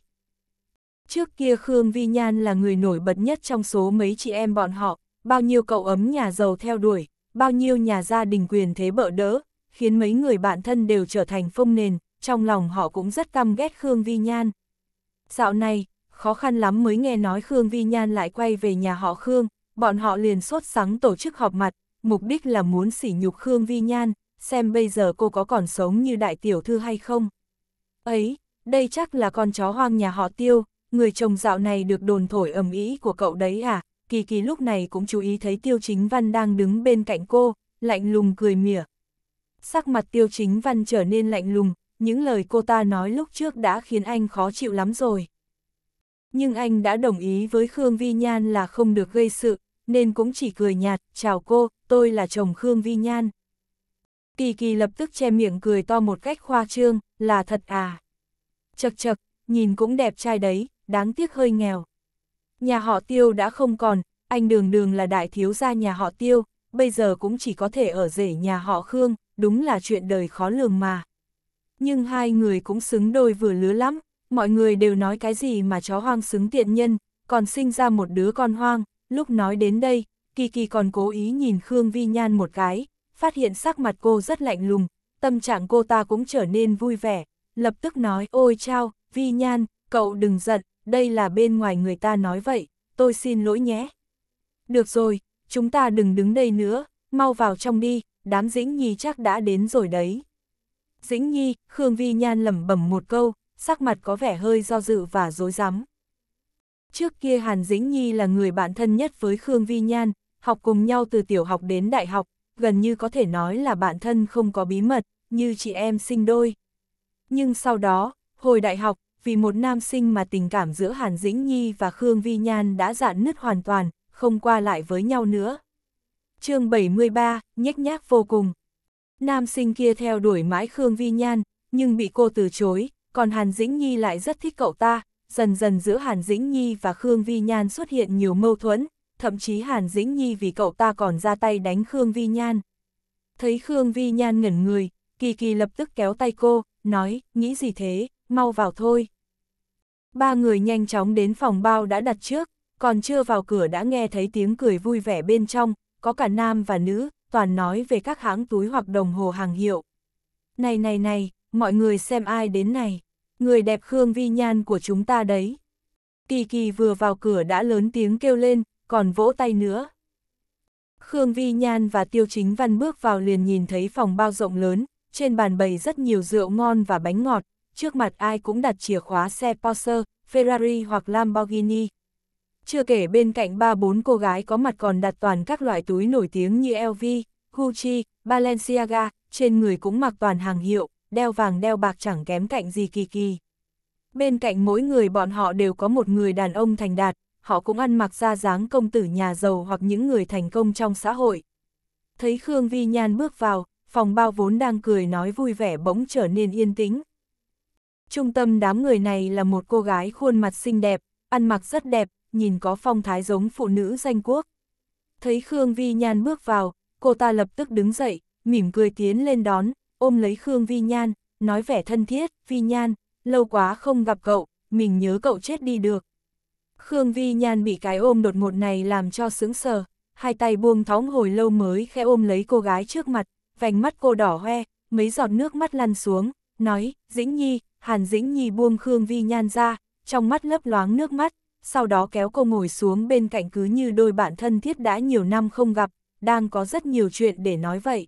A: Trước kia Khương Vi Nhan là người nổi bật nhất trong số mấy chị em bọn họ, bao nhiêu cậu ấm nhà giàu theo đuổi, bao nhiêu nhà gia đình quyền thế bợ đỡ, khiến mấy người bạn thân đều trở thành phong nền, trong lòng họ cũng rất căm ghét Khương Vi Nhan. Dạo này, khó khăn lắm mới nghe nói Khương Vi Nhan lại quay về nhà họ Khương, bọn họ liền sốt sắng tổ chức họp mặt, mục đích là muốn sỉ nhục Khương Vi Nhan, xem bây giờ cô có còn sống như đại tiểu thư hay không. Ấy, đây chắc là con chó hoang nhà họ tiêu, người chồng dạo này được đồn thổi ầm ĩ của cậu đấy à, kỳ kỳ lúc này cũng chú ý thấy tiêu chính văn đang đứng bên cạnh cô, lạnh lùng cười mỉa. Sắc mặt tiêu chính văn trở nên lạnh lùng, những lời cô ta nói lúc trước đã khiến anh khó chịu lắm rồi. Nhưng anh đã đồng ý với Khương Vi Nhan là không được gây sự, nên cũng chỉ cười nhạt, chào cô, tôi là chồng Khương Vi Nhan. Kỳ kỳ lập tức che miệng cười to một cách khoa trương, là thật à. Chật chật, nhìn cũng đẹp trai đấy, đáng tiếc hơi nghèo. Nhà họ tiêu đã không còn, anh đường đường là đại thiếu gia nhà họ tiêu, bây giờ cũng chỉ có thể ở rể nhà họ Khương, đúng là chuyện đời khó lường mà. Nhưng hai người cũng xứng đôi vừa lứa lắm, mọi người đều nói cái gì mà chó hoang xứng tiện nhân, còn sinh ra một đứa con hoang, lúc nói đến đây, Kỳ còn cố ý nhìn Khương Vi Nhan một cái, phát hiện sắc mặt cô rất lạnh lùng, tâm trạng cô ta cũng trở nên vui vẻ, lập tức nói ôi chao, Vi Nhan, cậu đừng giận, đây là bên ngoài người ta nói vậy, tôi xin lỗi nhé. Được rồi, chúng ta đừng đứng đây nữa, mau vào trong đi, đám Dĩnh Nhi chắc đã đến rồi đấy. Dĩnh Nhi, Khương Vi Nhan lẩm bẩm một câu, sắc mặt có vẻ hơi do dự và dối rắm Trước kia Hàn Dĩnh Nhi là người bạn thân nhất với Khương Vi Nhan, học cùng nhau từ tiểu học đến đại học, gần như có thể nói là bạn thân không có bí mật, như chị em sinh đôi. Nhưng sau đó, hồi đại học, vì một nam sinh mà tình cảm giữa Hàn Dĩnh Nhi và Khương Vi Nhan đã dạn nứt hoàn toàn, không qua lại với nhau nữa. chương 73, nhếch nhác vô cùng. Nam sinh kia theo đuổi mãi Khương Vi Nhan, nhưng bị cô từ chối, còn Hàn Dĩnh Nhi lại rất thích cậu ta. Dần dần giữa Hàn Dĩnh Nhi và Khương Vi Nhan xuất hiện nhiều mâu thuẫn, thậm chí Hàn Dĩnh Nhi vì cậu ta còn ra tay đánh Khương Vi Nhan. Thấy Khương Vi Nhan ngẩn người, Kỳ Kỳ lập tức kéo tay cô, nói, nghĩ gì thế, mau vào thôi. Ba người nhanh chóng đến phòng bao đã đặt trước, còn chưa vào cửa đã nghe thấy tiếng cười vui vẻ bên trong, có cả nam và nữ, toàn nói về các hãng túi hoặc đồng hồ hàng hiệu. Này này này, mọi người xem ai đến này, người đẹp Khương Vi Nhan của chúng ta đấy. Kỳ Kỳ vừa vào cửa đã lớn tiếng kêu lên, còn vỗ tay nữa. Khương Vi Nhan và Tiêu Chính Văn bước vào liền nhìn thấy phòng bao rộng lớn, trên bàn bày rất nhiều rượu ngon và bánh ngọt, trước mặt ai cũng đặt chìa khóa xe Porsche, Ferrari hoặc Lamborghini. Chưa kể bên cạnh ba bốn cô gái có mặt còn đặt toàn các loại túi nổi tiếng như LV, Gucci, Balenciaga, trên người cũng mặc toàn hàng hiệu, đeo vàng đeo bạc chẳng kém cạnh gì kỳ kỳ. Bên cạnh mỗi người bọn họ đều có một người đàn ông thành đạt, họ cũng ăn mặc ra dáng công tử nhà giàu hoặc những người thành công trong xã hội. Thấy Khương Vi Nhan bước vào, phòng bao vốn đang cười nói vui vẻ bỗng trở nên yên tĩnh. Trung tâm đám người này là một cô gái khuôn mặt xinh đẹp, ăn mặc rất đẹp, nhìn có phong thái giống phụ nữ danh quốc. Thấy Khương Vi Nhan bước vào, cô ta lập tức đứng dậy, mỉm cười tiến lên đón, ôm lấy Khương Vi Nhan, nói vẻ thân thiết, Vi Nhan, lâu quá không gặp cậu, mình nhớ cậu chết đi được, Khương Vi Nhan bị cái ôm đột ngột này làm cho sững sờ, hai tay buông thóng hồi lâu mới khẽ ôm lấy cô gái trước mặt, vành mắt cô đỏ hoe, mấy giọt nước mắt lăn xuống, nói, Dĩnh Nhi, Hàn Dĩnh Nhi buông Khương Vi Nhan ra, trong mắt lấp loáng nước mắt, sau đó kéo cô ngồi xuống bên cạnh cứ như đôi bạn thân thiết đã nhiều năm không gặp, đang có rất nhiều chuyện để nói vậy.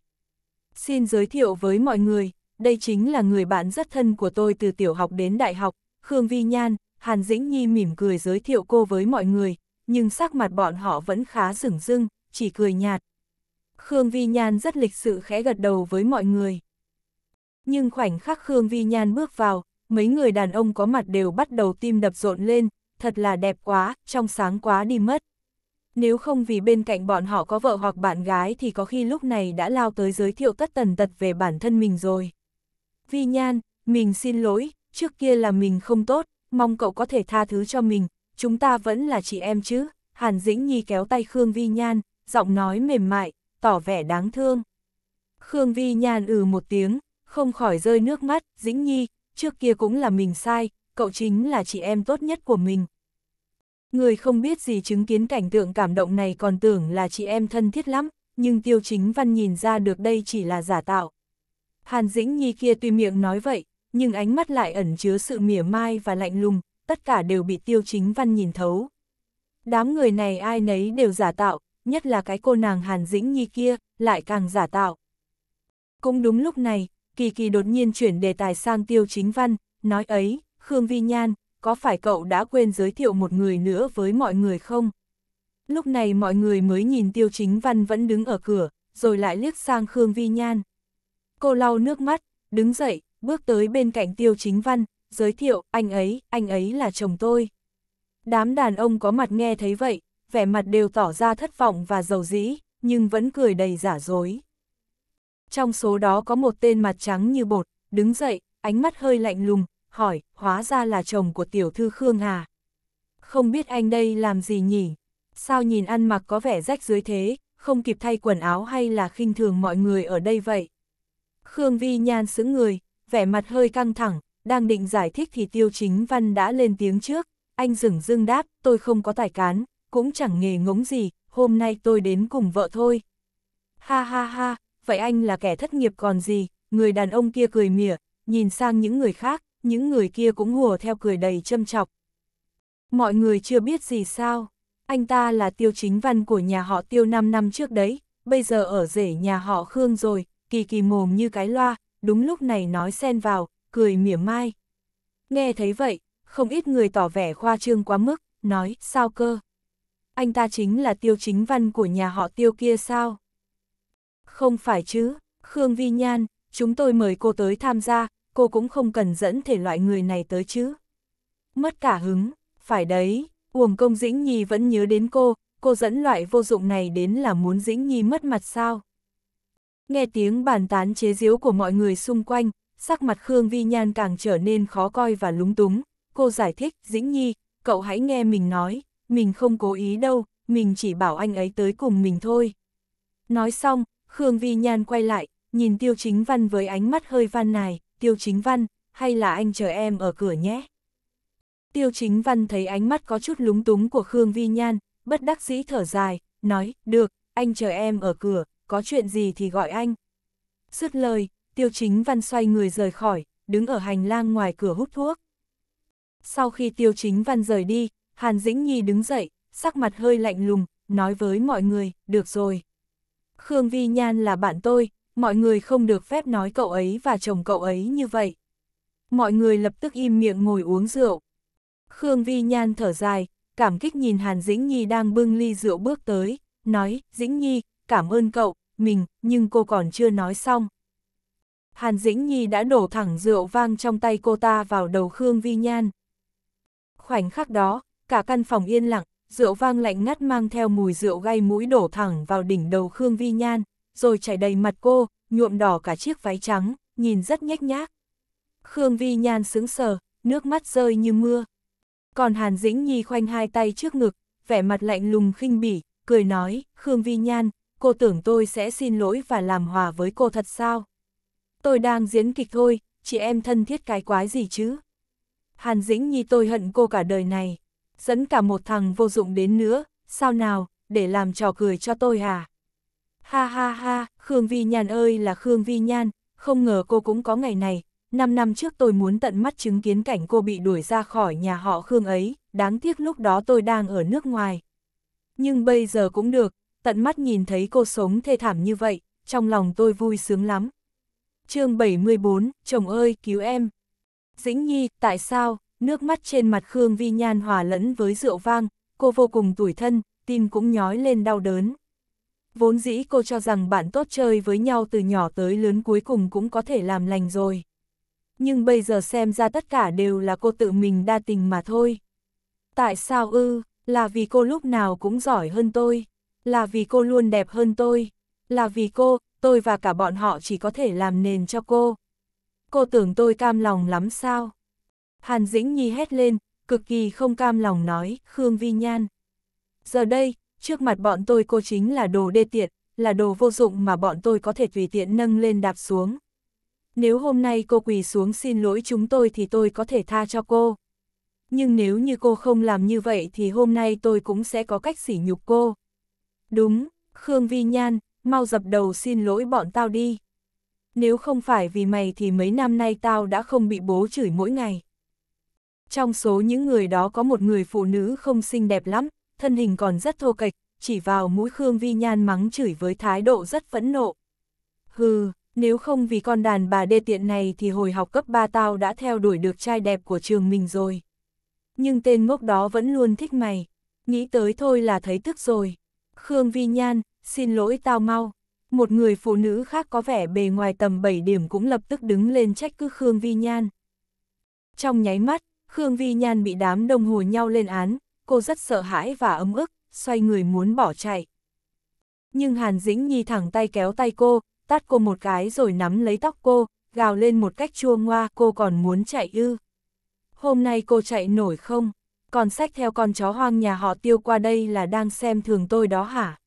A: Xin giới thiệu với mọi người, đây chính là người bạn rất thân của tôi từ tiểu học đến đại học, Khương Vi Nhan, Hàn Dĩnh Nhi mỉm cười giới thiệu cô với mọi người, nhưng sắc mặt bọn họ vẫn khá sửng dưng, chỉ cười nhạt. Khương Vi Nhan rất lịch sự khẽ gật đầu với mọi người. Nhưng khoảnh khắc Khương Vi Nhan bước vào, mấy người đàn ông có mặt đều bắt đầu tim đập rộn lên, thật là đẹp quá, trong sáng quá đi mất. Nếu không vì bên cạnh bọn họ có vợ hoặc bạn gái thì có khi lúc này đã lao tới giới thiệu tất tần tật về bản thân mình rồi. Vi Nhan, mình xin lỗi, trước kia là mình không tốt, mong cậu có thể tha thứ cho mình, chúng ta vẫn là chị em chứ, Hàn Dĩnh Nhi kéo tay Khương Vi Nhan, giọng nói mềm mại, tỏ vẻ đáng thương. Khương Vi Nhan ừ một tiếng, không khỏi rơi nước mắt, Dĩnh Nhi, trước kia cũng là mình sai, cậu chính là chị em tốt nhất của mình. Người không biết gì chứng kiến cảnh tượng cảm động này còn tưởng là chị em thân thiết lắm, nhưng tiêu chính văn nhìn ra được đây chỉ là giả tạo. Hàn Dĩnh Nhi kia tuy miệng nói vậy, nhưng ánh mắt lại ẩn chứa sự mỉa mai và lạnh lùng, tất cả đều bị tiêu chính văn nhìn thấu. Đám người này ai nấy đều giả tạo, nhất là cái cô nàng Hàn Dĩnh Nhi kia, lại càng giả tạo. Cũng đúng lúc này, Kỳ Kỳ đột nhiên chuyển đề tài sang tiêu chính văn, nói ấy, Khương Vi Nhan, có phải cậu đã quên giới thiệu một người nữa với mọi người không? Lúc này mọi người mới nhìn tiêu chính văn vẫn đứng ở cửa, rồi lại liếc sang Khương Vi Nhan. Cô lau nước mắt, đứng dậy, bước tới bên cạnh tiêu chính văn, giới thiệu, anh ấy, anh ấy là chồng tôi. Đám đàn ông có mặt nghe thấy vậy, vẻ mặt đều tỏ ra thất vọng và giàu dĩ, nhưng vẫn cười đầy giả dối. Trong số đó có một tên mặt trắng như bột, đứng dậy, ánh mắt hơi lạnh lùng, hỏi, hóa ra là chồng của tiểu thư Khương Hà. Không biết anh đây làm gì nhỉ? Sao nhìn ăn mặc có vẻ rách dưới thế, không kịp thay quần áo hay là khinh thường mọi người ở đây vậy? Khương Vi Nhan sững người, vẻ mặt hơi căng thẳng, đang định giải thích thì tiêu chính văn đã lên tiếng trước, anh dừng dưng đáp, tôi không có tài cán, cũng chẳng nghề ngống gì, hôm nay tôi đến cùng vợ thôi. Ha ha ha, vậy anh là kẻ thất nghiệp còn gì, người đàn ông kia cười mỉa, nhìn sang những người khác, những người kia cũng hùa theo cười đầy châm chọc. Mọi người chưa biết gì sao, anh ta là tiêu chính văn của nhà họ tiêu 5 năm trước đấy, bây giờ ở rể nhà họ Khương rồi, kỳ kỳ mồm như cái loa, đúng lúc này nói xen vào, cười mỉa mai. Nghe thấy vậy, không ít người tỏ vẻ khoa trương quá mức, nói, sao cơ? Anh ta chính là tiêu chính văn của nhà họ tiêu kia sao? Không phải chứ, Khương Vi Nhan, chúng tôi mời cô tới tham gia, cô cũng không cần dẫn thể loại người này tới chứ. Mất cả hứng, phải đấy, Uổng công Dĩnh Nhi vẫn nhớ đến cô, cô dẫn loại vô dụng này đến là muốn Dĩnh Nhi mất mặt sao? Nghe tiếng bàn tán chế giễu của mọi người xung quanh, sắc mặt Khương Vi Nhan càng trở nên khó coi và lúng túng. Cô giải thích, Dĩnh Nhi, cậu hãy nghe mình nói, mình không cố ý đâu, mình chỉ bảo anh ấy tới cùng mình thôi. Nói xong, Khương Vi Nhan quay lại, nhìn Tiêu Chính Văn với ánh mắt hơi van này, Tiêu Chính Văn, hay là anh chờ em ở cửa nhé. Tiêu Chính Văn thấy ánh mắt có chút lúng túng của Khương Vi Nhan, bất đắc dĩ thở dài, nói, được, anh chờ em ở cửa, có chuyện gì thì gọi anh. Dứt lời, tiêu chính văn xoay người rời khỏi, đứng ở hành lang ngoài cửa hút thuốc. Sau khi tiêu chính văn rời đi, Hàn Dĩnh Nhi đứng dậy, sắc mặt hơi lạnh lùng, nói với mọi người, được rồi. Khương Vi Nhan là bạn tôi, mọi người không được phép nói cậu ấy và chồng cậu ấy như vậy. Mọi người lập tức im miệng ngồi uống rượu. Khương Vi Nhan thở dài, cảm kích nhìn Hàn Dĩnh Nhi đang bưng ly rượu bước tới, nói, Dĩnh Nhi, cảm ơn cậu, mình, nhưng cô còn chưa nói xong. Hàn Dĩnh Nhi đã đổ thẳng rượu vang trong tay cô ta vào đầu Khương Vi Nhan. Khoảnh khắc đó, cả căn phòng yên lặng, rượu vang lạnh ngắt mang theo mùi rượu gay mũi đổ thẳng vào đỉnh đầu Khương Vi Nhan, rồi chảy đầy mặt cô, nhuộm đỏ cả chiếc váy trắng, nhìn rất nhếch nhác. Khương Vi Nhan sững sờ, nước mắt rơi như mưa. Còn Hàn Dĩnh Nhi khoanh hai tay trước ngực, vẻ mặt lạnh lùng khinh bỉ, cười nói, Khương Vi Nhan, cô tưởng tôi sẽ xin lỗi và làm hòa với cô thật sao? Tôi đang diễn kịch thôi, chị em thân thiết cái quái gì chứ? Hàn Dĩnh Nhi tôi hận cô cả đời này, dẫn cả một thằng vô dụng đến nữa, sao nào, để làm trò cười cho tôi hả? Ha ha ha, Khương Vi Nhan ơi là Khương Vi Nhan, không ngờ cô cũng có ngày này, năm năm trước tôi muốn tận mắt chứng kiến cảnh cô bị đuổi ra khỏi nhà họ Khương ấy, đáng tiếc lúc đó tôi đang ở nước ngoài. Nhưng bây giờ cũng được, tận mắt nhìn thấy cô sống thê thảm như vậy, trong lòng tôi vui sướng lắm. chương 74, chồng ơi, cứu em. Dĩnh Nhi, tại sao, nước mắt trên mặt Khương Vi Nhan hòa lẫn với rượu vang, cô vô cùng tủi thân, tim cũng nhói lên đau đớn. Vốn dĩ cô cho rằng bạn tốt chơi với nhau từ nhỏ tới lớn cuối cùng cũng có thể làm lành rồi. Nhưng bây giờ xem ra tất cả đều là cô tự mình đa tình mà thôi. Tại sao ư, là vì cô lúc nào cũng giỏi hơn tôi. Là vì cô luôn đẹp hơn tôi. Là vì cô, tôi và cả bọn họ chỉ có thể làm nền cho cô. Cô tưởng tôi cam lòng lắm sao? Hàn Dĩnh Nhi hét lên, cực kỳ không cam lòng nói, Khương Vi Nhan. Giờ đây, trước mặt bọn tôi cô chính là đồ đê tiện, là đồ vô dụng mà bọn tôi có thể tùy tiện nâng lên đạp xuống. Nếu hôm nay cô quỳ xuống xin lỗi chúng tôi thì tôi có thể tha cho cô. Nhưng nếu như cô không làm như vậy thì hôm nay tôi cũng sẽ có cách sỉ nhục cô. Đúng, Khương Vi Nhan, mau dập đầu xin lỗi bọn tao đi. Nếu không phải vì mày thì mấy năm nay tao đã không bị bố chửi mỗi ngày. Trong số những người đó có một người phụ nữ không xinh đẹp lắm, thân hình còn rất thô kệch, chỉ vào mũi Khương Vi Nhan mắng chửi với thái độ rất phẫn nộ. Hừ, nếu không vì con đàn bà đê tiện này thì hồi học cấp 3 tao đã theo đuổi được trai đẹp của trường mình rồi. Nhưng tên ngốc đó vẫn luôn thích mày, nghĩ tới thôi là thấy tức rồi. Khương Vi Nhan, xin lỗi tao mau. Một người phụ nữ khác có vẻ bề ngoài tầm 7 điểm cũng lập tức đứng lên trách cứ Khương Vi Nhan. Trong nháy mắt, Khương Vi Nhan bị đám đông hồ nhau lên án, cô rất sợ hãi và ấm ức, xoay người muốn bỏ chạy. Nhưng Hàn Dĩnh Nhi thẳng tay kéo tay cô, tát cô một cái rồi nắm lấy tóc cô, gào lên một cách chua ngoa cô còn muốn chạy ư. Hôm nay cô chạy nổi không? còn sách theo con chó hoang nhà họ tiêu qua đây là đang xem thường tôi đó hả?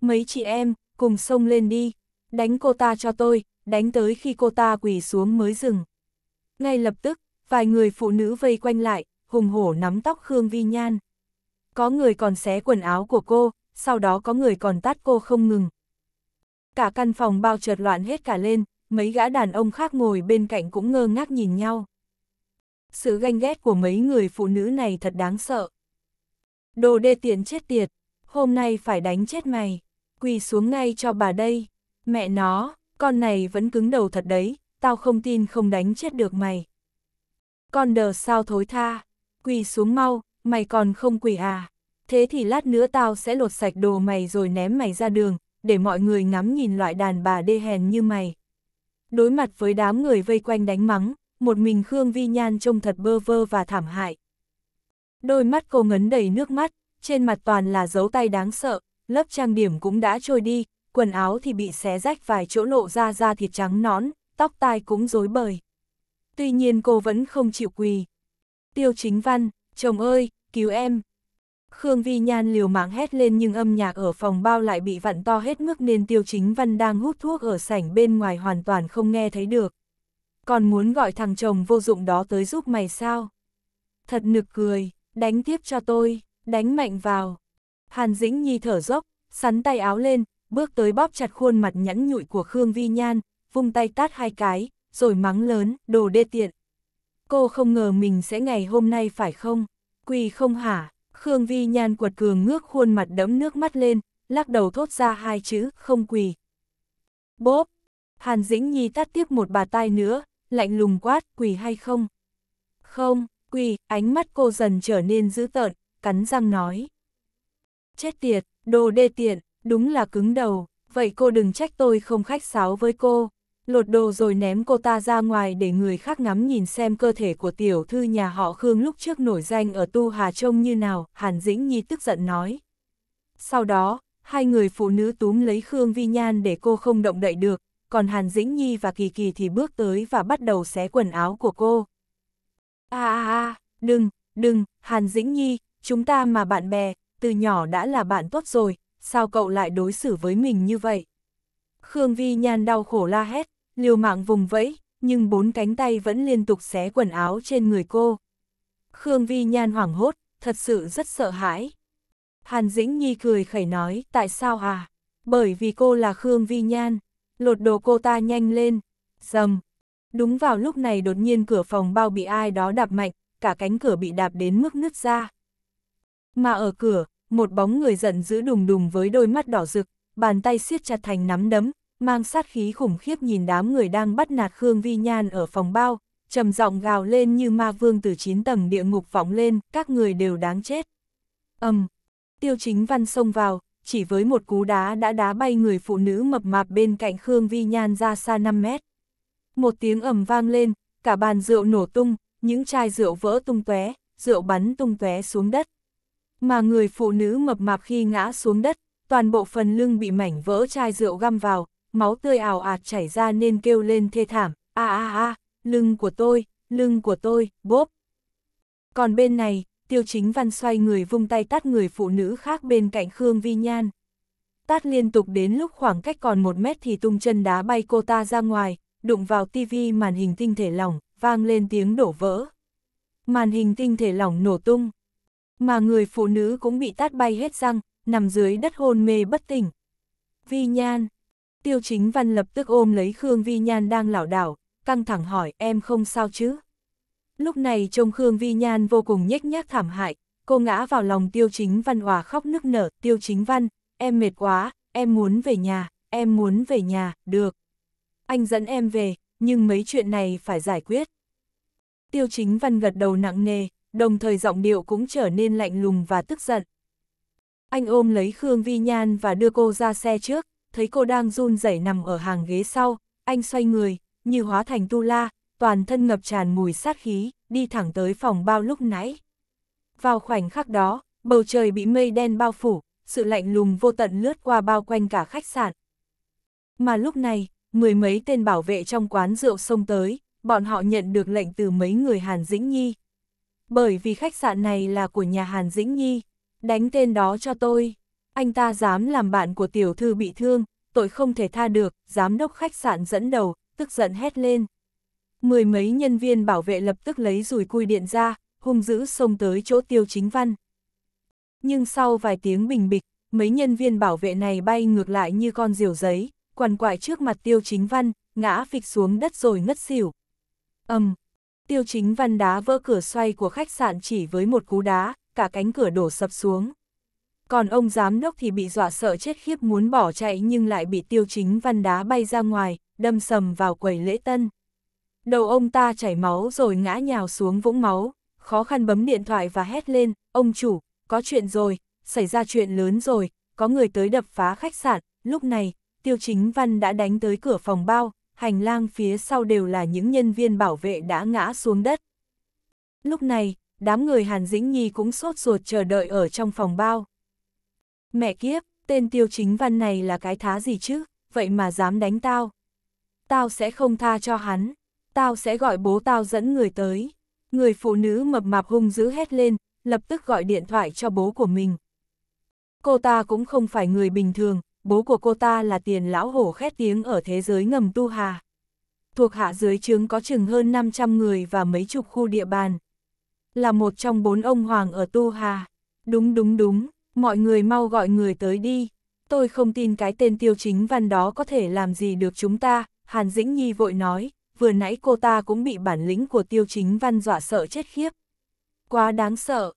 A: Mấy chị em, cùng xông lên đi, đánh cô ta cho tôi, đánh tới khi cô ta quỳ xuống mới dừng. Ngay lập tức, vài người phụ nữ vây quanh lại, hùng hổ nắm tóc Khương Vi Nhan. Có người còn xé quần áo của cô, sau đó có người còn tát cô không ngừng. Cả căn phòng bao chợt loạn hết cả lên, mấy gã đàn ông khác ngồi bên cạnh cũng ngơ ngác nhìn nhau. Sự ganh ghét của mấy người phụ nữ này thật đáng sợ. Đồ đê tiện chết tiệt, hôm nay phải đánh chết mày, quỳ xuống ngay cho bà đây. Mẹ nó, con này vẫn cứng đầu thật đấy, tao không tin không đánh chết được mày. Con đờ sao thối tha, quỳ xuống mau, mày còn không quỳ à. Thế thì lát nữa tao sẽ lột sạch đồ mày rồi ném mày ra đường, để mọi người ngắm nhìn loại đàn bà đê hèn như mày. Đối mặt với đám người vây quanh đánh mắng, một mình Khương Vi Nhan trông thật bơ vơ và thảm hại. Đôi mắt cô ngấn đầy nước mắt, trên mặt toàn là dấu tay đáng sợ, lớp trang điểm cũng đã trôi đi, quần áo thì bị xé rách vài chỗ lộ ra da thịt trắng nón, tóc tai cũng rối bời. Tuy nhiên cô vẫn không chịu quỳ. Tiêu chính văn, chồng ơi, cứu em. Khương Vi Nhan liều mạng hét lên nhưng âm nhạc ở phòng bao lại bị vặn to hết mức nên tiêu chính văn đang hút thuốc ở sảnh bên ngoài hoàn toàn không nghe thấy được còn muốn gọi thằng chồng vô dụng đó tới giúp mày sao? Thật nực cười, đánh tiếp cho tôi, đánh mạnh vào. Hàn Dĩnh Nhi thở dốc, sắn tay áo lên, bước tới bóp chặt khuôn mặt nhẵn nhụi của Khương Vi Nhan, vung tay tát hai cái, rồi mắng lớn, đồ đê tiện. Cô không ngờ mình sẽ ngày hôm nay phải không? Quỳ không hả? Khương Vi Nhan quật cường ngước khuôn mặt đẫm nước mắt lên, lắc đầu thốt ra hai chữ, không quỳ. Bốp! Hàn Dĩnh Nhi tát tiếp một bà tai nữa, lạnh lùng quát, quỳ hay không? Không, quỳ, ánh mắt cô dần trở nên dữ tợn, cắn răng nói. Chết tiệt, đồ đê tiện, đúng là cứng đầu, vậy cô đừng trách tôi không khách sáo với cô. Lột đồ rồi ném cô ta ra ngoài để người khác ngắm nhìn xem cơ thể của tiểu thư nhà họ Khương lúc trước nổi danh ở Tu Hà trông như nào, Hàn Dĩnh Nhi tức giận nói. Sau đó, hai người phụ nữ túm lấy Khương Vi Nhan để cô không động đậy được, còn Hàn Dĩnh Nhi và Kỳ Kỳ thì bước tới và bắt đầu xé quần áo của cô. a a a, đừng, đừng, Hàn Dĩnh Nhi, chúng ta mà bạn bè, từ nhỏ đã là bạn tốt rồi, sao cậu lại đối xử với mình như vậy? Khương Vi Nhan đau khổ la hét, liều mạng vùng vẫy, nhưng bốn cánh tay vẫn liên tục xé quần áo trên người cô. Khương Vi Nhan hoảng hốt, thật sự rất sợ hãi. Hàn Dĩnh Nhi cười khẩy nói, tại sao à? Bởi vì cô là Khương Vi Nhan lột đồ cô ta nhanh lên, dầm. Đúng vào lúc này đột nhiên cửa phòng bao bị ai đó đạp mạnh, cả cánh cửa bị đạp đến mức nứt ra. Mà ở cửa, một bóng người giận dữ đùng đùng với đôi mắt đỏ rực, bàn tay siết chặt thành nắm đấm, mang sát khí khủng khiếp nhìn đám người đang bắt nạt Khương Vi Nhan ở phòng bao, trầm giọng gào lên như ma vương từ chín tầng địa ngục vọng lên, các người đều đáng chết. Ầm, um, Tiêu Chính Văn xông vào, chỉ với một cú đá đã đá bay người phụ nữ mập mạp bên cạnh Khương Vi Nhan ra xa 5 mét. Một tiếng ầm vang lên, cả bàn rượu nổ tung, những chai rượu vỡ tung tóe, rượu bắn tung tóe xuống đất. Mà người phụ nữ mập mạp khi ngã xuống đất, toàn bộ phần lưng bị mảnh vỡ chai rượu găm vào, máu tươi ảo ạt chảy ra nên kêu lên thê thảm, a a a, lưng của tôi, lưng của tôi, bốp. Còn bên này, tiêu chính văn xoay người vung tay tát người phụ nữ khác bên cạnh Khương Vi Nhan. Tát liên tục đến lúc khoảng cách còn một mét thì tung chân đá bay cô ta ra ngoài, đụng vào tivi màn hình tinh thể lỏng, vang lên tiếng đổ vỡ. Màn hình tinh thể lỏng nổ tung. Mà người phụ nữ cũng bị tát bay hết răng, nằm dưới đất hôn mê bất tỉnh. Vi Nhan. Tiêu chính văn lập tức ôm lấy Khương Vi Nhan đang lảo đảo, căng thẳng hỏi em không sao chứ. Lúc này trông Khương Vi Nhan vô cùng nhếch nhác thảm hại, cô ngã vào lòng tiêu chính văn hòa khóc nức nở, tiêu chính văn, em mệt quá, em muốn về nhà, em muốn về nhà, được. Anh dẫn em về, nhưng mấy chuyện này phải giải quyết. Tiêu chính văn gật đầu nặng nề, đồng thời giọng điệu cũng trở nên lạnh lùng và tức giận. Anh ôm lấy Khương Vi Nhan và đưa cô ra xe trước, thấy cô đang run rẩy nằm ở hàng ghế sau, anh xoay người, như hóa thành tu la, toàn thân ngập tràn mùi sát khí, đi thẳng tới phòng bao lúc nãy. Vào khoảnh khắc đó, bầu trời bị mây đen bao phủ, sự lạnh lùng vô tận lướt qua bao quanh cả khách sạn. Mà lúc này, mười mấy tên bảo vệ trong quán rượu xông tới, bọn họ nhận được lệnh từ mấy người Hàn Dĩnh Nhi. Bởi vì khách sạn này là của nhà Hàn Dĩnh Nhi, đánh tên đó cho tôi. Anh ta dám làm bạn của tiểu thư bị thương, tội không thể tha được, giám đốc khách sạn dẫn đầu, tức giận hét lên. Mười mấy nhân viên bảo vệ lập tức lấy rùi cui điện ra, hung dữ xông tới chỗ tiêu chính văn. Nhưng sau vài tiếng bình bịch, mấy nhân viên bảo vệ này bay ngược lại như con diều giấy, quằn quại trước mặt tiêu chính văn, ngã phịch xuống đất rồi ngất xỉu. ầm um, tiêu chính văn đá vỡ cửa xoay của khách sạn chỉ với một cú đá, cả cánh cửa đổ sập xuống. Còn ông giám đốc thì bị dọa sợ chết khiếp muốn bỏ chạy nhưng lại bị tiêu chính văn đá bay ra ngoài, đâm sầm vào quầy lễ tân. Đầu ông ta chảy máu rồi ngã nhào xuống vũng máu, khó khăn bấm điện thoại và hét lên, ông chủ, có chuyện rồi, xảy ra chuyện lớn rồi, có người tới đập phá khách sạn, lúc này, tiêu chính văn đã đánh tới cửa phòng bao, hành lang phía sau đều là những nhân viên bảo vệ đã ngã xuống đất. Lúc này, đám người Hàn Dĩnh Nhi cũng sốt ruột chờ đợi ở trong phòng bao. Mẹ kiếp, tên tiêu chính văn này là cái thá gì chứ, vậy mà dám đánh tao. Tao sẽ không tha cho hắn tao sẽ gọi bố tao dẫn người tới. Người phụ nữ mập mạp hung dữ hét lên, lập tức gọi điện thoại cho bố của mình. Cô ta cũng không phải người bình thường, bố của cô ta là tiền lão hổ khét tiếng ở thế giới ngầm tu hà. Thuộc hạ dưới trướng có chừng hơn 500 người và mấy chục khu địa bàn. Là một trong bốn ông hoàng ở tu hà. Đúng đúng đúng, mọi người mau gọi người tới đi. Tôi không tin cái tên tiêu chính văn đó có thể làm gì được chúng ta, Hàn Dĩnh Nhi vội nói, vừa nãy cô ta cũng bị bản lĩnh của tiêu chính văn dọa sợ chết khiếp. Quá đáng sợ.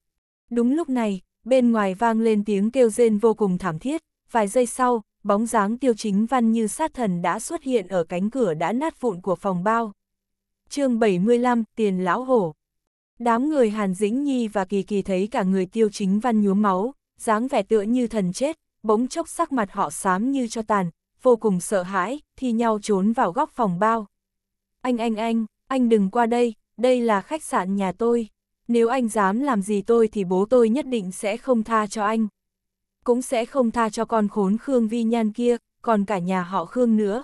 A: Đúng lúc này, bên ngoài vang lên tiếng kêu rên vô cùng thảm thiết, vài giây sau, bóng dáng tiêu chính văn như sát thần đã xuất hiện ở cánh cửa đã nát vụn của phòng bao. chương 75, tiền lão hổ. Đám người Hàn Dĩnh Nhi và Kỳ Kỳ thấy cả người tiêu chính văn nhuốm máu, dáng vẻ tựa như thần chết, bỗng chốc sắc mặt họ xám như cho tàn, vô cùng sợ hãi, thì nhau trốn vào góc phòng bao. Anh anh anh, anh đừng qua đây, đây là khách sạn nhà tôi. Nếu anh dám làm gì tôi thì bố tôi nhất định sẽ không tha cho anh. Cũng sẽ không tha cho con khốn Khương Vi Nhan kia, còn cả nhà họ Khương nữa.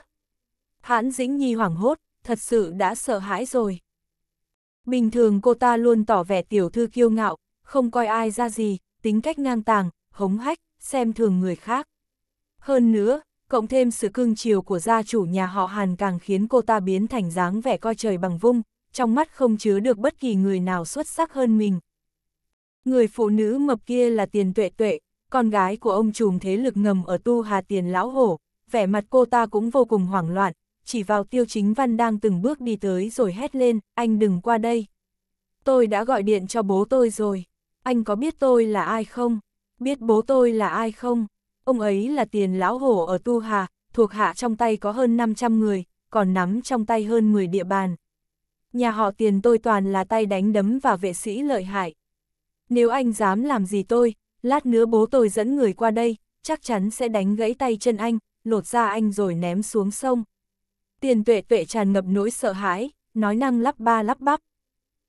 A: Hãn Dĩnh Nhi hoảng hốt, thật sự đã sợ hãi rồi. Bình thường cô ta luôn tỏ vẻ tiểu thư kiêu ngạo, không coi ai ra gì, tính cách ngang tàng, hống hách, xem thường người khác. Hơn nữa, cộng thêm sự cương chiều của gia chủ nhà họ Hàn càng khiến cô ta biến thành dáng vẻ coi trời bằng vung, trong mắt không chứa được bất kỳ người nào xuất sắc hơn mình. Người phụ nữ mập kia là tiền tuệ tuệ, con gái của ông trùm thế lực ngầm ở tu hà tiền lão hổ, vẻ mặt cô ta cũng vô cùng hoảng loạn, chỉ vào tiêu chính văn đang từng bước đi tới rồi hét lên, anh đừng qua đây. Tôi đã gọi điện cho bố tôi rồi, anh có biết tôi là ai không? Biết bố tôi là ai không? ông ấy là tiền lão hổ ở Tu Hà, thuộc hạ trong tay có hơn 500 người, còn nắm trong tay hơn 10 địa bàn. Nhà họ tiền tôi toàn là tay đánh đấm và vệ sĩ lợi hại. Nếu anh dám làm gì tôi, lát nữa bố tôi dẫn người qua đây, chắc chắn sẽ đánh gãy tay chân anh, lột ra anh rồi ném xuống sông. Tiền tuệ tuệ tràn ngập nỗi sợ hãi, nói năng lắp ba lắp bắp.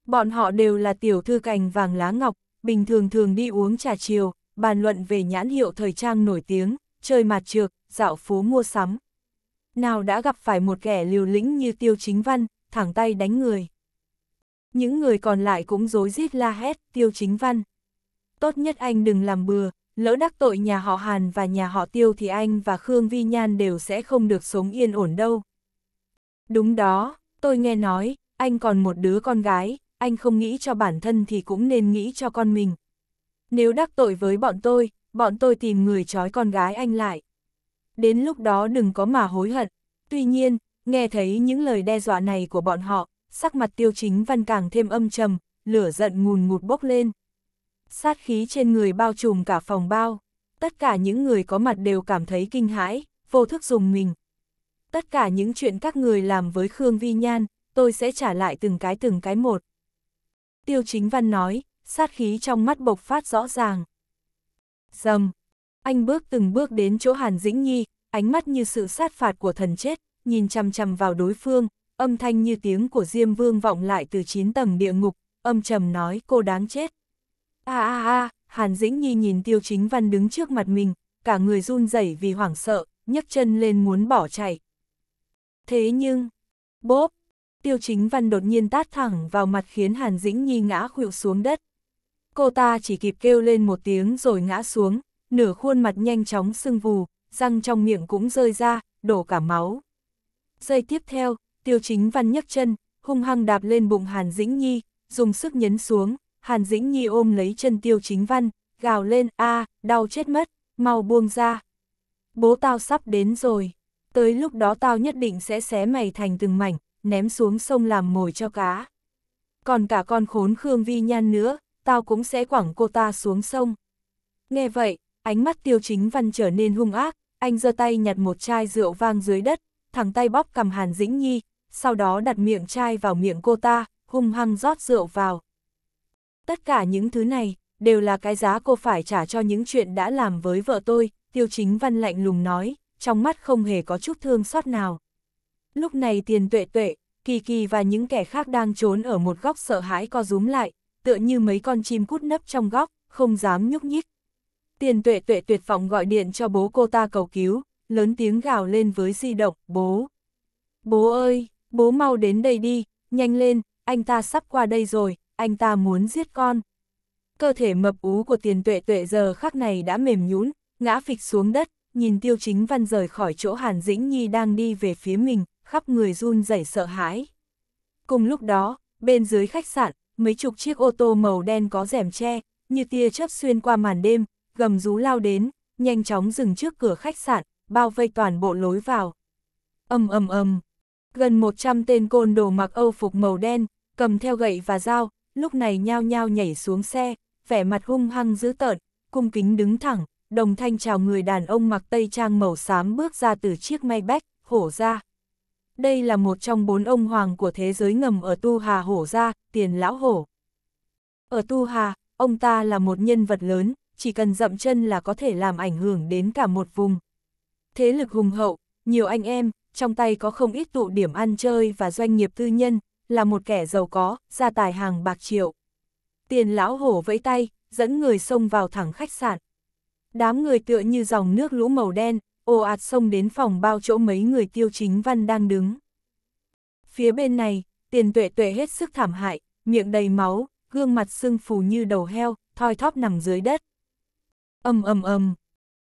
A: Bọn họ đều là tiểu thư cành vàng lá ngọc, bình thường thường đi uống trà chiều, bàn luận về nhãn hiệu thời trang nổi tiếng, chơi mặt trược, dạo phố mua sắm. Nào đã gặp phải một kẻ liều lĩnh như Tiêu Chính Văn, thẳng tay đánh người. Những người còn lại cũng dối rít la hét Tiêu Chính Văn. Tốt nhất anh đừng làm bừa, lỡ đắc tội nhà họ Hàn và nhà họ Tiêu thì anh và Khương Vi Nhan đều sẽ không được sống yên ổn đâu. Đúng đó, tôi nghe nói, anh còn một đứa con gái, anh không nghĩ cho bản thân thì cũng nên nghĩ cho con mình nếu đắc tội với bọn tôi, bọn tôi tìm người trói con gái anh lại. Đến lúc đó đừng có mà hối hận. Tuy nhiên, nghe thấy những lời đe dọa này của bọn họ, sắc mặt tiêu chính văn càng thêm âm trầm, lửa giận ngùn ngụt bốc lên. Sát khí trên người bao trùm cả phòng bao, tất cả những người có mặt đều cảm thấy kinh hãi, vô thức dùng mình. Tất cả những chuyện các người làm với Khương Vi Nhan, tôi sẽ trả lại từng cái từng cái một. Tiêu chính văn nói, sát khí trong mắt bộc phát rõ ràng. Dầm! Anh bước từng bước đến chỗ Hàn Dĩnh Nhi, ánh mắt như sự sát phạt của thần chết, nhìn chằm chằm vào đối phương, âm thanh như tiếng của Diêm Vương vọng lại từ chín tầng địa ngục, âm trầm nói cô đáng chết. a a a, Hàn Dĩnh Nhi nhìn Tiêu Chính Văn đứng trước mặt mình, cả người run rẩy vì hoảng sợ, nhấc chân lên muốn bỏ chạy. Thế nhưng, bốp, Tiêu Chính Văn đột nhiên tát thẳng vào mặt khiến Hàn Dĩnh Nhi ngã khuỵu xuống đất cô ta chỉ kịp kêu lên một tiếng rồi ngã xuống, nửa khuôn mặt nhanh chóng sưng vù, răng trong miệng cũng rơi ra, đổ cả máu. Giây tiếp theo, tiêu chính văn nhấc chân, hung hăng đạp lên bụng Hàn Dĩnh Nhi, dùng sức nhấn xuống, Hàn Dĩnh Nhi ôm lấy chân tiêu chính văn, gào lên, a đau chết mất, mau buông ra. Bố tao sắp đến rồi, tới lúc đó tao nhất định sẽ xé mày thành từng mảnh, ném xuống sông làm mồi cho cá. Còn cả con khốn Khương Vi Nhan nữa, tao cũng sẽ quẳng cô ta xuống sông. Nghe vậy, ánh mắt tiêu chính văn trở nên hung ác, anh giơ tay nhặt một chai rượu vang dưới đất, thẳng tay bóp cầm Hàn Dĩnh Nhi, sau đó đặt miệng chai vào miệng cô ta, hung hăng rót rượu vào. Tất cả những thứ này, đều là cái giá cô phải trả cho những chuyện đã làm với vợ tôi, tiêu chính văn lạnh lùng nói, trong mắt không hề có chút thương xót nào. Lúc này tiền tuệ tuệ, kỳ kỳ và những kẻ khác đang trốn ở một góc sợ hãi co rúm lại, tựa như mấy con chim cút nấp trong góc, không dám nhúc nhích. Tiền tuệ tuệ tuyệt vọng gọi điện cho bố cô ta cầu cứu, lớn tiếng gào lên với di động, bố. Bố ơi, bố mau đến đây đi, nhanh lên, anh ta sắp qua đây rồi, anh ta muốn giết con. Cơ thể mập ú của tiền tuệ tuệ giờ khắc này đã mềm nhũn, ngã phịch xuống đất, nhìn tiêu chính văn rời khỏi chỗ Hàn Dĩnh Nhi đang đi về phía mình, khắp người run rẩy sợ hãi. Cùng lúc đó, bên dưới khách sạn, mấy chục chiếc ô tô màu đen có rèm che, như tia chớp xuyên qua màn đêm, gầm rú lao đến, nhanh chóng dừng trước cửa khách sạn, bao vây toàn bộ lối vào. ầm ầm ầm gần 100 tên côn đồ mặc Âu phục màu đen, cầm theo gậy và dao, lúc này nhao nhao nhảy xuống xe, vẻ mặt hung hăng dữ tợn, cung kính đứng thẳng, đồng thanh chào người đàn ông mặc tây trang màu xám bước ra từ chiếc Maybach, hổ ra đây là một trong bốn ông hoàng của thế giới ngầm ở Tu Hà Hổ Gia, Tiền Lão Hổ. Ở Tu Hà, ông ta là một nhân vật lớn, chỉ cần dậm chân là có thể làm ảnh hưởng đến cả một vùng. Thế lực hùng hậu, nhiều anh em, trong tay có không ít tụ điểm ăn chơi và doanh nghiệp tư nhân, là một kẻ giàu có, gia tài hàng bạc triệu. Tiền lão hổ vẫy tay, dẫn người xông vào thẳng khách sạn. Đám người tựa như dòng nước lũ màu đen, ồ ạt xông đến phòng bao chỗ mấy người tiêu chính văn đang đứng. Phía bên này, tiền tuệ tuệ hết sức thảm hại, miệng đầy máu, gương mặt sưng phù như đầu heo, thoi thóp nằm dưới đất. ầm ầm ầm.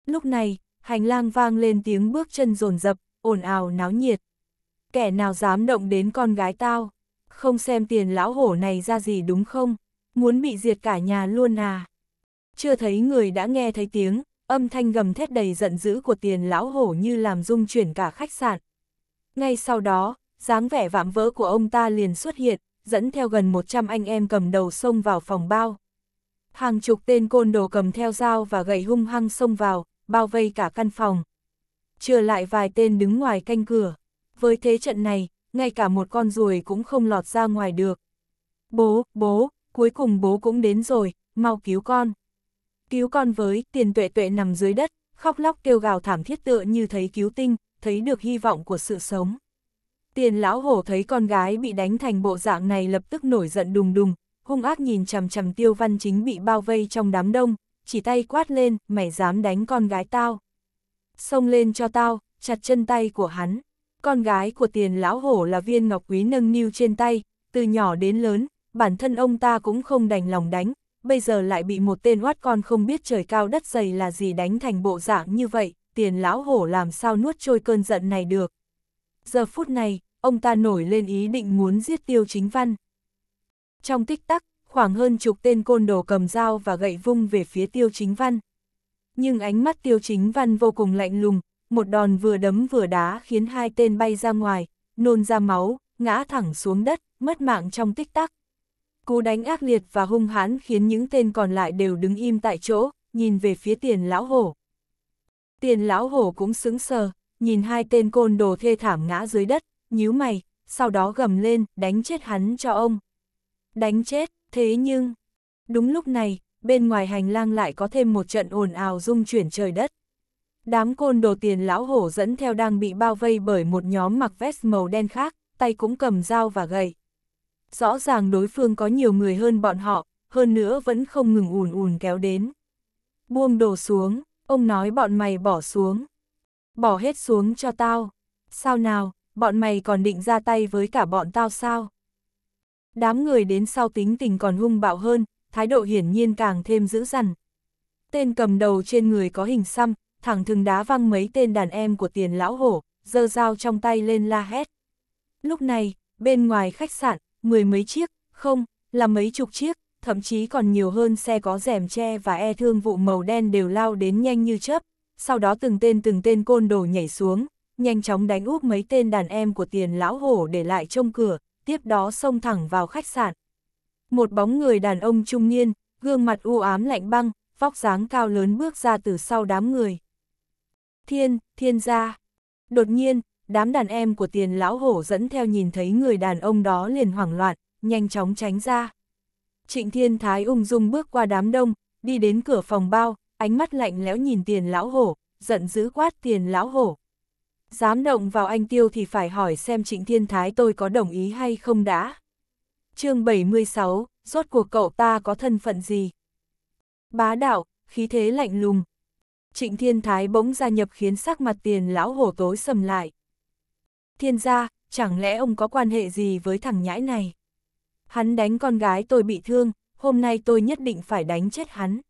A: Lúc này, hành lang vang lên tiếng bước chân rồn rập, ồn ào náo nhiệt. Kẻ nào dám động đến con gái tao, không xem tiền lão hổ này ra gì đúng không, muốn bị diệt cả nhà luôn à. Chưa thấy người đã nghe thấy tiếng, Âm thanh gầm thét đầy giận dữ của tiền lão hổ như làm rung chuyển cả khách sạn. Ngay sau đó, dáng vẻ vạm vỡ của ông ta liền xuất hiện, dẫn theo gần 100 anh em cầm đầu xông vào phòng bao. Hàng chục tên côn đồ cầm theo dao và gậy hung hăng xông vào, bao vây cả căn phòng. Trừ lại vài tên đứng ngoài canh cửa. Với thế trận này, ngay cả một con ruồi cũng không lọt ra ngoài được. Bố, bố, cuối cùng bố cũng đến rồi, mau cứu con cứu con với, tiền tuệ tuệ nằm dưới đất, khóc lóc kêu gào thảm thiết tựa như thấy cứu tinh, thấy được hy vọng của sự sống. Tiền lão hổ thấy con gái bị đánh thành bộ dạng này lập tức nổi giận đùng đùng, hung ác nhìn chằm chằm tiêu văn chính bị bao vây trong đám đông, chỉ tay quát lên, mày dám đánh con gái tao. Xông lên cho tao, chặt chân tay của hắn. Con gái của tiền lão hổ là viên ngọc quý nâng niu trên tay, từ nhỏ đến lớn, bản thân ông ta cũng không đành lòng đánh, bây giờ lại bị một tên oát con không biết trời cao đất dày là gì đánh thành bộ dạng như vậy, tiền lão hổ làm sao nuốt trôi cơn giận này được. Giờ phút này, ông ta nổi lên ý định muốn giết tiêu chính văn. Trong tích tắc, khoảng hơn chục tên côn đồ cầm dao và gậy vung về phía tiêu chính văn. Nhưng ánh mắt tiêu chính văn vô cùng lạnh lùng, một đòn vừa đấm vừa đá khiến hai tên bay ra ngoài, nôn ra máu, ngã thẳng xuống đất, mất mạng trong tích tắc. Cú đánh ác liệt và hung hãn khiến những tên còn lại đều đứng im tại chỗ, nhìn về phía tiền lão hổ. Tiền lão hổ cũng sững sờ, nhìn hai tên côn đồ thê thảm ngã dưới đất, nhíu mày, sau đó gầm lên, đánh chết hắn cho ông. Đánh chết, thế nhưng... Đúng lúc này, bên ngoài hành lang lại có thêm một trận ồn ào rung chuyển trời đất. Đám côn đồ tiền lão hổ dẫn theo đang bị bao vây bởi một nhóm mặc vest màu đen khác, tay cũng cầm dao và gậy rõ ràng đối phương có nhiều người hơn bọn họ, hơn nữa vẫn không ngừng ùn ùn kéo đến. Buông đồ xuống, ông nói bọn mày bỏ xuống. Bỏ hết xuống cho tao. Sao nào, bọn mày còn định ra tay với cả bọn tao sao? Đám người đến sau tính tình còn hung bạo hơn, thái độ hiển nhiên càng thêm dữ dằn. Tên cầm đầu trên người có hình xăm, thẳng thừng đá văng mấy tên đàn em của tiền lão hổ, giơ dao trong tay lên la hét. Lúc này, bên ngoài khách sạn, mười mấy chiếc, không, là mấy chục chiếc, thậm chí còn nhiều hơn xe có rèm tre và e thương vụ màu đen đều lao đến nhanh như chớp, sau đó từng tên từng tên côn đồ nhảy xuống, nhanh chóng đánh úp mấy tên đàn em của tiền lão hổ để lại trong cửa, tiếp đó xông thẳng vào khách sạn. Một bóng người đàn ông trung niên, gương mặt u ám lạnh băng, vóc dáng cao lớn bước ra từ sau đám người. Thiên, thiên gia. Đột nhiên, đám đàn em của tiền lão hổ dẫn theo nhìn thấy người đàn ông đó liền hoảng loạn, nhanh chóng tránh ra. Trịnh Thiên Thái ung dung bước qua đám đông, đi đến cửa phòng bao, ánh mắt lạnh lẽo nhìn tiền lão hổ, giận dữ quát tiền lão hổ. Dám động vào anh Tiêu thì phải hỏi xem Trịnh Thiên Thái tôi có đồng ý hay không đã. chương 76, rốt cuộc cậu ta có thân phận gì? Bá đạo, khí thế lạnh lùng. Trịnh Thiên Thái bỗng ra nhập khiến sắc mặt tiền lão hổ tối sầm lại thiên gia, chẳng lẽ ông có quan hệ gì với thằng nhãi này? Hắn đánh con gái tôi bị thương, hôm nay tôi nhất định phải đánh chết hắn.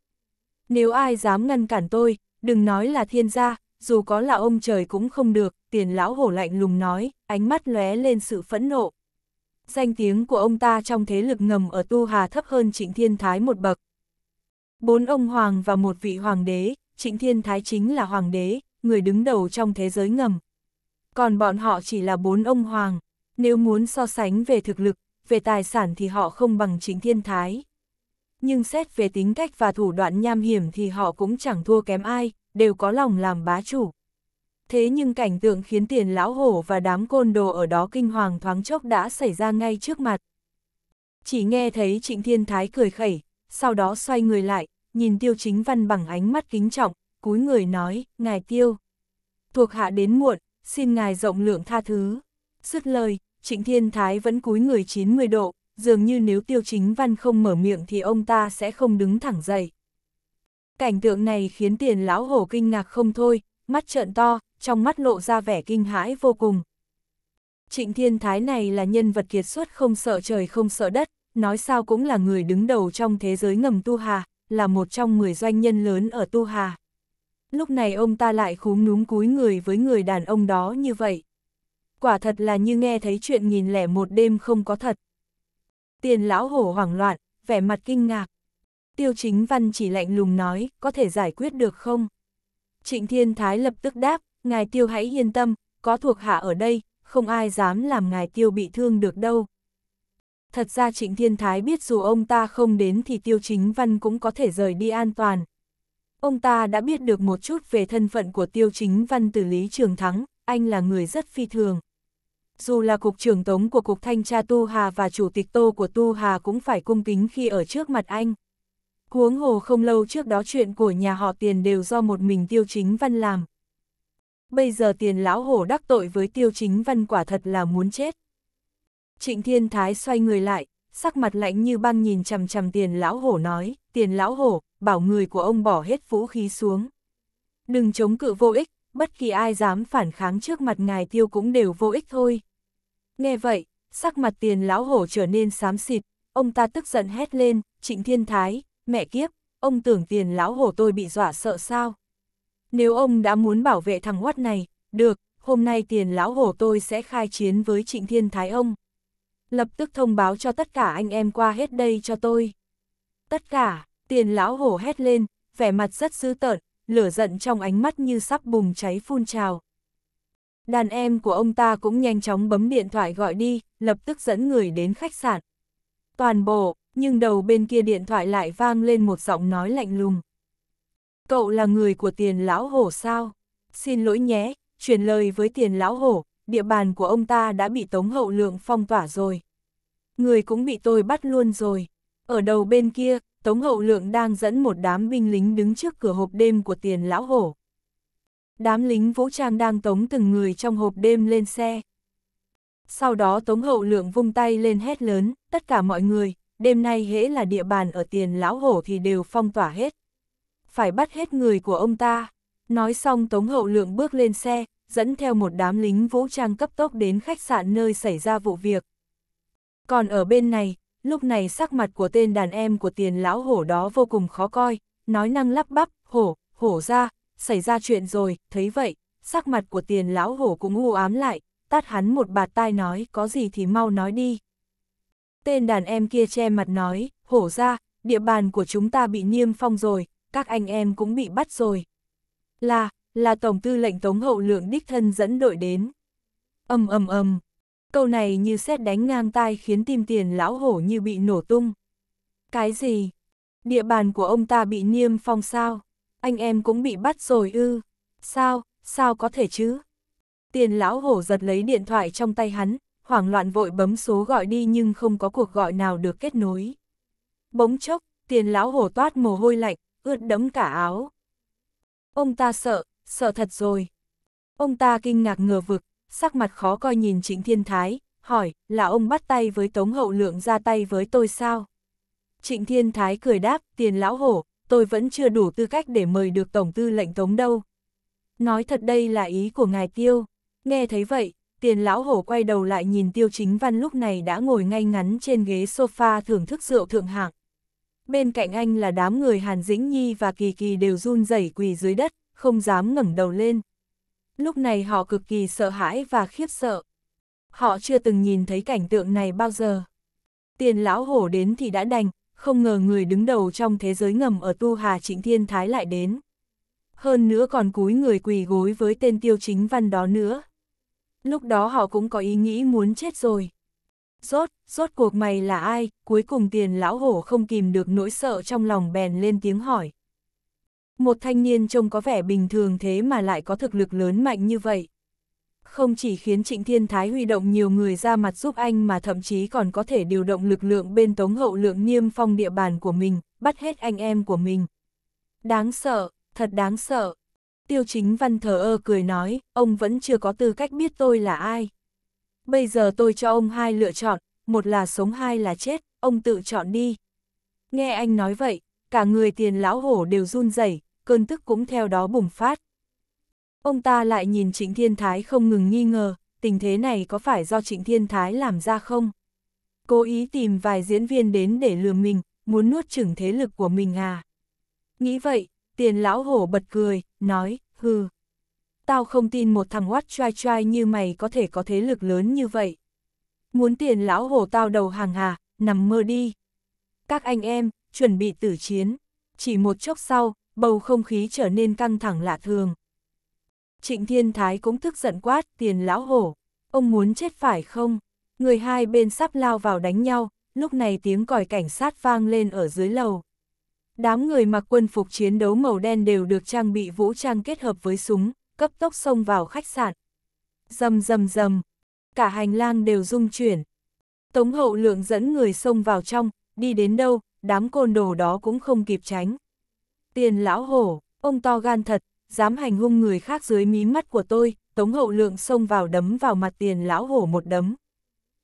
A: Nếu ai dám ngăn cản tôi, đừng nói là thiên gia, dù có là ông trời cũng không được, tiền lão hổ lạnh lùng nói, ánh mắt lóe lên sự phẫn nộ. Danh tiếng của ông ta trong thế lực ngầm ở Tu Hà thấp hơn Trịnh Thiên Thái một bậc. Bốn ông hoàng và một vị hoàng đế, Trịnh Thiên Thái chính là hoàng đế, người đứng đầu trong thế giới ngầm, còn bọn họ chỉ là bốn ông hoàng. Nếu muốn so sánh về thực lực, về tài sản thì họ không bằng chính thiên thái. Nhưng xét về tính cách và thủ đoạn nham hiểm thì họ cũng chẳng thua kém ai, đều có lòng làm bá chủ. Thế nhưng cảnh tượng khiến tiền lão hổ và đám côn đồ ở đó kinh hoàng thoáng chốc đã xảy ra ngay trước mặt. Chỉ nghe thấy trịnh thiên thái cười khẩy, sau đó xoay người lại, nhìn tiêu chính văn bằng ánh mắt kính trọng, cúi người nói, ngài tiêu. Thuộc hạ đến muộn, xin ngài rộng lượng tha thứ. Dứt lời, Trịnh Thiên Thái vẫn cúi người 90 độ, dường như nếu tiêu chính văn không mở miệng thì ông ta sẽ không đứng thẳng dậy. Cảnh tượng này khiến tiền lão hổ kinh ngạc không thôi, mắt trợn to, trong mắt lộ ra vẻ kinh hãi vô cùng. Trịnh Thiên Thái này là nhân vật kiệt xuất không sợ trời không sợ đất, nói sao cũng là người đứng đầu trong thế giới ngầm Tu Hà, là một trong 10 doanh nhân lớn ở Tu Hà lúc này ông ta lại khúm núm cúi người với người đàn ông đó như vậy. Quả thật là như nghe thấy chuyện nghìn lẻ một đêm không có thật. Tiền lão hổ hoảng loạn, vẻ mặt kinh ngạc. Tiêu chính văn chỉ lạnh lùng nói, có thể giải quyết được không? Trịnh Thiên Thái lập tức đáp, ngài tiêu hãy yên tâm, có thuộc hạ ở đây, không ai dám làm ngài tiêu bị thương được đâu. Thật ra Trịnh Thiên Thái biết dù ông ta không đến thì Tiêu Chính Văn cũng có thể rời đi an toàn, Ông ta đã biết được một chút về thân phận của tiêu chính văn từ Lý Trường Thắng, anh là người rất phi thường. Dù là cục trưởng tống của cục thanh tra Tu Hà và chủ tịch Tô của Tu Hà cũng phải cung kính khi ở trước mặt anh. Huống hồ không lâu trước đó chuyện của nhà họ tiền đều do một mình tiêu chính văn làm. Bây giờ tiền lão hổ đắc tội với tiêu chính văn quả thật là muốn chết. Trịnh Thiên Thái xoay người lại, sắc mặt lạnh như băng nhìn chằm chằm tiền lão hổ nói, tiền lão hổ, bảo người của ông bỏ hết vũ khí xuống. Đừng chống cự vô ích, bất kỳ ai dám phản kháng trước mặt ngài tiêu cũng đều vô ích thôi. Nghe vậy, sắc mặt tiền lão hổ trở nên xám xịt, ông ta tức giận hét lên, trịnh thiên thái, mẹ kiếp, ông tưởng tiền lão hổ tôi bị dọa sợ sao. Nếu ông đã muốn bảo vệ thằng quát này, được, hôm nay tiền lão hổ tôi sẽ khai chiến với trịnh thiên thái ông. Lập tức thông báo cho tất cả anh em qua hết đây cho tôi. Tất cả, Tiền lão hổ hét lên, vẻ mặt rất dữ tợn, lửa giận trong ánh mắt như sắp bùng cháy phun trào. Đàn em của ông ta cũng nhanh chóng bấm điện thoại gọi đi, lập tức dẫn người đến khách sạn. Toàn bộ, nhưng đầu bên kia điện thoại lại vang lên một giọng nói lạnh lùng. Cậu là người của tiền lão hổ sao? Xin lỗi nhé, truyền lời với tiền lão hổ, địa bàn của ông ta đã bị Tống Hậu Lượng phong tỏa rồi. Người cũng bị tôi bắt luôn rồi. Ở đầu bên kia, Tống Hậu Lượng đang dẫn một đám binh lính đứng trước cửa hộp đêm của tiền lão hổ. Đám lính vũ trang đang tống từng người trong hộp đêm lên xe. Sau đó Tống Hậu Lượng vung tay lên hét lớn, tất cả mọi người, đêm nay hễ là địa bàn ở tiền lão hổ thì đều phong tỏa hết. Phải bắt hết người của ông ta. Nói xong Tống Hậu Lượng bước lên xe, dẫn theo một đám lính vũ trang cấp tốc đến khách sạn nơi xảy ra vụ việc. Còn ở bên này, lúc này sắc mặt của tên đàn em của tiền lão hổ đó vô cùng khó coi, nói năng lắp bắp, hổ, hổ ra, xảy ra chuyện rồi, thấy vậy, sắc mặt của tiền lão hổ cũng u ám lại, tát hắn một bạt tai nói có gì thì mau nói đi. Tên đàn em kia che mặt nói, hổ ra, địa bàn của chúng ta bị niêm phong rồi, các anh em cũng bị bắt rồi. Là, là Tổng tư lệnh Tống Hậu Lượng đích thân dẫn đội đến. Âm âm âm, Câu này như xét đánh ngang tai khiến tim tiền lão hổ như bị nổ tung. Cái gì? Địa bàn của ông ta bị niêm phong sao? Anh em cũng bị bắt rồi ư? Sao, sao có thể chứ? Tiền lão hổ giật lấy điện thoại trong tay hắn, hoảng loạn vội bấm số gọi đi nhưng không có cuộc gọi nào được kết nối. Bỗng chốc, tiền lão hổ toát mồ hôi lạnh, ướt đẫm cả áo. Ông ta sợ, sợ thật rồi. Ông ta kinh ngạc ngờ vực, sắc mặt khó coi nhìn Trịnh Thiên Thái, hỏi, là ông bắt tay với Tống Hậu Lượng ra tay với tôi sao? Trịnh Thiên Thái cười đáp, tiền lão hổ, tôi vẫn chưa đủ tư cách để mời được Tổng Tư lệnh Tống đâu. Nói thật đây là ý của ngài Tiêu. Nghe thấy vậy, tiền lão hổ quay đầu lại nhìn Tiêu Chính Văn lúc này đã ngồi ngay ngắn trên ghế sofa thưởng thức rượu thượng hạng. Bên cạnh anh là đám người Hàn Dĩnh Nhi và Kỳ Kỳ đều run rẩy quỳ dưới đất, không dám ngẩng đầu lên lúc này họ cực kỳ sợ hãi và khiếp sợ. Họ chưa từng nhìn thấy cảnh tượng này bao giờ. Tiền lão hổ đến thì đã đành, không ngờ người đứng đầu trong thế giới ngầm ở Tu Hà Trịnh Thiên Thái lại đến. Hơn nữa còn cúi người quỳ gối với tên tiêu chính văn đó nữa. Lúc đó họ cũng có ý nghĩ muốn chết rồi. Rốt, rốt cuộc mày là ai, cuối cùng tiền lão hổ không kìm được nỗi sợ trong lòng bèn lên tiếng hỏi một thanh niên trông có vẻ bình thường thế mà lại có thực lực lớn mạnh như vậy. Không chỉ khiến Trịnh Thiên Thái huy động nhiều người ra mặt giúp anh mà thậm chí còn có thể điều động lực lượng bên tống hậu lượng niêm phong địa bàn của mình, bắt hết anh em của mình. Đáng sợ, thật đáng sợ. Tiêu chính văn thờ ơ cười nói, ông vẫn chưa có tư cách biết tôi là ai. Bây giờ tôi cho ông hai lựa chọn, một là sống hai là chết, ông tự chọn đi. Nghe anh nói vậy, cả người tiền lão hổ đều run rẩy cơn tức cũng theo đó bùng phát. Ông ta lại nhìn Trịnh Thiên Thái không ngừng nghi ngờ, tình thế này có phải do Trịnh Thiên Thái làm ra không? Cố ý tìm vài diễn viên đến để lừa mình, muốn nuốt chửng thế lực của mình à? Nghĩ vậy, tiền lão hổ bật cười, nói, hừ. Tao không tin một thằng oát trai trai như mày có thể có thế lực lớn như vậy. Muốn tiền lão hổ tao đầu hàng à, nằm mơ đi. Các anh em, chuẩn bị tử chiến. Chỉ một chốc sau, bầu không khí trở nên căng thẳng lạ thường. Trịnh Thiên Thái cũng tức giận quát, tiền lão hổ, ông muốn chết phải không? Người hai bên sắp lao vào đánh nhau, lúc này tiếng còi cảnh sát vang lên ở dưới lầu. Đám người mặc quân phục chiến đấu màu đen đều được trang bị vũ trang kết hợp với súng, cấp tốc xông vào khách sạn. Dầm dầm dầm, cả hành lang đều rung chuyển. Tống hậu lượng dẫn người xông vào trong, đi đến đâu, đám côn đồ đó cũng không kịp tránh. Tiền lão hổ, ông to gan thật, dám hành hung người khác dưới mí mắt của tôi, Tống Hậu Lượng xông vào đấm vào mặt tiền lão hổ một đấm.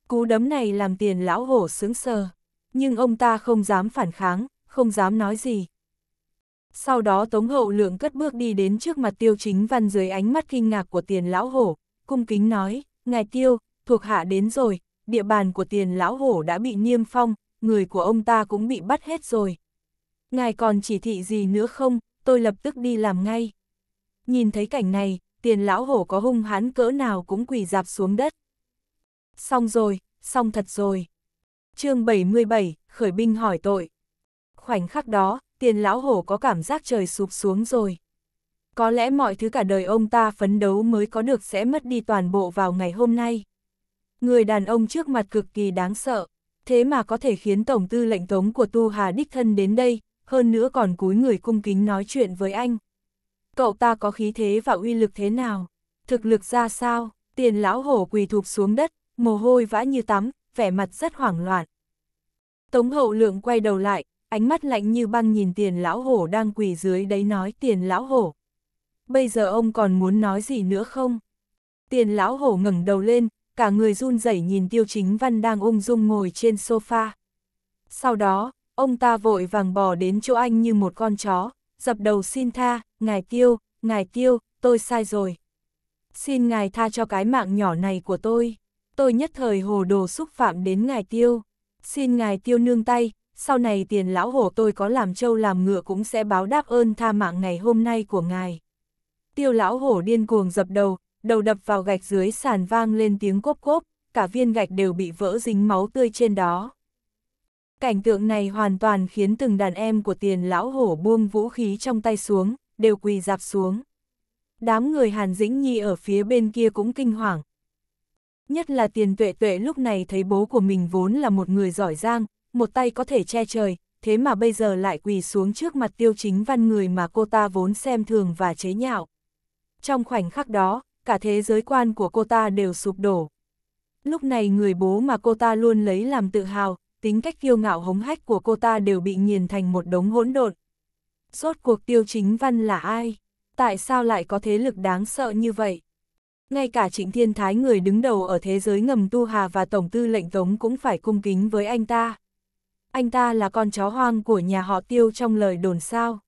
A: Cú đấm này làm tiền lão hổ sướng sờ, nhưng ông ta không dám phản kháng, không dám nói gì. Sau đó Tống Hậu Lượng cất bước đi đến trước mặt tiêu chính văn dưới ánh mắt kinh ngạc của tiền lão hổ, cung kính nói, ngài tiêu, thuộc hạ đến rồi, địa bàn của tiền lão hổ đã bị niêm phong, người của ông ta cũng bị bắt hết rồi, ngài còn chỉ thị gì nữa không, tôi lập tức đi làm ngay. Nhìn thấy cảnh này, tiền lão hổ có hung hãn cỡ nào cũng quỳ dạp xuống đất. Xong rồi, xong thật rồi. chương 77, khởi binh hỏi tội. Khoảnh khắc đó, tiền lão hổ có cảm giác trời sụp xuống rồi. Có lẽ mọi thứ cả đời ông ta phấn đấu mới có được sẽ mất đi toàn bộ vào ngày hôm nay. Người đàn ông trước mặt cực kỳ đáng sợ, thế mà có thể khiến Tổng tư lệnh tống của Tu Hà đích thân đến đây, hơn nữa còn cúi người cung kính nói chuyện với anh. Cậu ta có khí thế và uy lực thế nào? Thực lực ra sao? Tiền lão hổ quỳ thụp xuống đất, mồ hôi vã như tắm, vẻ mặt rất hoảng loạn. Tống hậu lượng quay đầu lại, ánh mắt lạnh như băng nhìn tiền lão hổ đang quỳ dưới đấy nói tiền lão hổ. Bây giờ ông còn muốn nói gì nữa không? Tiền lão hổ ngẩng đầu lên, cả người run rẩy nhìn tiêu chính văn đang ung dung ngồi trên sofa. Sau đó, Ông ta vội vàng bò đến chỗ anh như một con chó, dập đầu xin tha, ngài tiêu, ngài tiêu, tôi sai rồi. Xin ngài tha cho cái mạng nhỏ này của tôi. Tôi nhất thời hồ đồ xúc phạm đến ngài tiêu. Xin ngài tiêu nương tay, sau này tiền lão hổ tôi có làm trâu làm ngựa cũng sẽ báo đáp ơn tha mạng ngày hôm nay của ngài. Tiêu lão hổ điên cuồng dập đầu, đầu đập vào gạch dưới sàn vang lên tiếng cốp cốp, cả viên gạch đều bị vỡ dính máu tươi trên đó. Cảnh tượng này hoàn toàn khiến từng đàn em của tiền lão hổ buông vũ khí trong tay xuống, đều quỳ dạp xuống. Đám người Hàn Dĩnh Nhi ở phía bên kia cũng kinh hoàng. Nhất là tiền tuệ tuệ lúc này thấy bố của mình vốn là một người giỏi giang, một tay có thể che trời, thế mà bây giờ lại quỳ xuống trước mặt tiêu chính văn người mà cô ta vốn xem thường và chế nhạo. Trong khoảnh khắc đó, cả thế giới quan của cô ta đều sụp đổ. Lúc này người bố mà cô ta luôn lấy làm tự hào, tính cách kiêu ngạo hống hách của cô ta đều bị nghiền thành một đống hỗn độn. Rốt cuộc tiêu chính văn là ai? Tại sao lại có thế lực đáng sợ như vậy? Ngay cả trịnh thiên thái người đứng đầu ở thế giới ngầm tu hà và tổng tư lệnh tống cũng phải cung kính với anh ta. Anh ta là con chó hoang của nhà họ tiêu trong lời đồn sao.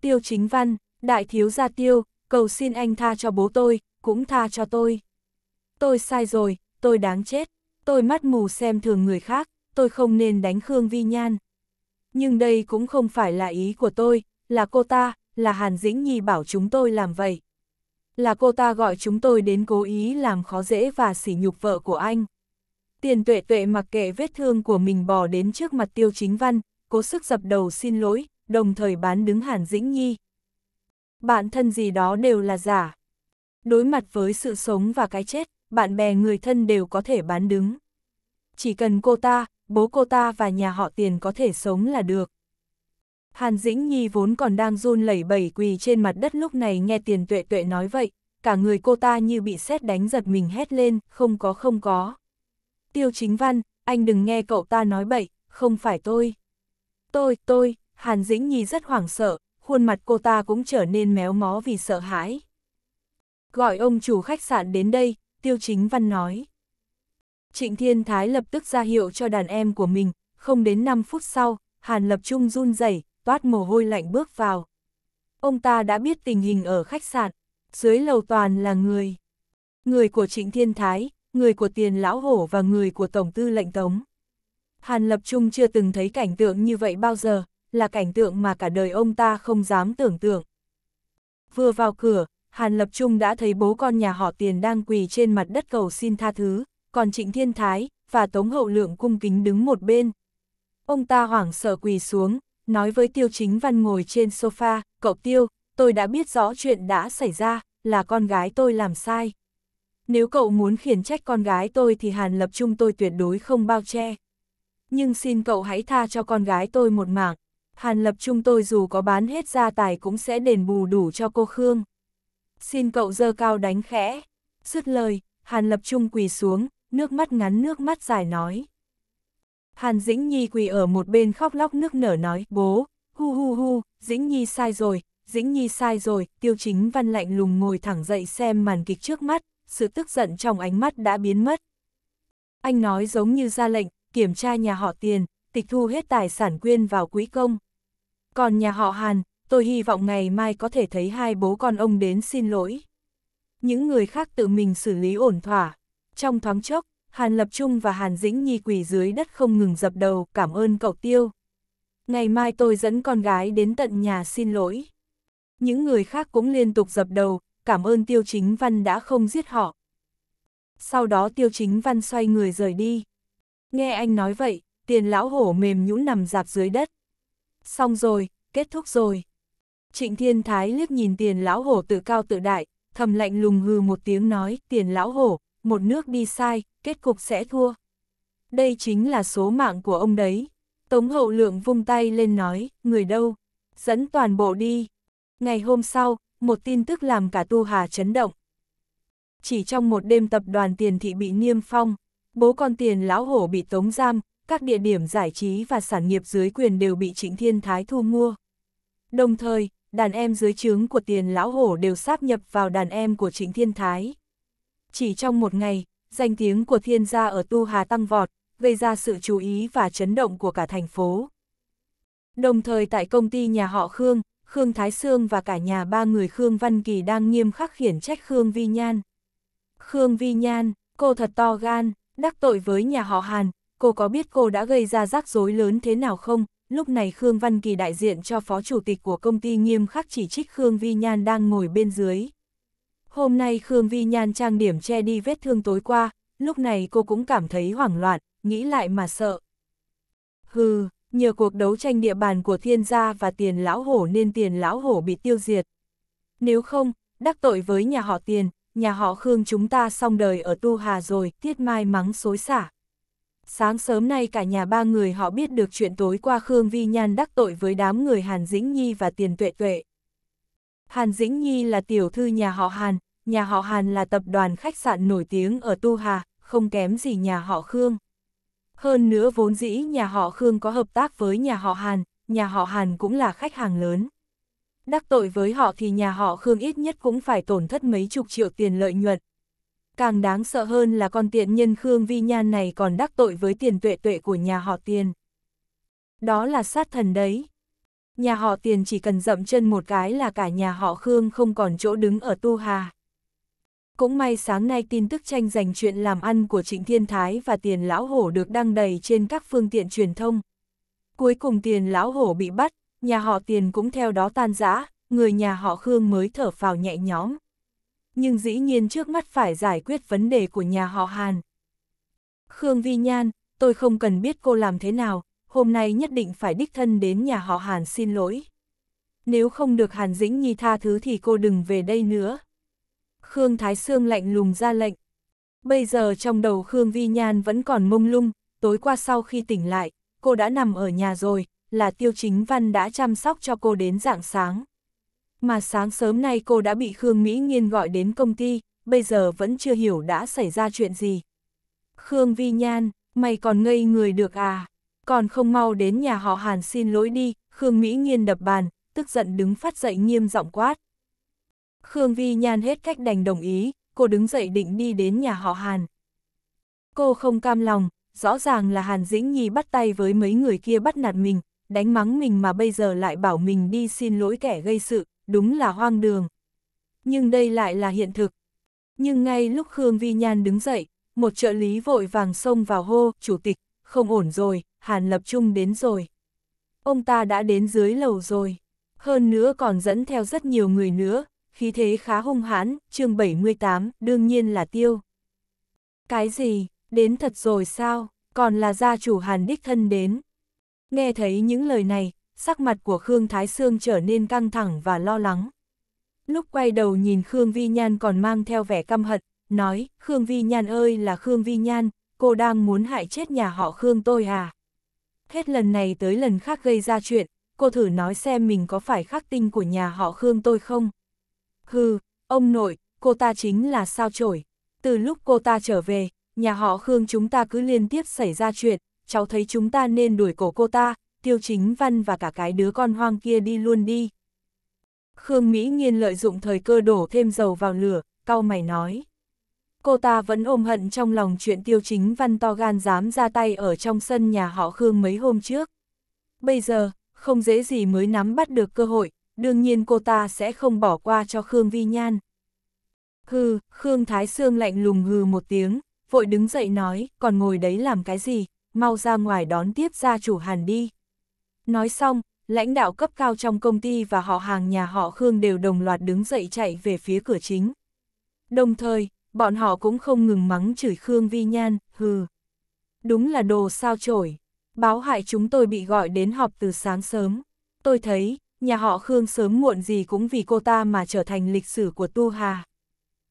A: Tiêu chính văn, đại thiếu gia tiêu, cầu xin anh tha cho bố tôi, cũng tha cho tôi. Tôi sai rồi, tôi đáng chết, tôi mắt mù xem thường người khác, tôi không nên đánh Khương Vi Nhan. Nhưng đây cũng không phải là ý của tôi, là cô ta, là Hàn Dĩnh Nhi bảo chúng tôi làm vậy. Là cô ta gọi chúng tôi đến cố ý làm khó dễ và sỉ nhục vợ của anh. Tiền tuệ tuệ mặc kệ vết thương của mình bò đến trước mặt tiêu chính văn, cố sức dập đầu xin lỗi, đồng thời bán đứng Hàn Dĩnh Nhi. Bạn thân gì đó đều là giả. Đối mặt với sự sống và cái chết, bạn bè người thân đều có thể bán đứng. Chỉ cần cô ta, bố cô ta và nhà họ tiền có thể sống là được. Hàn Dĩnh Nhi vốn còn đang run lẩy bẩy quỳ trên mặt đất lúc này nghe tiền tuệ tuệ nói vậy, cả người cô ta như bị sét đánh giật mình hét lên, không có không có. Tiêu chính văn, anh đừng nghe cậu ta nói bậy, không phải tôi. Tôi, tôi, Hàn Dĩnh Nhi rất hoảng sợ, khuôn mặt cô ta cũng trở nên méo mó vì sợ hãi. Gọi ông chủ khách sạn đến đây, Tiêu Chính Văn nói. Trịnh Thiên Thái lập tức ra hiệu cho đàn em của mình, không đến 5 phút sau, Hàn Lập Trung run rẩy, toát mồ hôi lạnh bước vào. Ông ta đã biết tình hình ở khách sạn, dưới lầu toàn là người. Người của Trịnh Thiên Thái, người của Tiền Lão Hổ và người của Tổng Tư lệnh Tống. Hàn Lập Trung chưa từng thấy cảnh tượng như vậy bao giờ, là cảnh tượng mà cả đời ông ta không dám tưởng tượng. Vừa vào cửa, Hàn Lập Trung đã thấy bố con nhà họ Tiền đang quỳ trên mặt đất cầu xin tha thứ, còn Trịnh Thiên Thái và Tống Hậu Lượng cung kính đứng một bên. Ông ta hoảng sợ quỳ xuống, nói với Tiêu Chính Văn ngồi trên sofa, cậu Tiêu, tôi đã biết rõ chuyện đã xảy ra, là con gái tôi làm sai. Nếu cậu muốn khiển trách con gái tôi thì Hàn Lập Trung tôi tuyệt đối không bao che. Nhưng xin cậu hãy tha cho con gái tôi một mạng. Hàn Lập Trung tôi dù có bán hết gia tài cũng sẽ đền bù đủ cho cô Khương. Xin cậu dơ cao đánh khẽ. Dứt lời, Hàn Lập Trung quỳ xuống, nước mắt ngắn nước mắt dài nói. Hàn Dĩnh Nhi quỳ ở một bên khóc lóc nước nở nói, bố, hu hu hu, Dĩnh Nhi sai rồi, Dĩnh Nhi sai rồi, tiêu chính văn lạnh lùng ngồi thẳng dậy xem màn kịch trước mắt, sự tức giận trong ánh mắt đã biến mất. Anh nói giống như ra lệnh, kiểm tra nhà họ tiền, tịch thu hết tài sản quyên vào quỹ công. Còn nhà họ Hàn, tôi hy vọng ngày mai có thể thấy hai bố con ông đến xin lỗi. Những người khác tự mình xử lý ổn thỏa. Trong thoáng chốc, Hàn Lập Trung và Hàn Dĩnh Nhi quỳ dưới đất không ngừng dập đầu, cảm ơn cậu tiêu. Ngày mai tôi dẫn con gái đến tận nhà xin lỗi. Những người khác cũng liên tục dập đầu, cảm ơn tiêu chính văn đã không giết họ. Sau đó tiêu chính văn xoay người rời đi. Nghe anh nói vậy, tiền lão hổ mềm nhũn nằm dạp dưới đất. Xong rồi, kết thúc rồi. Trịnh Thiên Thái liếc nhìn tiền lão hổ tự cao tự đại, thầm lạnh lùng hừ một tiếng nói, tiền lão hổ, một nước đi sai, kết cục sẽ thua. Đây chính là số mạng của ông đấy. Tống hậu lượng vung tay lên nói, người đâu, dẫn toàn bộ đi. Ngày hôm sau, một tin tức làm cả Tu Hà chấn động. Chỉ trong một đêm tập đoàn tiền thị bị niêm phong, bố con tiền lão hổ bị tống giam, các địa điểm giải trí và sản nghiệp dưới quyền đều bị Trịnh Thiên Thái thu mua. Đồng thời, đàn em dưới trướng của tiền lão hổ đều sáp nhập vào đàn em của Trịnh Thiên Thái chỉ trong một ngày, danh tiếng của thiên gia ở Tu Hà tăng vọt, gây ra sự chú ý và chấn động của cả thành phố. Đồng thời tại công ty nhà họ Khương, Khương Thái Sương và cả nhà ba người Khương Văn Kỳ đang nghiêm khắc khiển trách Khương Vi Nhan. Khương Vi Nhan, cô thật to gan, đắc tội với nhà họ Hàn, cô có biết cô đã gây ra rắc rối lớn thế nào không? Lúc này Khương Văn Kỳ đại diện cho phó chủ tịch của công ty nghiêm khắc chỉ trích Khương Vi Nhan đang ngồi bên dưới. Hôm nay Khương Vi Nhan trang điểm che đi vết thương tối qua, lúc này cô cũng cảm thấy hoảng loạn, nghĩ lại mà sợ. Hừ, nhờ cuộc đấu tranh địa bàn của thiên gia và tiền lão hổ nên tiền lão hổ bị tiêu diệt. Nếu không, đắc tội với nhà họ tiền, nhà họ Khương chúng ta xong đời ở Tu Hà rồi, tiết mai mắng xối xả. Sáng sớm nay cả nhà ba người họ biết được chuyện tối qua Khương Vi Nhan đắc tội với đám người Hàn Dĩnh Nhi và Tiền Tuệ Tuệ. Hàn Dĩnh Nhi là tiểu thư nhà họ Hàn, nhà họ Hàn là tập đoàn khách sạn nổi tiếng ở Tu Hà, không kém gì nhà họ Khương. Hơn nữa vốn dĩ nhà họ Khương có hợp tác với nhà họ Hàn, nhà họ Hàn cũng là khách hàng lớn. Đắc tội với họ thì nhà họ Khương ít nhất cũng phải tổn thất mấy chục triệu tiền lợi nhuận. Càng đáng sợ hơn là con tiện nhân Khương Vi Nhan này còn đắc tội với tiền tuệ tuệ của nhà họ tiền. Đó là sát thần đấy. Nhà họ tiền chỉ cần dậm chân một cái là cả nhà họ Khương không còn chỗ đứng ở Tu Hà. Cũng may sáng nay tin tức tranh giành chuyện làm ăn của Trịnh Thiên Thái và Tiền Lão Hổ được đăng đầy trên các phương tiện truyền thông. Cuối cùng Tiền Lão Hổ bị bắt, nhà họ Tiền cũng theo đó tan rã, người nhà họ Khương mới thở phào nhẹ nhõm. Nhưng dĩ nhiên trước mắt phải giải quyết vấn đề của nhà họ Hàn. Khương Vi Nhan, tôi không cần biết cô làm thế nào, hôm nay nhất định phải đích thân đến nhà họ Hàn xin lỗi. Nếu không được Hàn Dĩnh Nhi tha thứ thì cô đừng về đây nữa. Khương Thái Sương lạnh lùng ra lệnh. Bây giờ trong đầu Khương Vi Nhan vẫn còn mông lung, tối qua sau khi tỉnh lại, cô đã nằm ở nhà rồi, là Tiêu Chính Văn đã chăm sóc cho cô đến dạng sáng. Mà sáng sớm nay cô đã bị Khương Mỹ Nghiên gọi đến công ty, bây giờ vẫn chưa hiểu đã xảy ra chuyện gì. Khương Vi Nhan, mày còn ngây người được à? còn không mau đến nhà họ Hàn xin lỗi đi, Khương Mỹ Nghiên đập bàn, tức giận đứng phát dậy nghiêm giọng quát. Khương Vi Nhan hết cách đành đồng ý, cô đứng dậy định đi đến nhà họ Hàn. Cô không cam lòng, rõ ràng là Hàn Dĩnh Nhi bắt tay với mấy người kia bắt nạt mình, đánh mắng mình mà bây giờ lại bảo mình đi xin lỗi kẻ gây sự, đúng là hoang đường. Nhưng đây lại là hiện thực. Nhưng ngay lúc Khương Vi Nhan đứng dậy, một trợ lý vội vàng xông vào hô, chủ tịch, không ổn rồi, Hàn Lập Trung đến rồi. Ông ta đã đến dưới lầu rồi. Hơn nữa còn dẫn theo rất nhiều người nữa, khí thế khá hung hãn, chương 78, đương nhiên là tiêu. Cái gì, đến thật rồi sao, còn là gia chủ Hàn Đích Thân đến. Nghe thấy những lời này, sắc mặt của Khương Thái Sương trở nên căng thẳng và lo lắng. Lúc quay đầu nhìn Khương Vi Nhan còn mang theo vẻ căm hận, nói, Khương Vi Nhan ơi là Khương Vi Nhan, cô đang muốn hại chết nhà họ Khương tôi à? hết lần này tới lần khác gây ra chuyện, cô thử nói xem mình có phải khắc tinh của nhà họ Khương tôi không? Hừ, ông nội, cô ta chính là sao chổi. Từ lúc cô ta trở về, nhà họ Khương chúng ta cứ liên tiếp xảy ra chuyện, cháu thấy chúng ta nên đuổi cổ cô ta, tiêu chính văn và cả cái đứa con hoang kia đi luôn đi. Khương Mỹ Nghiên lợi dụng thời cơ đổ thêm dầu vào lửa, cau mày nói cô ta vẫn ôm hận trong lòng chuyện tiêu chính văn to gan dám ra tay ở trong sân nhà họ Khương mấy hôm trước. Bây giờ, không dễ gì mới nắm bắt được cơ hội, đương nhiên cô ta sẽ không bỏ qua cho Khương Vi Nhan. Hừ, Khương Thái Sương lạnh lùng hừ một tiếng, vội đứng dậy nói, còn ngồi đấy làm cái gì, mau ra ngoài đón tiếp gia chủ Hàn đi. Nói xong, lãnh đạo cấp cao trong công ty và họ hàng nhà họ Khương đều đồng loạt đứng dậy chạy về phía cửa chính. Đồng thời, bọn họ cũng không ngừng mắng chửi Khương Vi Nhan, hừ. Đúng là đồ sao chổi. Báo hại chúng tôi bị gọi đến họp từ sáng sớm. Tôi thấy, nhà họ Khương sớm muộn gì cũng vì cô ta mà trở thành lịch sử của Tu Hà.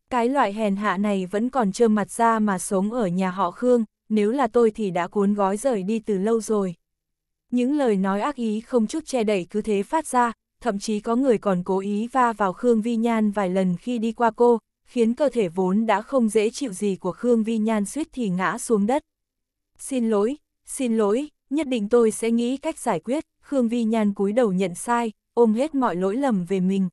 A: Cái loại hèn hạ này vẫn còn trơ mặt ra mà sống ở nhà họ Khương, nếu là tôi thì đã cuốn gói rời đi từ lâu rồi. Những lời nói ác ý không chút che đẩy cứ thế phát ra, thậm chí có người còn cố ý va vào Khương Vi Nhan vài lần khi đi qua cô, khiến cơ thể vốn đã không dễ chịu gì của Khương Vi Nhan suýt thì ngã xuống đất. Xin lỗi, xin lỗi, nhất định tôi sẽ nghĩ cách giải quyết, Khương Vi Nhan cúi đầu nhận sai, ôm hết mọi lỗi lầm về mình.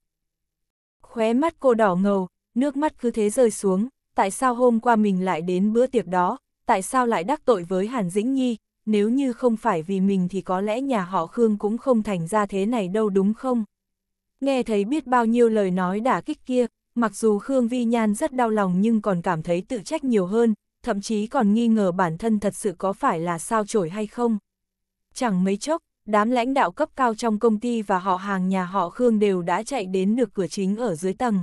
A: Khóe mắt cô đỏ ngầu, nước mắt cứ thế rơi xuống, tại sao hôm qua mình lại đến bữa tiệc đó, tại sao lại đắc tội với Hàn Dĩnh Nhi, nếu như không phải vì mình thì có lẽ nhà họ Khương cũng không thành ra thế này đâu đúng không? Nghe thấy biết bao nhiêu lời nói đả kích kia, Mặc dù Khương Vi Nhan rất đau lòng nhưng còn cảm thấy tự trách nhiều hơn, thậm chí còn nghi ngờ bản thân thật sự có phải là sao chổi hay không. Chẳng mấy chốc, đám lãnh đạo cấp cao trong công ty và họ hàng nhà họ Khương đều đã chạy đến được cửa chính ở dưới tầng.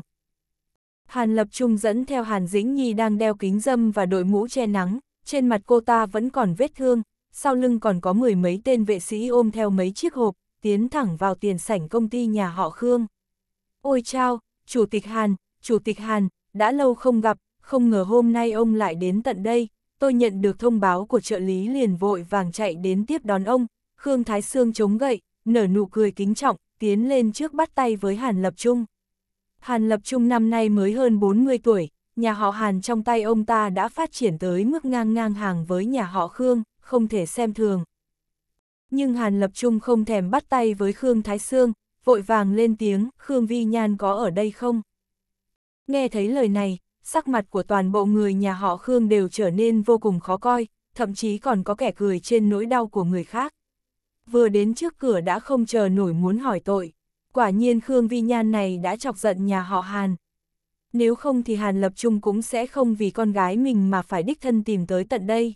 A: Hàn Lập Trung dẫn theo Hàn Dĩnh Nhi đang đeo kính dâm và đội mũ che nắng, trên mặt cô ta vẫn còn vết thương, sau lưng còn có mười mấy tên vệ sĩ ôm theo mấy chiếc hộp, tiến thẳng vào tiền sảnh công ty nhà họ Khương. Ôi chao, Chủ tịch Hàn, Chủ tịch Hàn, đã lâu không gặp, không ngờ hôm nay ông lại đến tận đây, tôi nhận được thông báo của trợ lý liền vội vàng chạy đến tiếp đón ông, Khương Thái Sương chống gậy, nở nụ cười kính trọng, tiến lên trước bắt tay với Hàn Lập Trung. Hàn Lập Trung năm nay mới hơn 40 tuổi, nhà họ Hàn trong tay ông ta đã phát triển tới mức ngang ngang hàng với nhà họ Khương, không thể xem thường. Nhưng Hàn Lập Trung không thèm bắt tay với Khương Thái Sương, vội vàng lên tiếng, Khương Vi Nhan có ở đây không? Nghe thấy lời này, sắc mặt của toàn bộ người nhà họ Khương đều trở nên vô cùng khó coi, thậm chí còn có kẻ cười trên nỗi đau của người khác. Vừa đến trước cửa đã không chờ nổi muốn hỏi tội, quả nhiên Khương Vi Nhan này đã chọc giận nhà họ Hàn. Nếu không thì Hàn Lập Trung cũng sẽ không vì con gái mình mà phải đích thân tìm tới tận đây.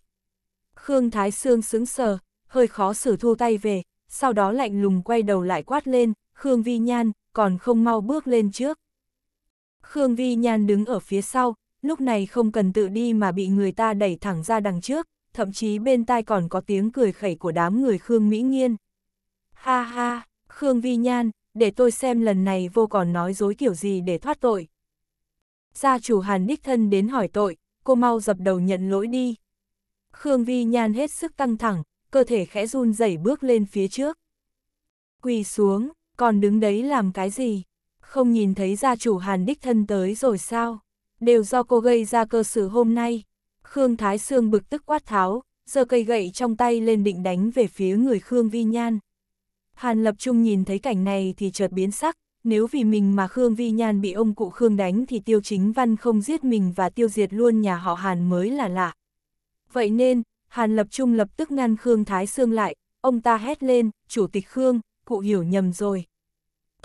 A: Khương Thái Sương sững sờ, hơi khó xử thu tay về, sau đó lạnh lùng quay đầu lại quát lên, Khương Vi Nhan, còn không mau bước lên trước. Khương Vi Nhan đứng ở phía sau, lúc này không cần tự đi mà bị người ta đẩy thẳng ra đằng trước, thậm chí bên tai còn có tiếng cười khẩy của đám người Khương Mỹ Nghiên. Ha ha, Khương Vi Nhan, để tôi xem lần này vô còn nói dối kiểu gì để thoát tội. Gia chủ Hàn Đích Thân đến hỏi tội, cô mau dập đầu nhận lỗi đi. Khương Vi Nhan hết sức căng thẳng, cơ thể khẽ run rẩy bước lên phía trước. Quỳ xuống, còn đứng đấy làm cái gì? không nhìn thấy gia chủ Hàn Đích Thân tới rồi sao? Đều do cô gây ra cơ sự hôm nay. Khương Thái Sương bực tức quát tháo, giơ cây gậy trong tay lên định đánh về phía người Khương Vi Nhan. Hàn Lập Trung nhìn thấy cảnh này thì chợt biến sắc, nếu vì mình mà Khương Vi Nhan bị ông cụ Khương đánh thì tiêu chính văn không giết mình và tiêu diệt luôn nhà họ Hàn mới là lạ. Vậy nên, Hàn Lập Trung lập tức ngăn Khương Thái Sương lại, ông ta hét lên, Chủ tịch Khương, cụ hiểu nhầm rồi,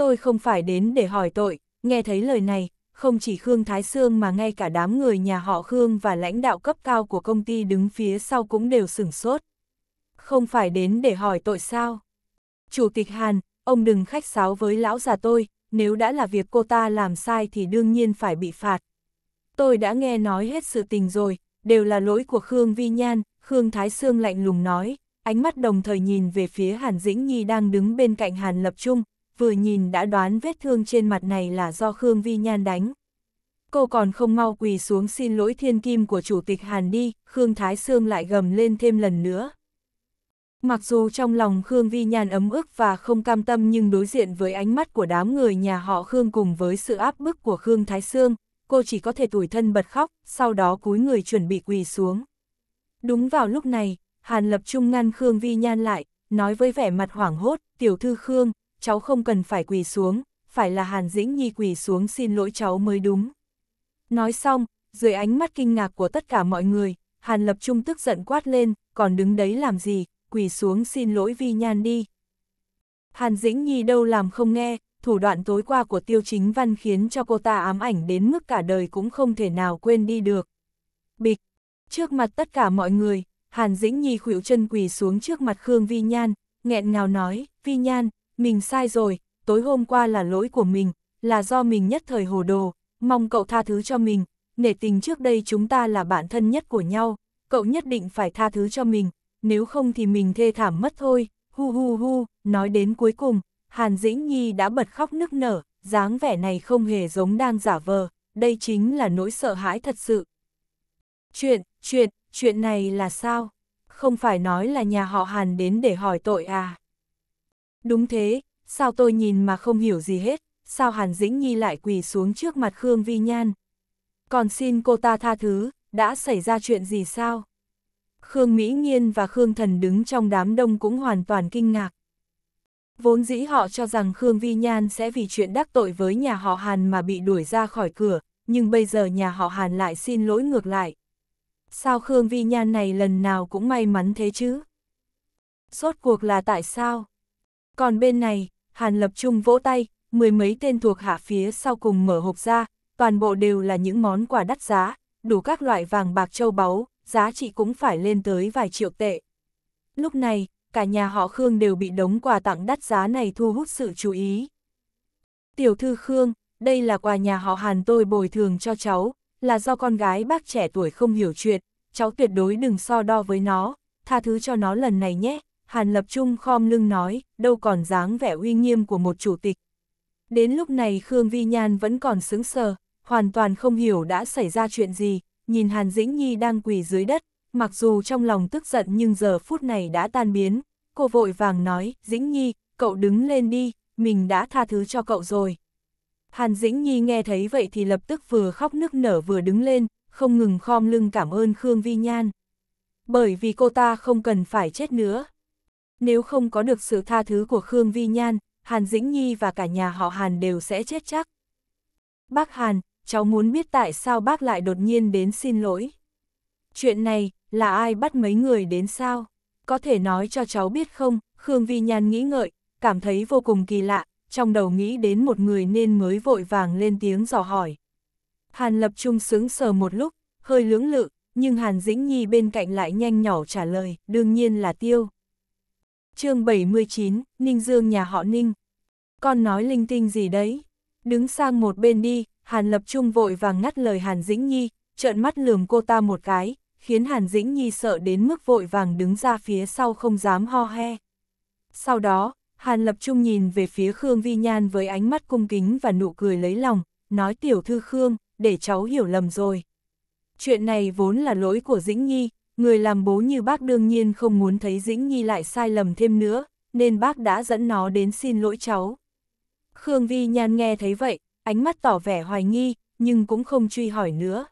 A: tôi không phải đến để hỏi tội, nghe thấy lời này, không chỉ Khương Thái Sương mà ngay cả đám người nhà họ Khương và lãnh đạo cấp cao của công ty đứng phía sau cũng đều sửng sốt. Không phải đến để hỏi tội sao? Chủ tịch Hàn, ông đừng khách sáo với lão già tôi, nếu đã là việc cô ta làm sai thì đương nhiên phải bị phạt. Tôi đã nghe nói hết sự tình rồi, đều là lỗi của Khương Vi Nhan, Khương Thái Sương lạnh lùng nói, ánh mắt đồng thời nhìn về phía Hàn Dĩnh Nhi đang đứng bên cạnh Hàn Lập Trung, vừa nhìn đã đoán vết thương trên mặt này là do Khương Vi Nhan đánh. Cô còn không mau quỳ xuống xin lỗi thiên kim của Chủ tịch Hàn đi, Khương Thái Sương lại gầm lên thêm lần nữa. Mặc dù trong lòng Khương Vi Nhan ấm ức và không cam tâm nhưng đối diện với ánh mắt của đám người nhà họ Khương cùng với sự áp bức của Khương Thái Sương, cô chỉ có thể tủi thân bật khóc, sau đó cúi người chuẩn bị quỳ xuống. Đúng vào lúc này, Hàn Lập Trung ngăn Khương Vi Nhan lại, nói với vẻ mặt hoảng hốt, tiểu thư Khương, cháu không cần phải quỳ xuống, phải là Hàn Dĩnh Nhi quỳ xuống xin lỗi cháu mới đúng. Nói xong, dưới ánh mắt kinh ngạc của tất cả mọi người, Hàn Lập Trung tức giận quát lên, còn đứng đấy làm gì, quỳ xuống xin lỗi Vi Nhan đi. Hàn Dĩnh Nhi đâu làm không nghe, thủ đoạn tối qua của Tiêu Chính Văn khiến cho cô ta ám ảnh đến mức cả đời cũng không thể nào quên đi được. Bịch, trước mặt tất cả mọi người, Hàn Dĩnh Nhi khuỵu chân quỳ xuống trước mặt Khương Vi Nhan, nghẹn ngào nói, Vi Nhan, mình sai rồi, tối hôm qua là lỗi của mình, là do mình nhất thời hồ đồ, mong cậu tha thứ cho mình, nể tình trước đây chúng ta là bạn thân nhất của nhau, cậu nhất định phải tha thứ cho mình, nếu không thì mình thê thảm mất thôi, hu hu hu, nói đến cuối cùng, Hàn Dĩnh Nhi đã bật khóc nức nở, dáng vẻ này không hề giống đang giả vờ, đây chính là nỗi sợ hãi thật sự. Chuyện, chuyện, chuyện này là sao? Không phải nói là nhà họ Hàn đến để hỏi tội à? Đúng thế, sao tôi nhìn mà không hiểu gì hết, sao Hàn Dĩnh Nhi lại quỳ xuống trước mặt Khương Vi Nhan. Còn xin cô ta tha thứ, đã xảy ra chuyện gì sao? Khương Mỹ Nhiên và Khương Thần đứng trong đám đông cũng hoàn toàn kinh ngạc. Vốn dĩ họ cho rằng Khương Vi Nhan sẽ vì chuyện đắc tội với nhà họ Hàn mà bị đuổi ra khỏi cửa, nhưng bây giờ nhà họ Hàn lại xin lỗi ngược lại. Sao Khương Vi Nhan này lần nào cũng may mắn thế chứ? sốt cuộc là tại sao? Còn bên này, Hàn Lập Trung vỗ tay, mười mấy tên thuộc hạ phía sau cùng mở hộp ra, toàn bộ đều là những món quà đắt giá, đủ các loại vàng bạc châu báu, giá trị cũng phải lên tới vài triệu tệ. Lúc này, cả nhà họ Khương đều bị đống quà tặng đắt giá này thu hút sự chú ý. Tiểu thư Khương, đây là quà nhà họ Hàn tôi bồi thường cho cháu, là do con gái bác trẻ tuổi không hiểu chuyện, cháu tuyệt đối đừng so đo với nó, tha thứ cho nó lần này nhé, Hàn Lập Trung khom lưng nói, đâu còn dáng vẻ uy nghiêm của một chủ tịch. Đến lúc này Khương Vi Nhan vẫn còn sững sờ, hoàn toàn không hiểu đã xảy ra chuyện gì, nhìn Hàn Dĩnh Nhi đang quỳ dưới đất, mặc dù trong lòng tức giận nhưng giờ phút này đã tan biến. Cô vội vàng nói, Dĩnh Nhi, cậu đứng lên đi, mình đã tha thứ cho cậu rồi. Hàn Dĩnh Nhi nghe thấy vậy thì lập tức vừa khóc nức nở vừa đứng lên, không ngừng khom lưng cảm ơn Khương Vi Nhan. Bởi vì cô ta không cần phải chết nữa nếu không có được sự tha thứ của Khương Vi Nhan, Hàn Dĩnh Nhi và cả nhà họ Hàn đều sẽ chết chắc. Bác Hàn, cháu muốn biết tại sao bác lại đột nhiên đến xin lỗi. Chuyện này, là ai bắt mấy người đến sao? Có thể nói cho cháu biết không? Khương Vi Nhan nghĩ ngợi, cảm thấy vô cùng kỳ lạ, trong đầu nghĩ đến một người nên mới vội vàng lên tiếng dò hỏi. Hàn Lập Trung sững sờ một lúc, hơi lưỡng lự, nhưng Hàn Dĩnh Nhi bên cạnh lại nhanh nhỏ trả lời, đương nhiên là tiêu chương 79, Ninh Dương nhà họ Ninh. Con nói linh tinh gì đấy? Đứng sang một bên đi, Hàn Lập Trung vội vàng ngắt lời Hàn Dĩnh Nhi, trợn mắt lườm cô ta một cái, khiến Hàn Dĩnh Nhi sợ đến mức vội vàng đứng ra phía sau không dám ho he. Sau đó, Hàn Lập Trung nhìn về phía Khương Vi Nhan với ánh mắt cung kính và nụ cười lấy lòng, nói tiểu thư Khương, để cháu hiểu lầm rồi. Chuyện này vốn là lỗi của Dĩnh Nhi, người làm bố như bác đương nhiên không muốn thấy Dĩnh Nhi lại sai lầm thêm nữa, nên bác đã dẫn nó đến xin lỗi cháu. Khương Vi Nhan nghe thấy vậy, ánh mắt tỏ vẻ hoài nghi, nhưng cũng không truy hỏi nữa.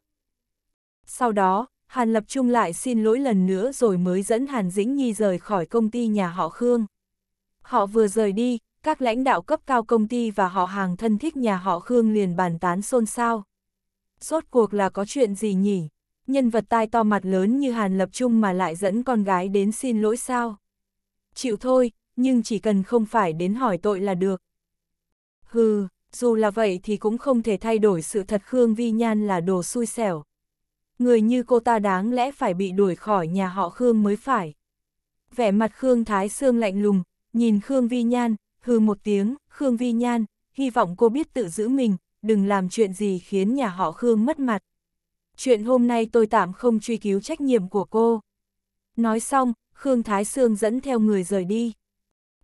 A: Sau đó, Hàn Lập Trung lại xin lỗi lần nữa rồi mới dẫn Hàn Dĩnh Nhi rời khỏi công ty nhà họ Khương. Họ vừa rời đi, các lãnh đạo cấp cao công ty và họ hàng thân thích nhà họ Khương liền bàn tán xôn xao. Rốt cuộc là có chuyện gì nhỉ? nhân vật tai to mặt lớn như Hàn Lập Trung mà lại dẫn con gái đến xin lỗi sao. Chịu thôi, nhưng chỉ cần không phải đến hỏi tội là được. Hừ, dù là vậy thì cũng không thể thay đổi sự thật Khương Vi Nhan là đồ xui xẻo. Người như cô ta đáng lẽ phải bị đuổi khỏi nhà họ Khương mới phải. Vẻ mặt Khương Thái Sương lạnh lùng, nhìn Khương Vi Nhan, hừ một tiếng, Khương Vi Nhan, hy vọng cô biết tự giữ mình, đừng làm chuyện gì khiến nhà họ Khương mất mặt chuyện hôm nay tôi tạm không truy cứu trách nhiệm của cô. Nói xong, Khương Thái Sương dẫn theo người rời đi.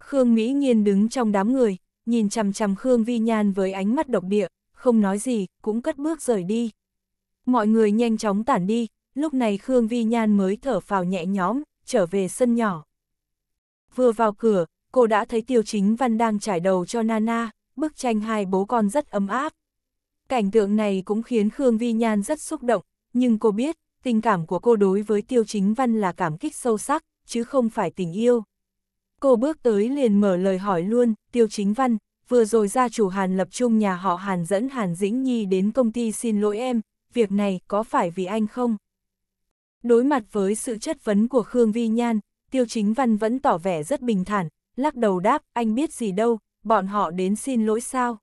A: Khương Mỹ nhiên đứng trong đám người, nhìn chằm chằm Khương Vi Nhan với ánh mắt độc địa, không nói gì, cũng cất bước rời đi. Mọi người nhanh chóng tản đi, lúc này Khương Vi Nhan mới thở phào nhẹ nhõm, trở về sân nhỏ. Vừa vào cửa, cô đã thấy Tiêu Chính Văn đang trải đầu cho Nana, bức tranh hai bố con rất ấm áp. Cảnh tượng này cũng khiến Khương Vi Nhan rất xúc động, nhưng cô biết, tình cảm của cô đối với Tiêu Chính Văn là cảm kích sâu sắc, chứ không phải tình yêu. Cô bước tới liền mở lời hỏi luôn, Tiêu Chính Văn, vừa rồi gia chủ Hàn Lập Trung nhà họ Hàn dẫn Hàn Dĩnh Nhi đến công ty xin lỗi em, việc này có phải vì anh không? Đối mặt với sự chất vấn của Khương Vi Nhan, Tiêu Chính Văn vẫn tỏ vẻ rất bình thản, lắc đầu đáp, anh biết gì đâu, bọn họ đến xin lỗi sao?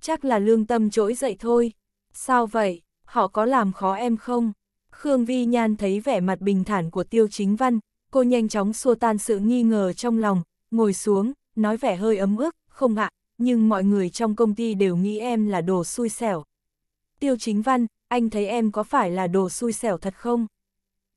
A: chắc là lương tâm trỗi dậy thôi. Sao vậy, họ có làm khó em không? Khương Vi Nhan thấy vẻ mặt bình thản của Tiêu Chính Văn, cô nhanh chóng xua tan sự nghi ngờ trong lòng, ngồi xuống, nói vẻ hơi ấm ức, không ạ, nhưng mọi người trong công ty đều nghĩ em là đồ xui xẻo. Tiêu Chính Văn, anh thấy em có phải là đồ xui xẻo thật không?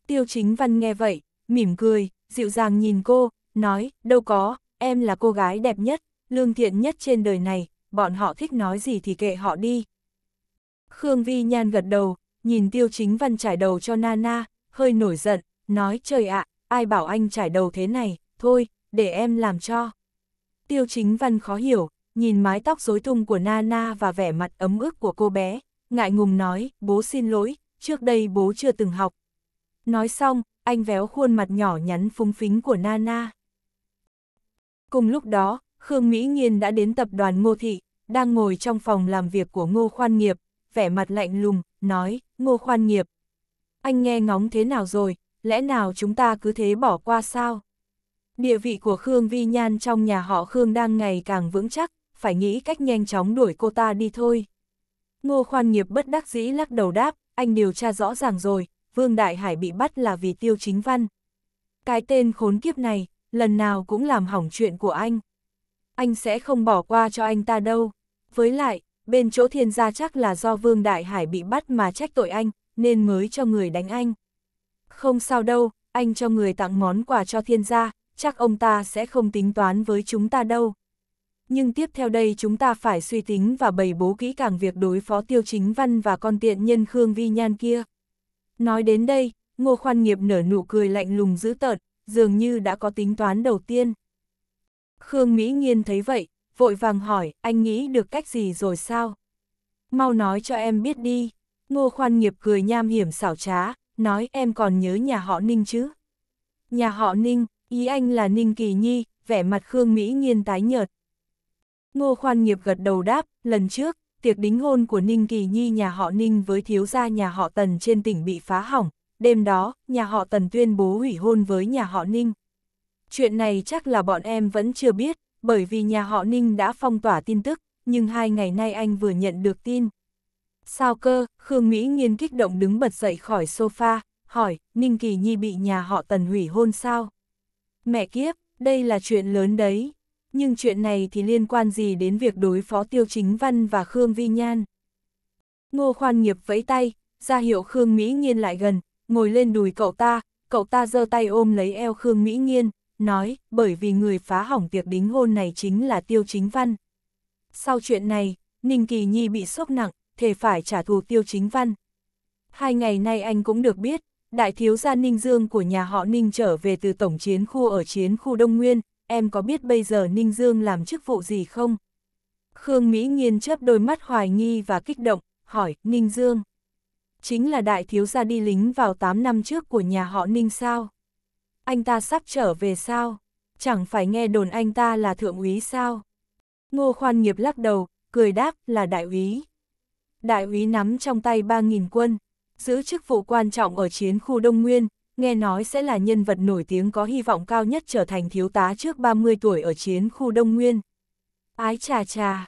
A: Tiêu Chính Văn nghe vậy, mỉm cười, dịu dàng nhìn cô, nói, đâu có, em là cô gái đẹp nhất, lương thiện nhất trên đời này, bọn họ thích nói gì thì kệ họ đi. Khương Vi Nhan gật đầu, nhìn Tiêu Chính Văn trải đầu cho Nana, hơi nổi giận, nói trời ạ, ai bảo anh trải đầu thế này, thôi, để em làm cho. Tiêu Chính Văn khó hiểu, nhìn mái tóc rối tung của Nana và vẻ mặt ấm ức của cô bé, ngại ngùng nói, bố xin lỗi, trước đây bố chưa từng học. Nói xong, anh véo khuôn mặt nhỏ nhắn phúng phính của Nana. Cùng lúc đó, Khương Mỹ Nghiên đã đến tập đoàn Ngô Thị, đang ngồi trong phòng làm việc của Ngô Khoan Nghiệp, vẻ mặt lạnh lùng, nói, Ngô Khoan Nghiệp, anh nghe ngóng thế nào rồi, lẽ nào chúng ta cứ thế bỏ qua sao? Địa vị của Khương Vi Nhan trong nhà họ Khương đang ngày càng vững chắc, phải nghĩ cách nhanh chóng đuổi cô ta đi thôi. Ngô Khoan Nghiệp bất đắc dĩ lắc đầu đáp, anh điều tra rõ ràng rồi, Vương Đại Hải bị bắt là vì tiêu chính văn. Cái tên khốn kiếp này, lần nào cũng làm hỏng chuyện của anh anh sẽ không bỏ qua cho anh ta đâu. Với lại, bên chỗ thiên gia chắc là do Vương Đại Hải bị bắt mà trách tội anh, nên mới cho người đánh anh. Không sao đâu, anh cho người tặng món quà cho thiên gia, chắc ông ta sẽ không tính toán với chúng ta đâu. Nhưng tiếp theo đây chúng ta phải suy tính và bày bố kỹ càng việc đối phó tiêu chính văn và con tiện nhân Khương Vi Nhan kia. Nói đến đây, Ngô Khoan Nghiệp nở nụ cười lạnh lùng dữ tợn, dường như đã có tính toán đầu tiên. Khương Mỹ Nghiên thấy vậy, vội vàng hỏi, anh nghĩ được cách gì rồi sao? Mau nói cho em biết đi. Ngô Khoan Nghiệp cười nham hiểm xảo trá, nói em còn nhớ nhà họ Ninh chứ? Nhà họ Ninh, ý anh là Ninh Kỳ Nhi, vẻ mặt Khương Mỹ Nghiên tái nhợt. Ngô Khoan Nghiệp gật đầu đáp, lần trước, tiệc đính hôn của Ninh Kỳ Nhi nhà họ Ninh với thiếu gia nhà họ Tần trên tỉnh bị phá hỏng, đêm đó, nhà họ Tần tuyên bố hủy hôn với nhà họ Ninh. Chuyện này chắc là bọn em vẫn chưa biết, bởi vì nhà họ Ninh đã phong tỏa tin tức, nhưng hai ngày nay anh vừa nhận được tin. Sao cơ, Khương Mỹ Nghiên kích động đứng bật dậy khỏi sofa, hỏi, Ninh Kỳ Nhi bị nhà họ Tần hủy hôn sao? Mẹ kiếp, đây là chuyện lớn đấy. Nhưng chuyện này thì liên quan gì đến việc đối phó Tiêu Chính Văn và Khương Vi Nhan? Ngô Khoan Nghiệp vẫy tay, ra hiệu Khương Mỹ Nghiên lại gần, ngồi lên đùi cậu ta, cậu ta giơ tay ôm lấy eo Khương Mỹ Nghiên, nói, bởi vì người phá hỏng tiệc đính hôn này chính là Tiêu Chính Văn. Sau chuyện này, Ninh Kỳ Nhi bị sốc nặng, thề phải trả thù Tiêu Chính Văn. Hai ngày nay anh cũng được biết, đại thiếu gia Ninh Dương của nhà họ Ninh trở về từ tổng chiến khu ở chiến khu Đông Nguyên, em có biết bây giờ Ninh Dương làm chức vụ gì không? Khương Mỹ nhiên chớp đôi mắt hoài nghi và kích động, hỏi, Ninh Dương. Chính là đại thiếu gia đi lính vào 8 năm trước của nhà họ Ninh sao? anh ta sắp trở về sao? Chẳng phải nghe đồn anh ta là thượng úy sao? Ngô khoan nghiệp lắc đầu, cười đáp là đại úy. Đại úy nắm trong tay 3.000 quân, giữ chức vụ quan trọng ở chiến khu Đông Nguyên, nghe nói sẽ là nhân vật nổi tiếng có hy vọng cao nhất trở thành thiếu tá trước 30 tuổi ở chiến khu Đông Nguyên. Ái chà chà.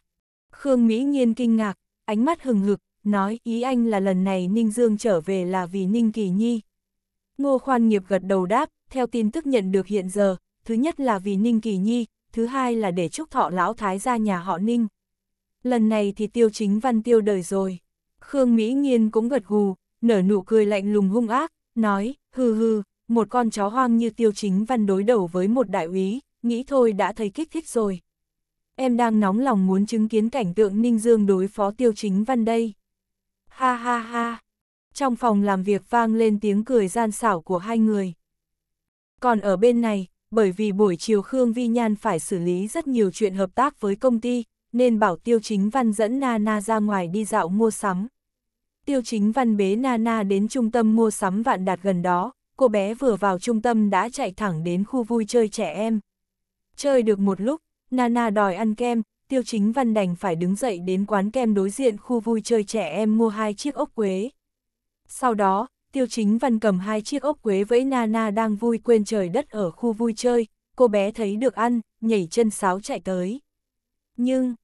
A: Khương Mỹ Nhiên kinh ngạc, ánh mắt hừng hực, nói ý anh là lần này Ninh Dương trở về là vì Ninh Kỳ Nhi, Ngô Khoan nghiệp gật đầu đáp, theo tin tức nhận được hiện giờ, thứ nhất là vì Ninh Kỳ Nhi, thứ hai là để chúc thọ lão thái ra nhà họ Ninh. Lần này thì tiêu chính văn tiêu đời rồi. Khương Mỹ Nghiên cũng gật gù, nở nụ cười lạnh lùng hung ác, nói, hừ hừ, một con chó hoang như tiêu chính văn đối đầu với một đại úy, nghĩ thôi đã thấy kích thích rồi. Em đang nóng lòng muốn chứng kiến cảnh tượng Ninh Dương đối phó tiêu chính văn đây. Ha ha ha, trong phòng làm việc vang lên tiếng cười gian xảo của hai người. Còn ở bên này, bởi vì buổi chiều Khương Vi Nhan phải xử lý rất nhiều chuyện hợp tác với công ty, nên bảo Tiêu Chính Văn dẫn Nana ra ngoài đi dạo mua sắm. Tiêu Chính Văn bế Nana đến trung tâm mua sắm vạn đạt gần đó, cô bé vừa vào trung tâm đã chạy thẳng đến khu vui chơi trẻ em. Chơi được một lúc, Nana đòi ăn kem, Tiêu Chính Văn đành phải đứng dậy đến quán kem đối diện khu vui chơi trẻ em mua hai chiếc ốc quế. Sau đó, Tiêu Chính Văn cầm hai chiếc ốc quế với Nana đang vui quên trời đất ở khu vui chơi, cô bé thấy được ăn, nhảy chân sáo chạy tới. Nhưng,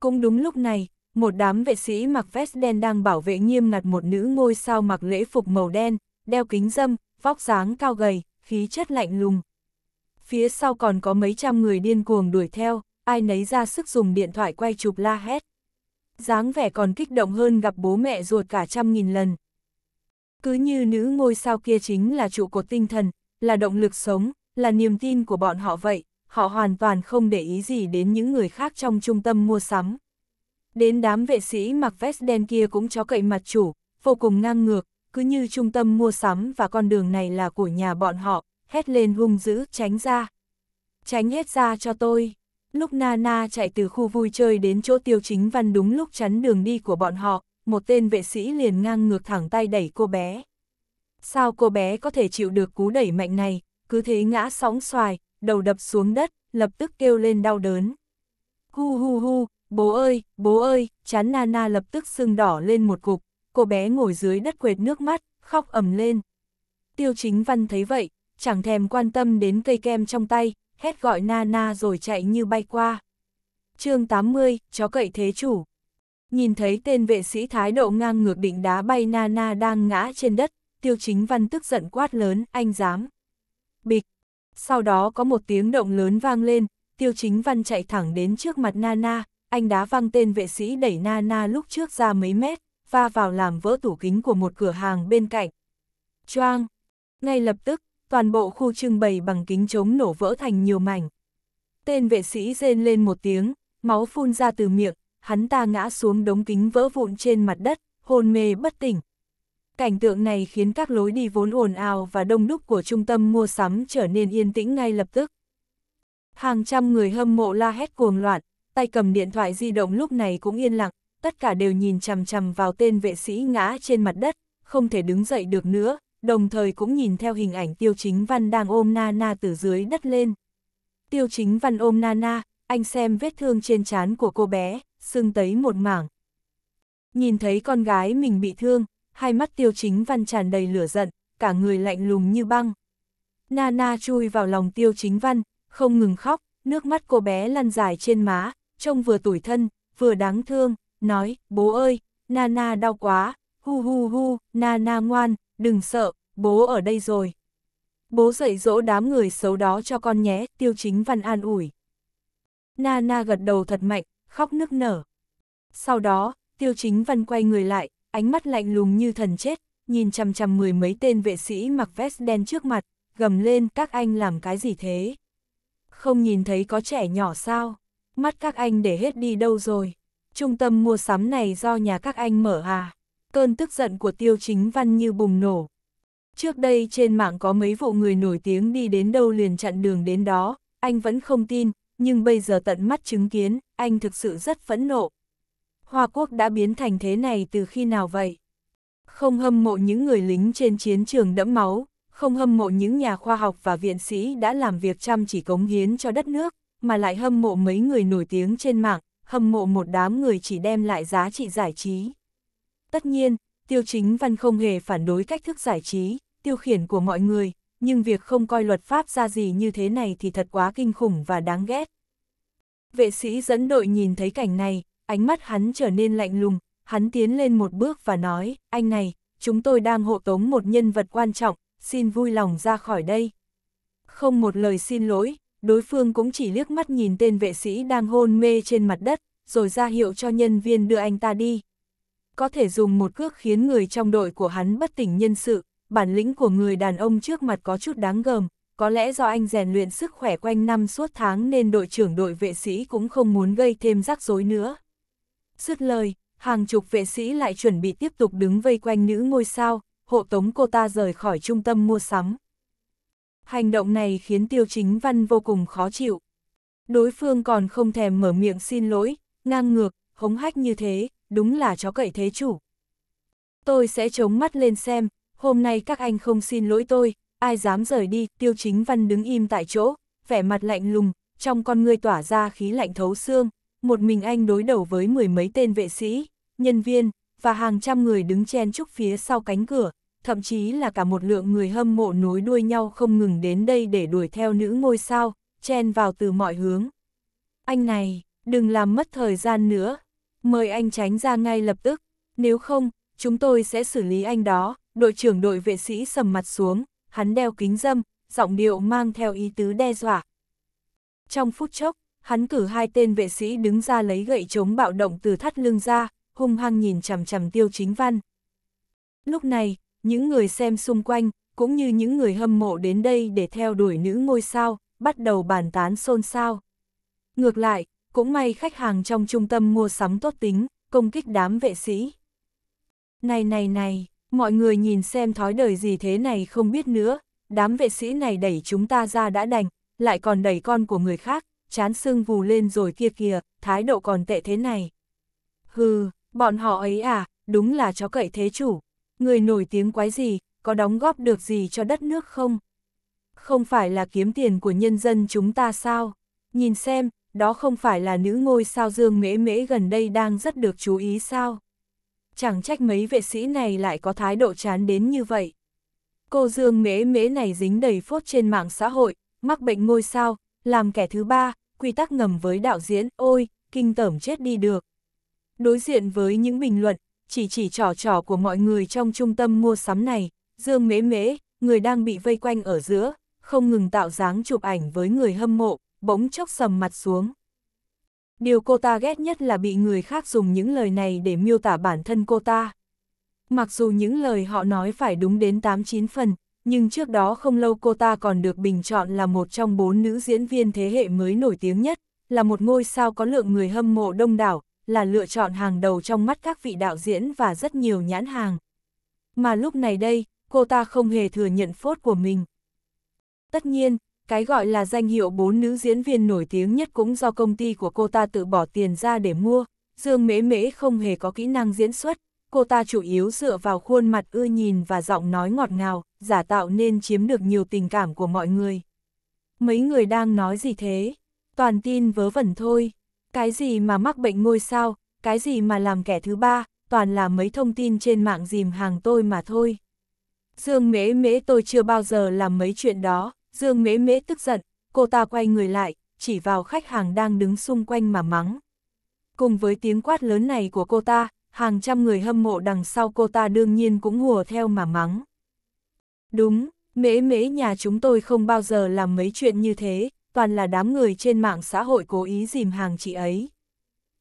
A: cũng đúng lúc này, một đám vệ sĩ mặc vest đen đang bảo vệ nghiêm ngặt một nữ ngôi sao mặc lễ phục màu đen, đeo kính dâm, vóc dáng cao gầy, khí chất lạnh lùng. Phía sau còn có mấy trăm người điên cuồng đuổi theo, ai nấy ra sức dùng điện thoại quay chụp la hét. dáng vẻ còn kích động hơn gặp bố mẹ ruột cả trăm nghìn lần. Cứ như nữ ngôi sao kia chính là trụ cột tinh thần, là động lực sống, là niềm tin của bọn họ vậy, họ hoàn toàn không để ý gì đến những người khác trong trung tâm mua sắm. Đến đám vệ sĩ mặc vest đen kia cũng chó cậy mặt chủ, vô cùng ngang ngược, cứ như trung tâm mua sắm và con đường này là của nhà bọn họ, hét lên hung dữ, tránh ra. Tránh hết ra cho tôi. Lúc Nana chạy từ khu vui chơi đến chỗ tiêu chính văn đúng lúc chắn đường đi của bọn họ, một tên vệ sĩ liền ngang ngược thẳng tay đẩy cô bé. Sao cô bé có thể chịu được cú đẩy mạnh này, cứ thế ngã sóng xoài, đầu đập xuống đất, lập tức kêu lên đau đớn. Hu hu hu, bố ơi, bố ơi, chán na na lập tức sưng đỏ lên một cục, cô bé ngồi dưới đất quệt nước mắt, khóc ầm lên. Tiêu chính văn thấy vậy, chẳng thèm quan tâm đến cây kem trong tay, hét gọi na na rồi chạy như bay qua. chương 80, chó cậy thế chủ. Nhìn thấy tên vệ sĩ thái độ ngang ngược định đá bay Nana đang ngã trên đất, tiêu chính văn tức giận quát lớn, anh dám. Bịch. Sau đó có một tiếng động lớn vang lên, tiêu chính văn chạy thẳng đến trước mặt Nana, anh đá văng tên vệ sĩ đẩy Nana lúc trước ra mấy mét, va vào làm vỡ tủ kính của một cửa hàng bên cạnh. Choang! Ngay lập tức, toàn bộ khu trưng bày bằng kính chống nổ vỡ thành nhiều mảnh. Tên vệ sĩ rên lên một tiếng, máu phun ra từ miệng, hắn ta ngã xuống đống kính vỡ vụn trên mặt đất, hôn mê bất tỉnh. Cảnh tượng này khiến các lối đi vốn ồn ào và đông đúc của trung tâm mua sắm trở nên yên tĩnh ngay lập tức. Hàng trăm người hâm mộ la hét cuồng loạn, tay cầm điện thoại di động lúc này cũng yên lặng, tất cả đều nhìn chằm chằm vào tên vệ sĩ ngã trên mặt đất, không thể đứng dậy được nữa, đồng thời cũng nhìn theo hình ảnh Tiêu Chính Văn đang ôm Nana từ dưới đất lên. Tiêu Chính Văn ôm Nana, anh xem vết thương trên trán của cô bé, sưng tấy một mảng. Nhìn thấy con gái mình bị thương, hai mắt tiêu chính văn tràn đầy lửa giận, cả người lạnh lùng như băng. Nana chui vào lòng tiêu chính văn, không ngừng khóc, nước mắt cô bé lăn dài trên má, trông vừa tủi thân, vừa đáng thương, nói, bố ơi, Nana đau quá, hu hu hu, Nana ngoan, đừng sợ, bố ở đây rồi. Bố dạy dỗ đám người xấu đó cho con nhé, tiêu chính văn an ủi. Nana gật đầu thật mạnh, khóc nức nở. Sau đó, tiêu chính văn quay người lại, ánh mắt lạnh lùng như thần chết, nhìn chằm chằm mười mấy tên vệ sĩ mặc vest đen trước mặt, gầm lên các anh làm cái gì thế? Không nhìn thấy có trẻ nhỏ sao? Mắt các anh để hết đi đâu rồi? Trung tâm mua sắm này do nhà các anh mở à? Cơn tức giận của tiêu chính văn như bùng nổ. Trước đây trên mạng có mấy vụ người nổi tiếng đi đến đâu liền chặn đường đến đó, anh vẫn không tin, nhưng bây giờ tận mắt chứng kiến, anh thực sự rất phẫn nộ. Hoa quốc đã biến thành thế này từ khi nào vậy? Không hâm mộ những người lính trên chiến trường đẫm máu, không hâm mộ những nhà khoa học và viện sĩ đã làm việc chăm chỉ cống hiến cho đất nước, mà lại hâm mộ mấy người nổi tiếng trên mạng, hâm mộ một đám người chỉ đem lại giá trị giải trí. Tất nhiên, Tiêu Chính Văn không hề phản đối cách thức giải trí, tiêu khiển của mọi người, nhưng việc không coi luật pháp ra gì như thế này thì thật quá kinh khủng và đáng ghét. Vệ sĩ dẫn đội nhìn thấy cảnh này, ánh mắt hắn trở nên lạnh lùng, hắn tiến lên một bước và nói, anh này, chúng tôi đang hộ tống một nhân vật quan trọng, xin vui lòng ra khỏi đây. Không một lời xin lỗi, đối phương cũng chỉ liếc mắt nhìn tên vệ sĩ đang hôn mê trên mặt đất, rồi ra hiệu cho nhân viên đưa anh ta đi. Có thể dùng một cước khiến người trong đội của hắn bất tỉnh nhân sự, bản lĩnh của người đàn ông trước mặt có chút đáng gờm, có lẽ do anh rèn luyện sức khỏe quanh năm suốt tháng nên đội trưởng đội vệ sĩ cũng không muốn gây thêm rắc rối nữa. Dứt lời, hàng chục vệ sĩ lại chuẩn bị tiếp tục đứng vây quanh nữ ngôi sao, hộ tống cô ta rời khỏi trung tâm mua sắm. Hành động này khiến Tiêu Chính Văn vô cùng khó chịu. Đối phương còn không thèm mở miệng xin lỗi, ngang ngược, hống hách như thế, đúng là chó cậy thế chủ. Tôi sẽ chống mắt lên xem, hôm nay các anh không xin lỗi tôi, ai dám rời đi, tiêu chính văn đứng im tại chỗ, vẻ mặt lạnh lùng, trong con người tỏa ra khí lạnh thấu xương, một mình anh đối đầu với mười mấy tên vệ sĩ, nhân viên, và hàng trăm người đứng chen chúc phía sau cánh cửa, thậm chí là cả một lượng người hâm mộ nối đuôi nhau không ngừng đến đây để đuổi theo nữ ngôi sao, chen vào từ mọi hướng. Anh này, đừng làm mất thời gian nữa, mời anh tránh ra ngay lập tức, nếu không, chúng tôi sẽ xử lý anh đó, đội trưởng đội vệ sĩ sầm mặt xuống, hắn đeo kính dâm, giọng điệu mang theo ý tứ đe dọa. Trong phút chốc, hắn cử hai tên vệ sĩ đứng ra lấy gậy chống bạo động từ thắt lưng ra, hung hăng nhìn chằm chằm tiêu chính văn. Lúc này, những người xem xung quanh, cũng như những người hâm mộ đến đây để theo đuổi nữ ngôi sao, bắt đầu bàn tán xôn xao. Ngược lại, cũng may khách hàng trong trung tâm mua sắm tốt tính, công kích đám vệ sĩ. Này này này, mọi người nhìn xem thói đời gì thế này không biết nữa, đám vệ sĩ này đẩy chúng ta ra đã đành, lại còn đẩy con của người khác, chán sưng vù lên rồi kia kìa, thái độ còn tệ thế này. Hừ, bọn họ ấy à, đúng là chó cậy thế chủ, người nổi tiếng quái gì, có đóng góp được gì cho đất nước không? Không phải là kiếm tiền của nhân dân chúng ta sao? Nhìn xem, đó không phải là nữ ngôi sao dương mễ mễ gần đây đang rất được chú ý sao? chẳng trách mấy vệ sĩ này lại có thái độ chán đến như vậy. Cô Dương mễ mễ này dính đầy phốt trên mạng xã hội, mắc bệnh ngôi sao, làm kẻ thứ ba, quy tắc ngầm với đạo diễn, ôi, kinh tởm chết đi được. Đối diện với những bình luận, chỉ chỉ trò trò của mọi người trong trung tâm mua sắm này, Dương mễ mễ, người đang bị vây quanh ở giữa, không ngừng tạo dáng chụp ảnh với người hâm mộ, bỗng chốc sầm mặt xuống. Điều cô ta ghét nhất là bị người khác dùng những lời này để miêu tả bản thân cô ta. Mặc dù những lời họ nói phải đúng đến 8-9 phần, nhưng trước đó không lâu cô ta còn được bình chọn là một trong bốn nữ diễn viên thế hệ mới nổi tiếng nhất, là một ngôi sao có lượng người hâm mộ đông đảo, là lựa chọn hàng đầu trong mắt các vị đạo diễn và rất nhiều nhãn hàng. Mà lúc này đây, cô ta không hề thừa nhận phốt của mình. Tất nhiên, cái gọi là danh hiệu bốn nữ diễn viên nổi tiếng nhất cũng do công ty của cô ta tự bỏ tiền ra để mua. Dương Mễ Mễ không hề có kỹ năng diễn xuất, cô ta chủ yếu dựa vào khuôn mặt ưa nhìn và giọng nói ngọt ngào, giả tạo nên chiếm được nhiều tình cảm của mọi người. Mấy người đang nói gì thế? Toàn tin vớ vẩn thôi. Cái gì mà mắc bệnh ngôi sao, cái gì mà làm kẻ thứ ba, toàn là mấy thông tin trên mạng dìm hàng tôi mà thôi. Dương mễ mễ tôi chưa bao giờ làm mấy chuyện đó, Dương mễ mễ tức giận, cô ta quay người lại, chỉ vào khách hàng đang đứng xung quanh mà mắng. Cùng với tiếng quát lớn này của cô ta, hàng trăm người hâm mộ đằng sau cô ta đương nhiên cũng hùa theo mà mắng. Đúng, mễ mễ nhà chúng tôi không bao giờ làm mấy chuyện như thế, toàn là đám người trên mạng xã hội cố ý dìm hàng chị ấy.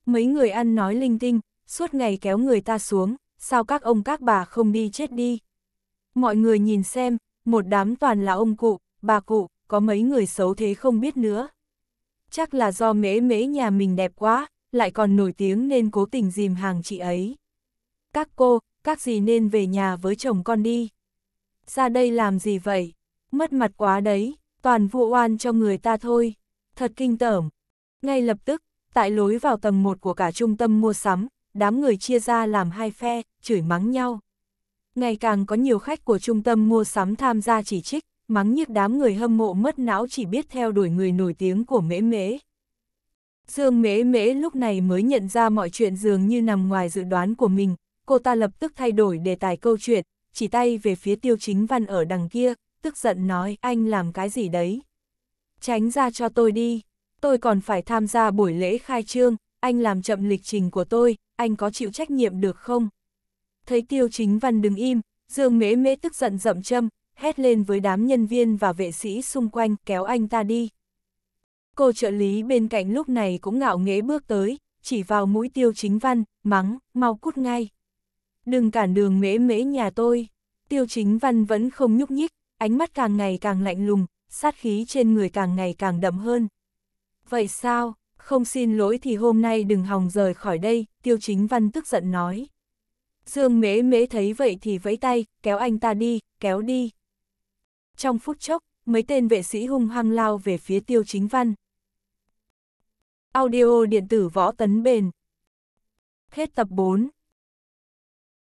A: Mấy người ăn nói linh tinh, suốt ngày kéo người ta xuống, sao các ông các bà không đi chết đi. Mọi người nhìn xem, một đám toàn là ông cụ, bà cụ, có mấy người xấu thế không biết nữa. Chắc là do mễ mễ nhà mình đẹp quá, lại còn nổi tiếng nên cố tình dìm hàng chị ấy. Các cô, các gì nên về nhà với chồng con đi. Ra đây làm gì vậy? Mất mặt quá đấy, toàn vụ oan cho người ta thôi. Thật kinh tởm. Ngay lập tức, tại lối vào tầng 1 của cả trung tâm mua sắm, đám người chia ra làm hai phe, chửi mắng nhau. Ngày càng có nhiều khách của trung tâm mua sắm tham gia chỉ trích, mắng nhức đám người hâm mộ mất não chỉ biết theo đuổi người nổi tiếng của mễ mễ. Dương mễ mễ lúc này mới nhận ra mọi chuyện dường như nằm ngoài dự đoán của mình, cô ta lập tức thay đổi đề tài câu chuyện, chỉ tay về phía tiêu chính văn ở đằng kia, tức giận nói anh làm cái gì đấy. Tránh ra cho tôi đi, tôi còn phải tham gia buổi lễ khai trương, anh làm chậm lịch trình của tôi, anh có chịu trách nhiệm được không? Thấy tiêu chính văn đứng im, Dương mễ mễ tức giận dậm châm, hét lên với đám nhân viên và vệ sĩ xung quanh kéo anh ta đi. Cô trợ lý bên cạnh lúc này cũng ngạo nghễ bước tới, chỉ vào mũi tiêu chính văn, mắng, mau cút ngay. Đừng cản đường mễ mễ nhà tôi. Tiêu chính văn vẫn không nhúc nhích, ánh mắt càng ngày càng lạnh lùng, sát khí trên người càng ngày càng đậm hơn. Vậy sao, không xin lỗi thì hôm nay đừng hòng rời khỏi đây, tiêu chính văn tức giận nói. Dương mễ mễ thấy vậy thì vẫy tay, kéo anh ta đi, kéo đi trong phút chốc, mấy tên vệ sĩ hung hăng lao về phía tiêu chính văn. Audio điện tử võ tấn bền. Hết tập 4